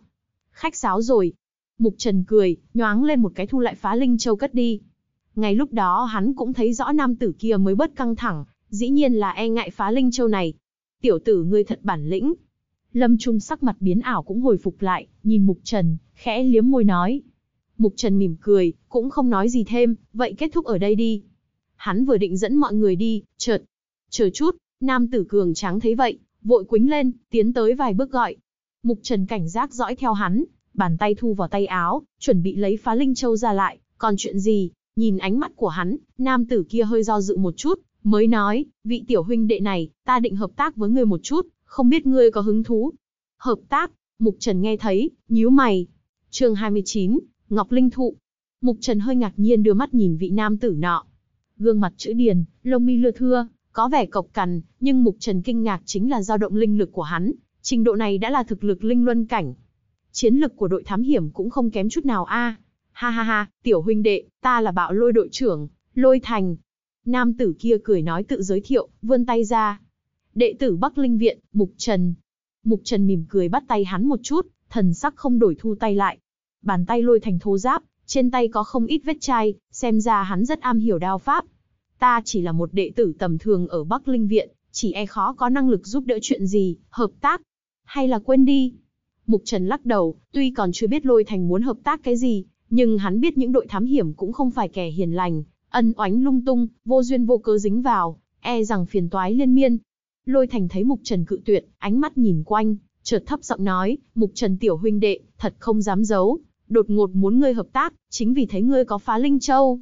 Khách sáo rồi. Mục trần cười, nhoáng lên một cái thu lại phá linh châu cất đi. Ngay lúc đó hắn cũng thấy rõ nam tử kia mới bớt căng thẳng, dĩ nhiên là e ngại phá linh châu này. Tiểu tử ngươi thật bản lĩnh. Lâm Trung sắc mặt biến ảo cũng hồi phục lại, nhìn Mục Trần, khẽ liếm môi nói. Mục Trần mỉm cười, cũng không nói gì thêm, vậy kết thúc ở đây đi. Hắn vừa định dẫn mọi người đi, chợt. Chờ chút, nam tử cường tráng thấy vậy, vội quính lên, tiến tới vài bước gọi. Mục Trần cảnh giác dõi theo hắn, bàn tay thu vào tay áo, chuẩn bị lấy phá linh châu ra lại, còn chuyện gì, Nhìn ánh mắt của hắn, nam tử kia hơi do dự một chút, mới nói, vị tiểu huynh đệ này, ta định hợp tác với ngươi một chút, không biết ngươi có hứng thú. Hợp tác, Mục Trần nghe thấy, nhíu mày. chương 29, Ngọc Linh Thụ. Mục Trần hơi ngạc nhiên đưa mắt nhìn vị nam tử nọ. Gương mặt chữ điền, lông mi lưa thưa, có vẻ cộc cằn, nhưng Mục Trần kinh ngạc chính là dao động linh lực của hắn, trình độ này đã là thực lực linh luân cảnh. Chiến lực của đội thám hiểm cũng không kém chút nào a. À. Ha ha ha, tiểu huynh đệ, ta là bạo lôi đội trưởng, lôi thành. Nam tử kia cười nói tự giới thiệu, vươn tay ra. Đệ tử Bắc Linh Viện, Mục Trần. Mục Trần mỉm cười bắt tay hắn một chút, thần sắc không đổi thu tay lại. Bàn tay lôi thành thô giáp, trên tay có không ít vết chai, xem ra hắn rất am hiểu đao pháp. Ta chỉ là một đệ tử tầm thường ở Bắc Linh Viện, chỉ e khó có năng lực giúp đỡ chuyện gì, hợp tác, hay là quên đi. Mục Trần lắc đầu, tuy còn chưa biết Lôi Thành muốn hợp tác cái gì, nhưng hắn biết những đội thám hiểm cũng không phải kẻ hiền lành, ân oánh lung tung, vô duyên vô cớ dính vào, e rằng phiền toái liên miên. Lôi thành thấy Mục Trần cự tuyệt, ánh mắt nhìn quanh, chợt thấp giọng nói, Mục Trần tiểu huynh đệ, thật không dám giấu, đột ngột muốn ngươi hợp tác, chính vì thấy ngươi có phá Linh Châu.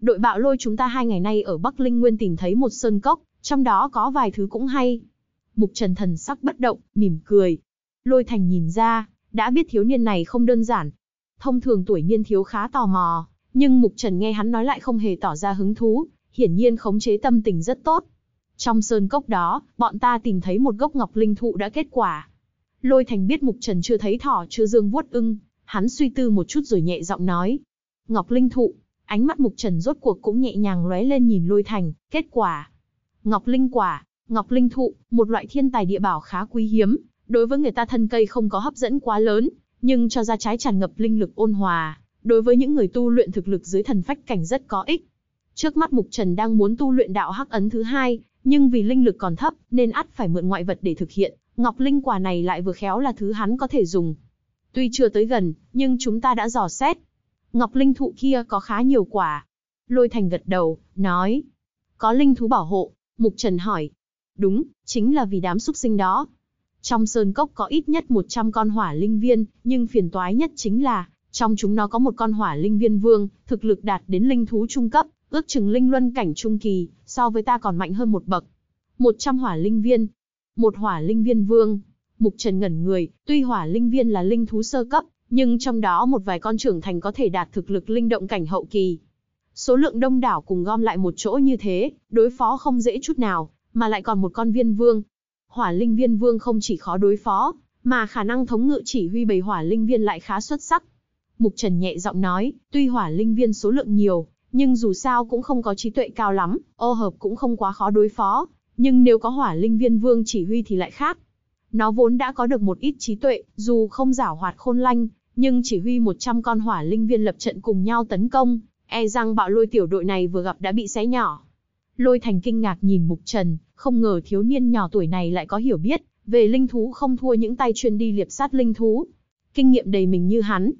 Đội bạo lôi chúng ta hai ngày nay ở Bắc Linh Nguyên tìm thấy một sơn cốc, trong đó có vài thứ cũng hay. Mục Trần thần sắc bất động, mỉm cười. Lôi Thành nhìn ra, đã biết thiếu niên này không đơn giản, thông thường tuổi niên thiếu khá tò mò, nhưng Mục Trần nghe hắn nói lại không hề tỏ ra hứng thú, hiển nhiên khống chế tâm tình rất tốt. Trong sơn cốc đó, bọn ta tìm thấy một gốc ngọc linh thụ đã kết quả. Lôi Thành biết Mục Trần chưa thấy thỏ chưa dương vuốt ưng, hắn suy tư một chút rồi nhẹ giọng nói. Ngọc linh thụ, ánh mắt Mục Trần rốt cuộc cũng nhẹ nhàng lóe lên nhìn Lôi Thành, kết quả. Ngọc linh quả, ngọc linh thụ, một loại thiên tài địa bảo khá quý hiếm, đối với người ta thân cây không có hấp dẫn quá lớn, nhưng cho ra trái tràn ngập linh lực ôn hòa, đối với những người tu luyện thực lực dưới thần phách cảnh rất có ích. Trước mắt Mục Trần đang muốn tu luyện đạo hắc ấn thứ hai, nhưng vì linh lực còn thấp nên ắt phải mượn ngoại vật để thực hiện, ngọc linh quả này lại vừa khéo là thứ hắn có thể dùng. Tuy chưa tới gần, nhưng chúng ta đã dò xét. Ngọc linh thụ kia có khá nhiều quả. Lôi Thành gật đầu, nói. Có linh thú bảo hộ, Mục Trần hỏi. Đúng, chính là vì đám súc sinh đó, trong sơn cốc có ít nhất 100 con hỏa linh viên, nhưng phiền toái nhất chính là, trong chúng nó có một con hỏa linh viên vương, thực lực đạt đến linh thú trung cấp, ước chừng linh luân cảnh trung kỳ, so với ta còn mạnh hơn một bậc. 100 hỏa linh viên, một hỏa linh viên vương. Mục Trần ngẩn người, tuy hỏa linh viên là linh thú sơ cấp, nhưng trong đó một vài con trưởng thành có thể đạt thực lực linh động cảnh hậu kỳ. Số lượng đông đảo cùng gom lại một chỗ như thế, đối phó không dễ chút nào, mà lại còn một con viên vương, hỏa linh viên vương không chỉ khó đối phó, mà khả năng thống ngự chỉ huy bầy hỏa linh viên lại khá xuất sắc. Mục Trần nhẹ giọng nói, tuy hỏa linh viên số lượng nhiều, nhưng dù sao cũng không có trí tuệ cao lắm, ô hợp cũng không quá khó đối phó, nhưng nếu có hỏa linh viên vương chỉ huy thì lại khác. Nó vốn đã có được một ít trí tuệ, dù không giả hoạt khôn lanh, nhưng chỉ huy 100 con hỏa linh viên lập trận cùng nhau tấn công, e rằng bạo lôi tiểu đội này vừa gặp đã bị xé nhỏ. Lôi Thành kinh ngạc nhìn Mục Trần, không ngờ thiếu niên nhỏ tuổi này lại có hiểu biết, về linh thú không thua những tay chuyên đi liệp sát linh thú. Kinh nghiệm đầy mình như hắn.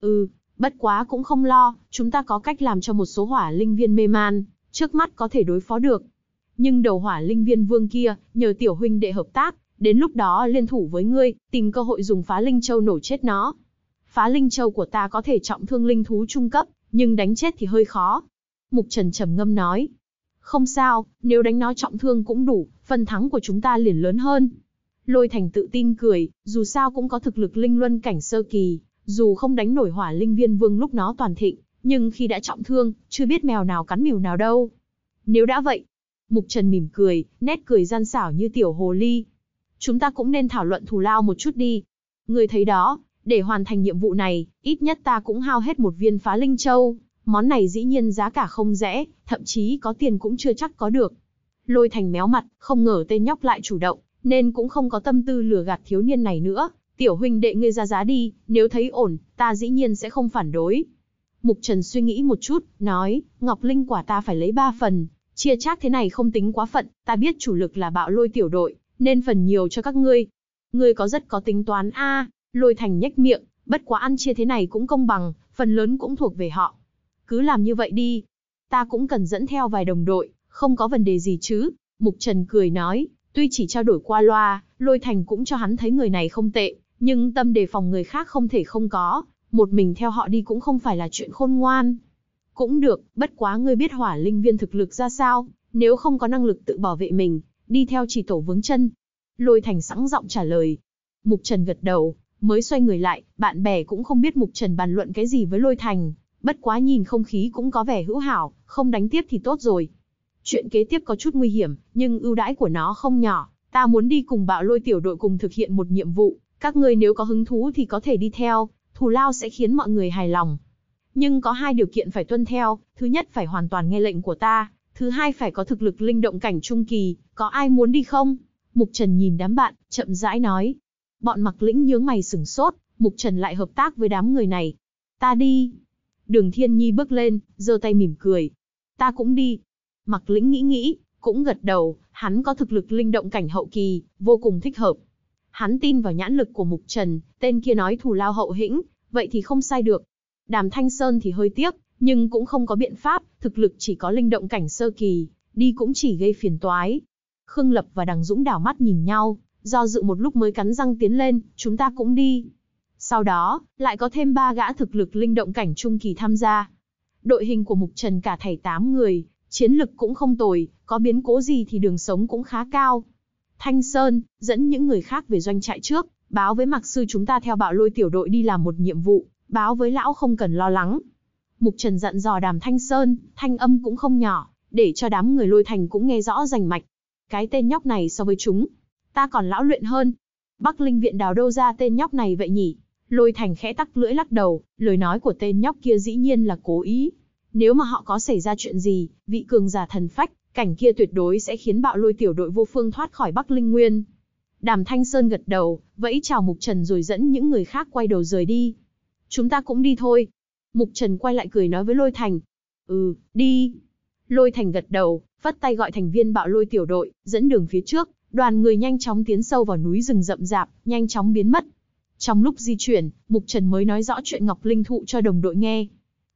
Ừ, bất quá cũng không lo, chúng ta có cách làm cho một số hỏa linh viên mê man, trước mắt có thể đối phó được. Nhưng đầu hỏa linh viên vương kia, nhờ tiểu huynh đệ hợp tác, đến lúc đó liên thủ với ngươi, tìm cơ hội dùng phá linh châu nổ chết nó. Phá linh châu của ta có thể trọng thương linh thú trung cấp, nhưng đánh chết thì hơi khó. Mục Trần trầm ngâm nói, không sao, nếu đánh nó trọng thương cũng đủ, phần thắng của chúng ta liền lớn hơn. Lôi thành tự tin cười, dù sao cũng có thực lực linh luân cảnh sơ kỳ, dù không đánh nổi hỏa linh viên vương lúc nó toàn thịnh, nhưng khi đã trọng thương, chưa biết mèo nào cắn mỉu nào đâu. Nếu đã vậy, Mục Trần mỉm cười, nét cười gian xảo như tiểu hồ ly. Chúng ta cũng nên thảo luận thù lao một chút đi. Người thấy đó, để hoàn thành nhiệm vụ này, ít nhất ta cũng hao hết một viên phá linh châu. Món này dĩ nhiên giá cả không rẻ, thậm chí có tiền cũng chưa chắc có được. Lôi thành méo mặt, không ngờ tên nhóc lại chủ động, nên cũng không có tâm tư lừa gạt thiếu niên này nữa. Tiểu huynh đệ ngươi ra giá đi, nếu thấy ổn, ta dĩ nhiên sẽ không phản đối. Mục Trần suy nghĩ một chút, nói, Ngọc Linh quả ta phải lấy ba phần, chia chác thế này không tính quá phận, ta biết chủ lực là bạo lôi tiểu đội, nên phần nhiều cho các ngươi. Ngươi có rất có tính toán a lôi thành nhếch miệng, bất quá ăn chia thế này cũng công bằng, phần lớn cũng thuộc về họ cứ làm như vậy đi. Ta cũng cần dẫn theo vài đồng đội, không có vấn đề gì chứ. Mục Trần cười nói, tuy chỉ trao đổi qua loa, Lôi Thành cũng cho hắn thấy người này không tệ, nhưng tâm đề phòng người khác không thể không có, một mình theo họ đi cũng không phải là chuyện khôn ngoan. Cũng được, bất quá ngươi biết hỏa linh viên thực lực ra sao, nếu không có năng lực tự bảo vệ mình, đi theo chỉ tổ vướng chân. Lôi Thành sẵn giọng trả lời. Mục Trần gật đầu, mới xoay người lại, bạn bè cũng không biết Mục Trần bàn luận cái gì với Lôi Thành, Bất quá nhìn không khí cũng có vẻ hữu hảo, không đánh tiếp thì tốt rồi. Chuyện kế tiếp có chút nguy hiểm, nhưng ưu đãi của nó không nhỏ. Ta muốn đi cùng bạo lôi tiểu đội cùng thực hiện một nhiệm vụ. Các ngươi nếu có hứng thú thì có thể đi theo, thù lao sẽ khiến mọi người hài lòng. Nhưng có hai điều kiện phải tuân theo, thứ nhất phải hoàn toàn nghe lệnh của ta, thứ hai phải có thực lực linh động cảnh trung kỳ, có ai muốn đi không? Mục Trần nhìn đám bạn, chậm rãi nói. Bọn mặc lĩnh nhướng mày sửng sốt, Mục Trần lại hợp tác với đám người này. Ta đi. Đường Thiên Nhi bước lên, giơ tay mỉm cười. Ta cũng đi. Mặc lĩnh nghĩ nghĩ, cũng gật đầu, hắn có thực lực linh động cảnh hậu kỳ, vô cùng thích hợp. Hắn tin vào nhãn lực của Mục Trần, tên kia nói thù lao hậu hĩnh, vậy thì không sai được. Đàm Thanh Sơn thì hơi tiếc, nhưng cũng không có biện pháp, thực lực chỉ có linh động cảnh sơ kỳ, đi cũng chỉ gây phiền toái. Khương Lập và Đằng Dũng đảo mắt nhìn nhau, do dự một lúc mới cắn răng tiến lên, chúng ta cũng đi. Sau đó, lại có thêm ba gã thực lực linh động cảnh trung kỳ tham gia. Đội hình của Mục Trần cả thảy 8 người, chiến lực cũng không tồi, có biến cố gì thì đường sống cũng khá cao. Thanh Sơn, dẫn những người khác về doanh trại trước, báo với Mạc Sư chúng ta theo bạo lôi tiểu đội đi làm một nhiệm vụ, báo với lão không cần lo lắng. Mục Trần dặn dò đàm Thanh Sơn, thanh âm cũng không nhỏ, để cho đám người lôi thành cũng nghe rõ rành mạch. Cái tên nhóc này so với chúng, ta còn lão luyện hơn. Bắc Linh viện đào đâu ra tên nhóc này vậy nhỉ? Lôi thành khẽ tắc lưỡi lắc đầu, lời nói của tên nhóc kia dĩ nhiên là cố ý. Nếu mà họ có xảy ra chuyện gì, vị cường giả thần phách, cảnh kia tuyệt đối sẽ khiến bạo lôi tiểu đội vô phương thoát khỏi Bắc Linh Nguyên. Đàm Thanh Sơn gật đầu, vẫy chào Mục Trần rồi dẫn những người khác quay đầu rời đi. Chúng ta cũng đi thôi. Mục Trần quay lại cười nói với Lôi Thành. Ừ, đi. Lôi Thành gật đầu, phất tay gọi thành viên bạo lôi tiểu đội, dẫn đường phía trước, đoàn người nhanh chóng tiến sâu vào núi rừng rậm rạp, nhanh chóng biến mất trong lúc di chuyển, Mục Trần mới nói rõ chuyện Ngọc Linh thụ cho đồng đội nghe.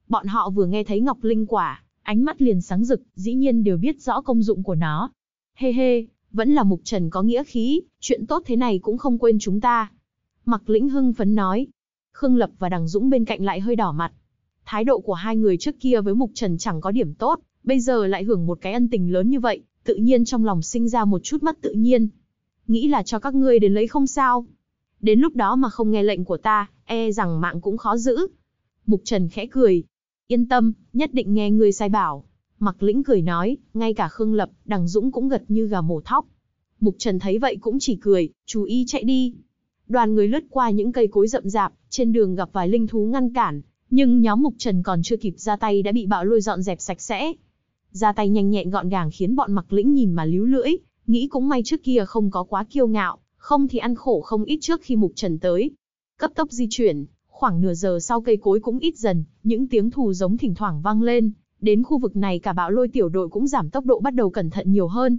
Bọn họ vừa nghe thấy Ngọc Linh quả, ánh mắt liền sáng rực, dĩ nhiên đều biết rõ công dụng của nó. Hê hê, vẫn là Mục Trần có nghĩa khí, chuyện tốt thế này cũng không quên chúng ta. Mặc lĩnh hưng phấn nói. Khương Lập và Đằng Dũng bên cạnh lại hơi đỏ mặt. Thái độ của hai người trước kia với Mục Trần chẳng có điểm tốt, bây giờ lại hưởng một cái ân tình lớn như vậy, tự nhiên trong lòng sinh ra một chút mắt tự nhiên. Nghĩ là cho các ngươi đến lấy không sao đến lúc đó mà không nghe lệnh của ta, e rằng mạng cũng khó giữ. Mục Trần khẽ cười. Yên tâm, nhất định nghe ngươi sai bảo. Mặc lĩnh cười nói, ngay cả Khương Lập, Đằng Dũng cũng gật như gà mổ thóc. Mục Trần thấy vậy cũng chỉ cười, chú ý chạy đi. Đoàn người lướt qua những cây cối rậm rạp, trên đường gặp vài linh thú ngăn cản, nhưng nhóm Mục Trần còn chưa kịp ra tay đã bị bạo lôi dọn dẹp sạch sẽ. Ra tay nhanh nhẹn gọn gàng khiến bọn Mặc Lĩnh nhìn mà líu lưỡi, nghĩ cũng may trước kia không có quá kiêu ngạo, không thì ăn khổ không ít trước khi mục trần tới. Cấp tốc di chuyển, khoảng nửa giờ sau cây cối cũng ít dần, những tiếng thù giống thỉnh thoảng vang lên, đến khu vực này cả bão lôi tiểu đội cũng giảm tốc độ bắt đầu cẩn thận nhiều hơn.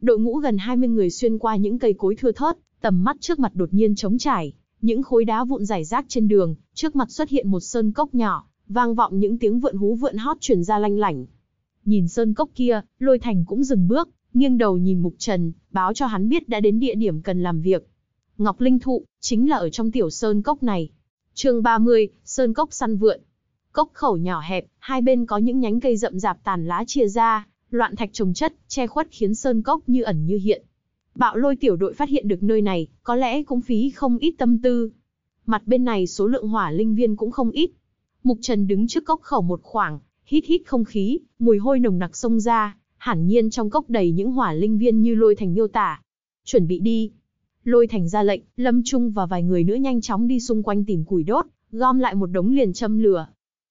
Đội ngũ gần 20 người xuyên qua những cây cối thưa thớt, tầm mắt trước mặt đột nhiên trống trải, những khối đá vụn rải rác trên đường, trước mặt xuất hiện một sơn cốc nhỏ, vang vọng những tiếng vượn hú vượn hót truyền ra lanh lảnh. Nhìn sơn cốc kia, Lôi Thành cũng dừng bước, nghiêng đầu nhìn Mục Trần, báo cho hắn biết đã đến địa điểm cần làm việc. Ngọc Linh Thụ, chính là ở trong tiểu sơn cốc này. chương 30, sơn cốc săn vượn. Cốc khẩu nhỏ hẹp, hai bên có những nhánh cây rậm rạp tàn lá chia ra, loạn thạch trồng chất, che khuất khiến sơn cốc như ẩn như hiện. Bạo lôi tiểu đội phát hiện được nơi này, có lẽ cũng phí không ít tâm tư. Mặt bên này số lượng hỏa linh viên cũng không ít. Mục Trần đứng trước cốc khẩu một khoảng, hít hít không khí, mùi hôi nồng nặc xông ra, hẳn nhiên trong cốc đầy những hỏa linh viên như lôi thành miêu tả. Chuẩn bị đi. Lôi thành ra lệnh, Lâm Trung và vài người nữa nhanh chóng đi xung quanh tìm củi đốt, gom lại một đống liền châm lửa.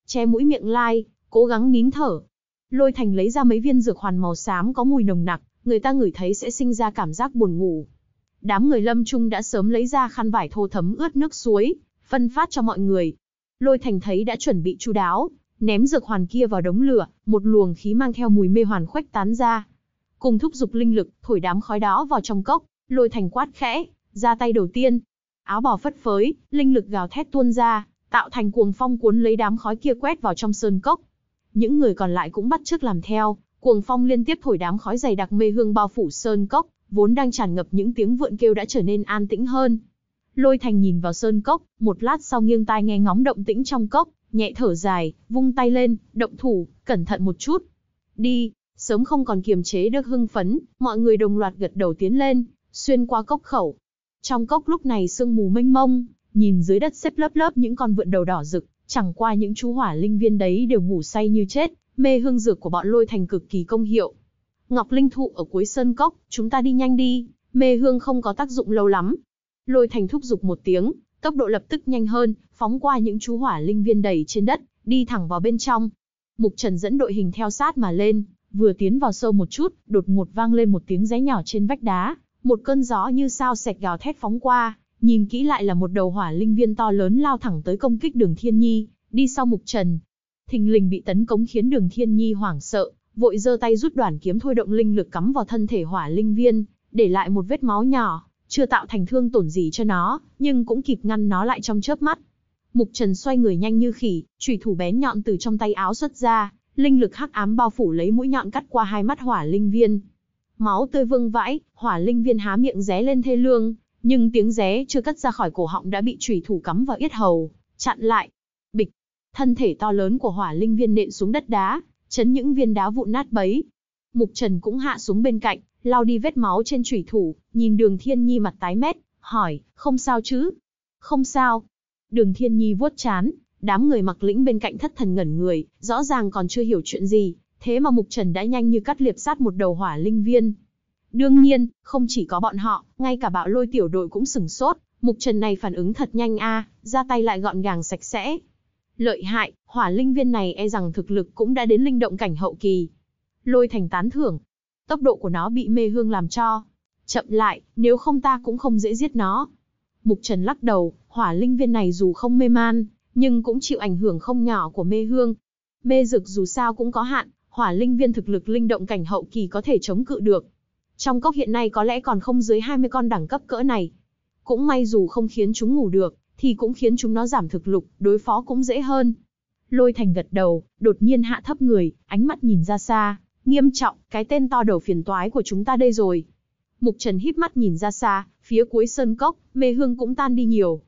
Che mũi miệng lai, cố gắng nín thở. Lôi thành lấy ra mấy viên dược hoàn màu xám có mùi nồng nặc, người ta ngửi thấy sẽ sinh ra cảm giác buồn ngủ. Đám người Lâm Trung đã sớm lấy ra khăn vải thô thấm ướt nước suối, phân phát cho mọi người. Lôi thành thấy đã chuẩn bị chu đáo, ném dược hoàn kia vào đống lửa, một luồng khí mang theo mùi mê hoàn khuếch tán ra. Cùng thúc dục linh lực, thổi đám khói đó vào trong cốc, lôi thành quát khẽ, ra tay đầu tiên. Áo bò phất phới, linh lực gào thét tuôn ra, tạo thành cuồng phong cuốn lấy đám khói kia quét vào trong sơn cốc. Những người còn lại cũng bắt chước làm theo, cuồng phong liên tiếp thổi đám khói dày đặc mê hương bao phủ sơn cốc, vốn đang tràn ngập những tiếng vượn kêu đã trở nên an tĩnh hơn. Lôi Thành nhìn vào sơn cốc, một lát sau nghiêng tai nghe ngóng động tĩnh trong cốc, nhẹ thở dài, vung tay lên, động thủ, cẩn thận một chút. Đi, sớm không còn kiềm chế được hưng phấn, mọi người đồng loạt gật đầu tiến lên, xuyên qua cốc khẩu. Trong cốc lúc này sương mù mênh mông, nhìn dưới đất xếp lớp lớp những con vượn đầu đỏ rực, chẳng qua những chú hỏa linh viên đấy đều ngủ say như chết, mê hương dược của bọn lôi thành cực kỳ công hiệu. Ngọc Linh Thụ ở cuối sơn cốc, chúng ta đi nhanh đi, mê hương không có tác dụng lâu lắm. Lôi thành thúc giục một tiếng, tốc độ lập tức nhanh hơn, phóng qua những chú hỏa linh viên đầy trên đất, đi thẳng vào bên trong. Mục Trần dẫn đội hình theo sát mà lên, vừa tiến vào sâu một chút, đột ngột vang lên một tiếng rẽ nhỏ trên vách đá, một cơn gió như sao sẹt gào thét phóng qua, nhìn kỹ lại là một đầu hỏa linh viên to lớn lao thẳng tới công kích Đường Thiên Nhi, đi sau Mục Trần. Thình lình bị tấn công khiến Đường Thiên Nhi hoảng sợ, vội giơ tay rút đoạn kiếm thôi động linh lực cắm vào thân thể hỏa linh viên, để lại một vết máu nhỏ chưa tạo thành thương tổn gì cho nó, nhưng cũng kịp ngăn nó lại trong chớp mắt. Mục Trần xoay người nhanh như khỉ, chủy thủ bén nhọn từ trong tay áo xuất ra, linh lực hắc ám bao phủ lấy mũi nhọn cắt qua hai mắt hỏa linh viên. Máu tươi vương vãi, hỏa linh viên há miệng ré lên thê lương, nhưng tiếng ré chưa cắt ra khỏi cổ họng đã bị chủy thủ cắm vào yết hầu, chặn lại. Bịch, thân thể to lớn của hỏa linh viên nện xuống đất đá, chấn những viên đá vụn nát bấy. Mục Trần cũng hạ xuống bên cạnh, lau đi vết máu trên chủy thủ, nhìn đường thiên nhi mặt tái mét, hỏi, không sao chứ? Không sao. Đường thiên nhi vuốt chán, đám người mặc lĩnh bên cạnh thất thần ngẩn người, rõ ràng còn chưa hiểu chuyện gì, thế mà mục trần đã nhanh như cắt liệp sát một đầu hỏa linh viên. Đương nhiên, không chỉ có bọn họ, ngay cả bạo lôi tiểu đội cũng sừng sốt, mục trần này phản ứng thật nhanh a, ra tay lại gọn gàng sạch sẽ. Lợi hại, hỏa linh viên này e rằng thực lực cũng đã đến linh động cảnh hậu kỳ. Lôi thành tán thưởng, tốc độ của nó bị mê hương làm cho. Chậm lại, nếu không ta cũng không dễ giết nó. Mục Trần lắc đầu, hỏa linh viên này dù không mê man, nhưng cũng chịu ảnh hưởng không nhỏ của mê hương. Mê dực dù sao cũng có hạn, hỏa linh viên thực lực linh động cảnh hậu kỳ có thể chống cự được. Trong cốc hiện nay có lẽ còn không dưới 20 con đẳng cấp cỡ này. Cũng may dù không khiến chúng ngủ được, thì cũng khiến chúng nó giảm thực lục, đối phó cũng dễ hơn. Lôi thành gật đầu, đột nhiên hạ thấp người, ánh mắt nhìn ra xa. Nghiêm trọng, cái tên to đầu phiền toái của chúng ta đây rồi. Mục Trần híp mắt nhìn ra xa, phía cuối sơn cốc, mê hương cũng tan đi nhiều.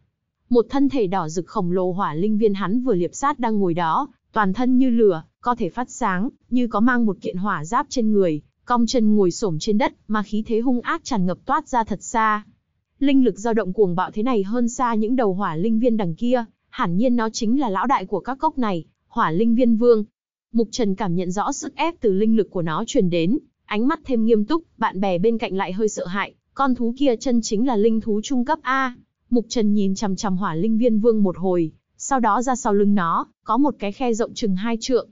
Một thân thể đỏ rực khổng lồ hỏa linh viên hắn vừa liệp sát đang ngồi đó, toàn thân như lửa, có thể phát sáng, như có mang một kiện hỏa giáp trên người, cong chân ngồi xổm trên đất, mà khí thế hung ác tràn ngập toát ra thật xa. Linh lực dao động cuồng bạo thế này hơn xa những đầu hỏa linh viên đằng kia, hẳn nhiên nó chính là lão đại của các cốc này, hỏa linh viên vương, Mục Trần cảm nhận rõ sức ép từ linh lực của nó truyền đến, ánh mắt thêm nghiêm túc, bạn bè bên cạnh lại hơi sợ hãi, con thú kia chân chính là linh thú trung cấp A. Mục Trần nhìn chằm chằm hỏa linh viên vương một hồi, sau đó ra sau lưng nó, có một cái khe rộng chừng hai trượng.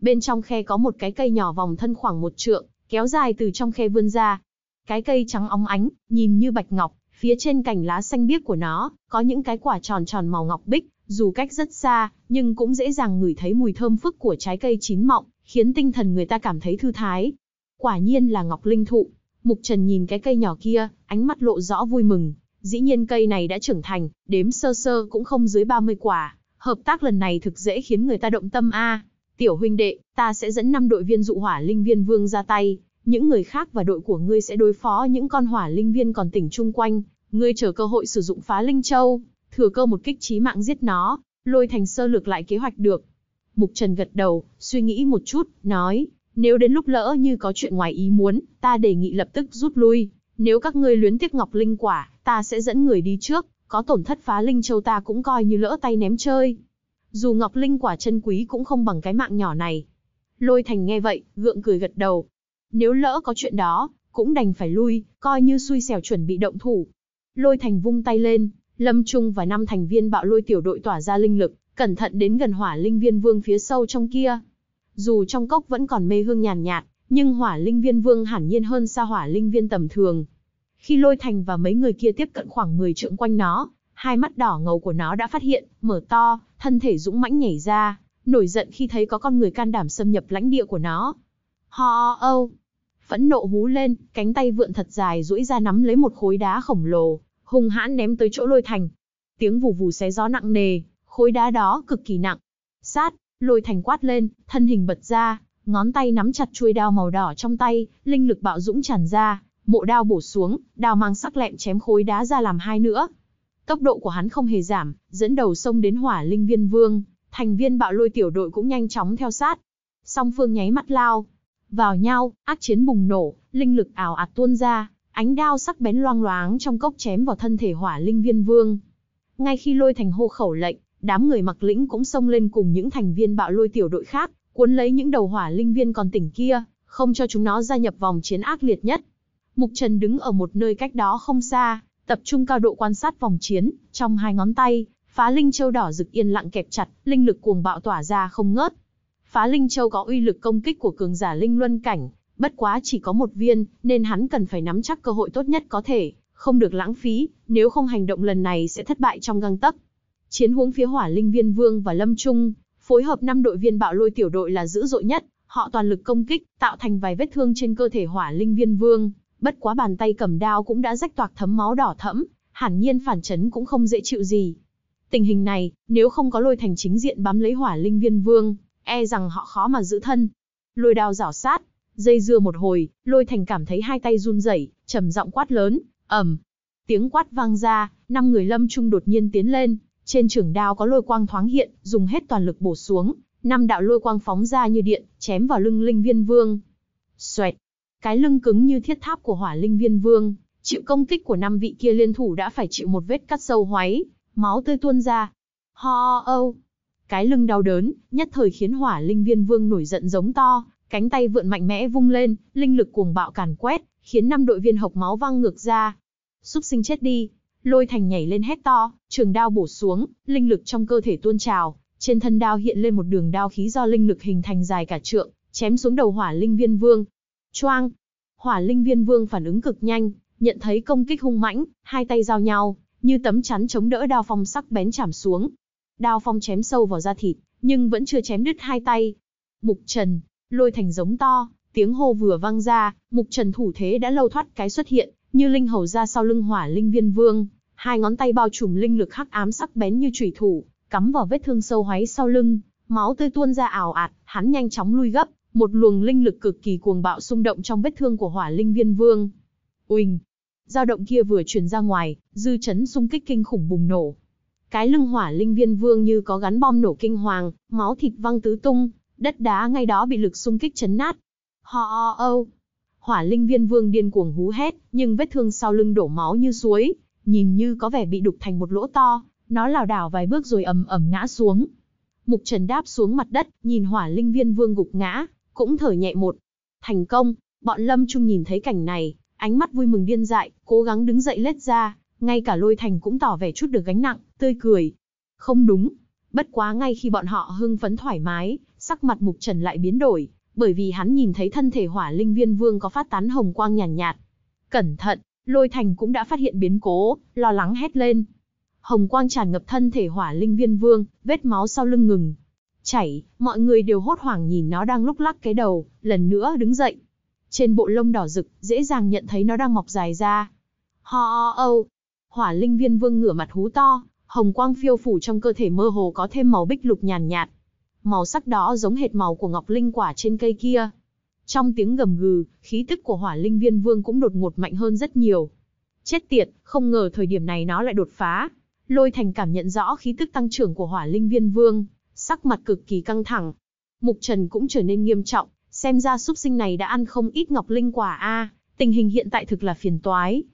Bên trong khe có một cái cây nhỏ vòng thân khoảng một trượng, kéo dài từ trong khe vươn ra. Cái cây trắng óng ánh, nhìn như bạch ngọc, phía trên cành lá xanh biếc của nó, có những cái quả tròn tròn màu ngọc bích, dù cách rất xa, nhưng cũng dễ dàng ngửi thấy mùi thơm phức của trái cây chín mọng, khiến tinh thần người ta cảm thấy thư thái. Quả nhiên là ngọc linh thụ. Mục Trần nhìn cái cây nhỏ kia, ánh mắt lộ rõ vui mừng. Dĩ nhiên cây này đã trưởng thành, đếm sơ sơ cũng không dưới 30 quả. Hợp tác lần này thực dễ khiến người ta động tâm a. Tiểu huynh đệ, ta sẽ dẫn năm đội viên dụ hỏa linh viên vương ra tay, những người khác và đội của ngươi sẽ đối phó những con hỏa linh viên còn tỉnh chung quanh, ngươi chờ cơ hội sử dụng phá linh châu thừa cơ một kích trí mạng giết nó, lôi thành sơ lược lại kế hoạch được. Mục Trần gật đầu, suy nghĩ một chút, nói, nếu đến lúc lỡ như có chuyện ngoài ý muốn, ta đề nghị lập tức rút lui, nếu các ngươi luyến tiếc ngọc linh quả, ta sẽ dẫn người đi trước, có tổn thất phá linh châu ta cũng coi như lỡ tay ném chơi. Dù ngọc linh quả chân quý cũng không bằng cái mạng nhỏ này. Lôi thành nghe vậy, gượng cười gật đầu. Nếu lỡ có chuyện đó, cũng đành phải lui, coi như xui xẻo chuẩn bị động thủ. Lôi thành vung tay lên, Lâm Trung và năm thành viên bạo lôi tiểu đội tỏa ra linh lực, cẩn thận đến gần hỏa linh viên vương phía sâu trong kia. Dù trong cốc vẫn còn mê hương nhàn nhạt, nhưng hỏa linh viên vương hẳn nhiên hơn xa hỏa linh viên tầm thường. Khi lôi thành và mấy người kia tiếp cận khoảng 10 trượng quanh nó, hai mắt đỏ ngầu của nó đã phát hiện, mở to, thân thể dũng mãnh nhảy ra, nổi giận khi thấy có con người can đảm xâm nhập lãnh địa của nó. Ho âu! Phẫn nộ hú lên, cánh tay vượn thật dài duỗi ra nắm lấy một khối đá khổng lồ, hung hãn ném tới chỗ lôi thành. Tiếng vù vù xé gió nặng nề, khối đá đó cực kỳ nặng. Sát, lôi thành quát lên, thân hình bật ra, ngón tay nắm chặt chuôi đao màu đỏ trong tay, linh lực bạo dũng tràn ra, mộ đao bổ xuống, đao mang sắc lẹm chém khối đá ra làm hai nữa. Tốc độ của hắn không hề giảm, dẫn đầu sông đến hỏa linh viên vương, thành viên bạo lôi tiểu đội cũng nhanh chóng theo sát. Song phương nháy mắt lao, vào nhau, ác chiến bùng nổ, linh lực ảo ạt tuôn ra, Ánh đao sắc bén loang loáng trong cốc chém vào thân thể hỏa linh viên vương. Ngay khi lôi thành hô khẩu lệnh, đám người mặc lĩnh cũng xông lên cùng những thành viên bạo lôi tiểu đội khác, cuốn lấy những đầu hỏa linh viên còn tỉnh kia, không cho chúng nó gia nhập vòng chiến ác liệt nhất. Mục Trần đứng ở một nơi cách đó không xa, tập trung cao độ quan sát vòng chiến, trong hai ngón tay, phá linh châu đỏ rực yên lặng kẹp chặt, linh lực cuồng bạo tỏa ra không ngớt. Phá linh châu có uy lực công kích của cường giả linh luân cảnh, bất quá chỉ có một viên, nên hắn cần phải nắm chắc cơ hội tốt nhất có thể, không được lãng phí, nếu không hành động lần này sẽ thất bại trong găng tấc. Chiến huống phía hỏa linh viên vương và lâm trung, phối hợp năm đội viên bạo lôi tiểu đội là dữ dội nhất, họ toàn lực công kích, tạo thành vài vết thương trên cơ thể hỏa linh viên vương, bất quá bàn tay cầm đao cũng đã rách toạc thấm máu đỏ thẫm, hẳn nhiên phản chấn cũng không dễ chịu gì. Tình hình này, nếu không có lôi thành chính diện bám lấy hỏa linh viên vương, e rằng họ khó mà giữ thân. Lôi đao rảo sát, Dây dưa một hồi, lôi thành cảm thấy hai tay run rẩy, trầm giọng quát lớn, ầm. Tiếng quát vang ra, năm người lâm trung đột nhiên tiến lên, trên trường đao có lôi quang thoáng hiện, dùng hết toàn lực bổ xuống, năm đạo lôi quang phóng ra như điện, chém vào lưng linh viên vương. Xoẹt, cái lưng cứng như thiết tháp của hỏa linh viên vương, chịu công kích của năm vị kia liên thủ đã phải chịu một vết cắt sâu hoáy, máu tươi tuôn ra. Ho âu, cái lưng đau đớn, nhất thời khiến hỏa linh viên vương nổi giận giống to, Cánh tay vượn mạnh mẽ vung lên, linh lực cuồng bạo càn quét, khiến năm đội viên hộc máu văng ngược ra. Súc sinh chết đi, lôi thành nhảy lên hét to, trường đao bổ xuống, linh lực trong cơ thể tuôn trào, trên thân đao hiện lên một đường đao khí do linh lực hình thành dài cả trượng, chém xuống đầu hỏa linh viên vương. Choang! Hỏa linh viên vương phản ứng cực nhanh, nhận thấy công kích hung mãnh, hai tay giao nhau, như tấm chắn chống đỡ đao phong sắc bén chảm xuống. Đao phong chém sâu vào da thịt, nhưng vẫn chưa chém đứt hai tay. Mục Trần, Lôi thành giống to, tiếng hô vừa vang ra, mục trần thủ thế đã lâu thoát cái xuất hiện, như linh hầu ra sau lưng hỏa linh viên vương, hai ngón tay bao trùm linh lực hắc ám sắc bén như chủy thủ, cắm vào vết thương sâu hoáy sau lưng, máu tươi tuôn ra ảo ạt, hắn nhanh chóng lui gấp, một luồng linh lực cực kỳ cuồng bạo xung động trong vết thương của hỏa linh viên vương. Uỳnh! Dao động kia vừa truyền ra ngoài, dư chấn xung kích kinh khủng bùng nổ. Cái lưng hỏa linh viên vương như có gắn bom nổ kinh hoàng, máu thịt văng tứ tung, Đất đá ngay đó bị lực xung kích chấn nát. Ho o âu. Hỏa linh viên vương điên cuồng hú hét, nhưng vết thương sau lưng đổ máu như suối, nhìn như có vẻ bị đục thành một lỗ to, nó lảo đảo vài bước rồi ầm ầm ngã xuống. Mục Trần đáp xuống mặt đất, nhìn hỏa linh viên vương gục ngã, cũng thở nhẹ một. Thành công, bọn Lâm Trung nhìn thấy cảnh này, ánh mắt vui mừng điên dại, cố gắng đứng dậy lết ra, ngay cả lôi thành cũng tỏ vẻ chút được gánh nặng, tươi cười. Không đúng, bất quá ngay khi bọn họ hưng phấn thoải mái, Sắc mặt Mục Trần lại biến đổi, bởi vì hắn nhìn thấy thân thể hỏa linh viên vương có phát tán hồng quang nhàn nhạt, nhạt. Cẩn thận, lôi thành cũng đã phát hiện biến cố, lo lắng hét lên. Hồng quang tràn ngập thân thể hỏa linh viên vương, vết máu sau lưng ngừng. Chảy, mọi người đều hốt hoảng nhìn nó đang lúc lắc cái đầu, lần nữa đứng dậy. Trên bộ lông đỏ rực, dễ dàng nhận thấy nó đang mọc dài ra. Ho âu, hỏa linh viên vương ngửa mặt hú to, hồng quang phiêu phủ trong cơ thể mơ hồ có thêm màu bích lục nhàn nhạt, nhạt màu sắc đó giống hệt màu của ngọc linh quả trên cây kia. Trong tiếng gầm gừ, khí tức của hỏa linh viên vương cũng đột ngột mạnh hơn rất nhiều. Chết tiệt, không ngờ thời điểm này nó lại đột phá. Lôi thành cảm nhận rõ khí tức tăng trưởng của hỏa linh viên vương, sắc mặt cực kỳ căng thẳng. Mục trần cũng trở nên nghiêm trọng, xem ra súc sinh này đã ăn không ít ngọc linh quả a tình hình hiện tại thực là phiền toái,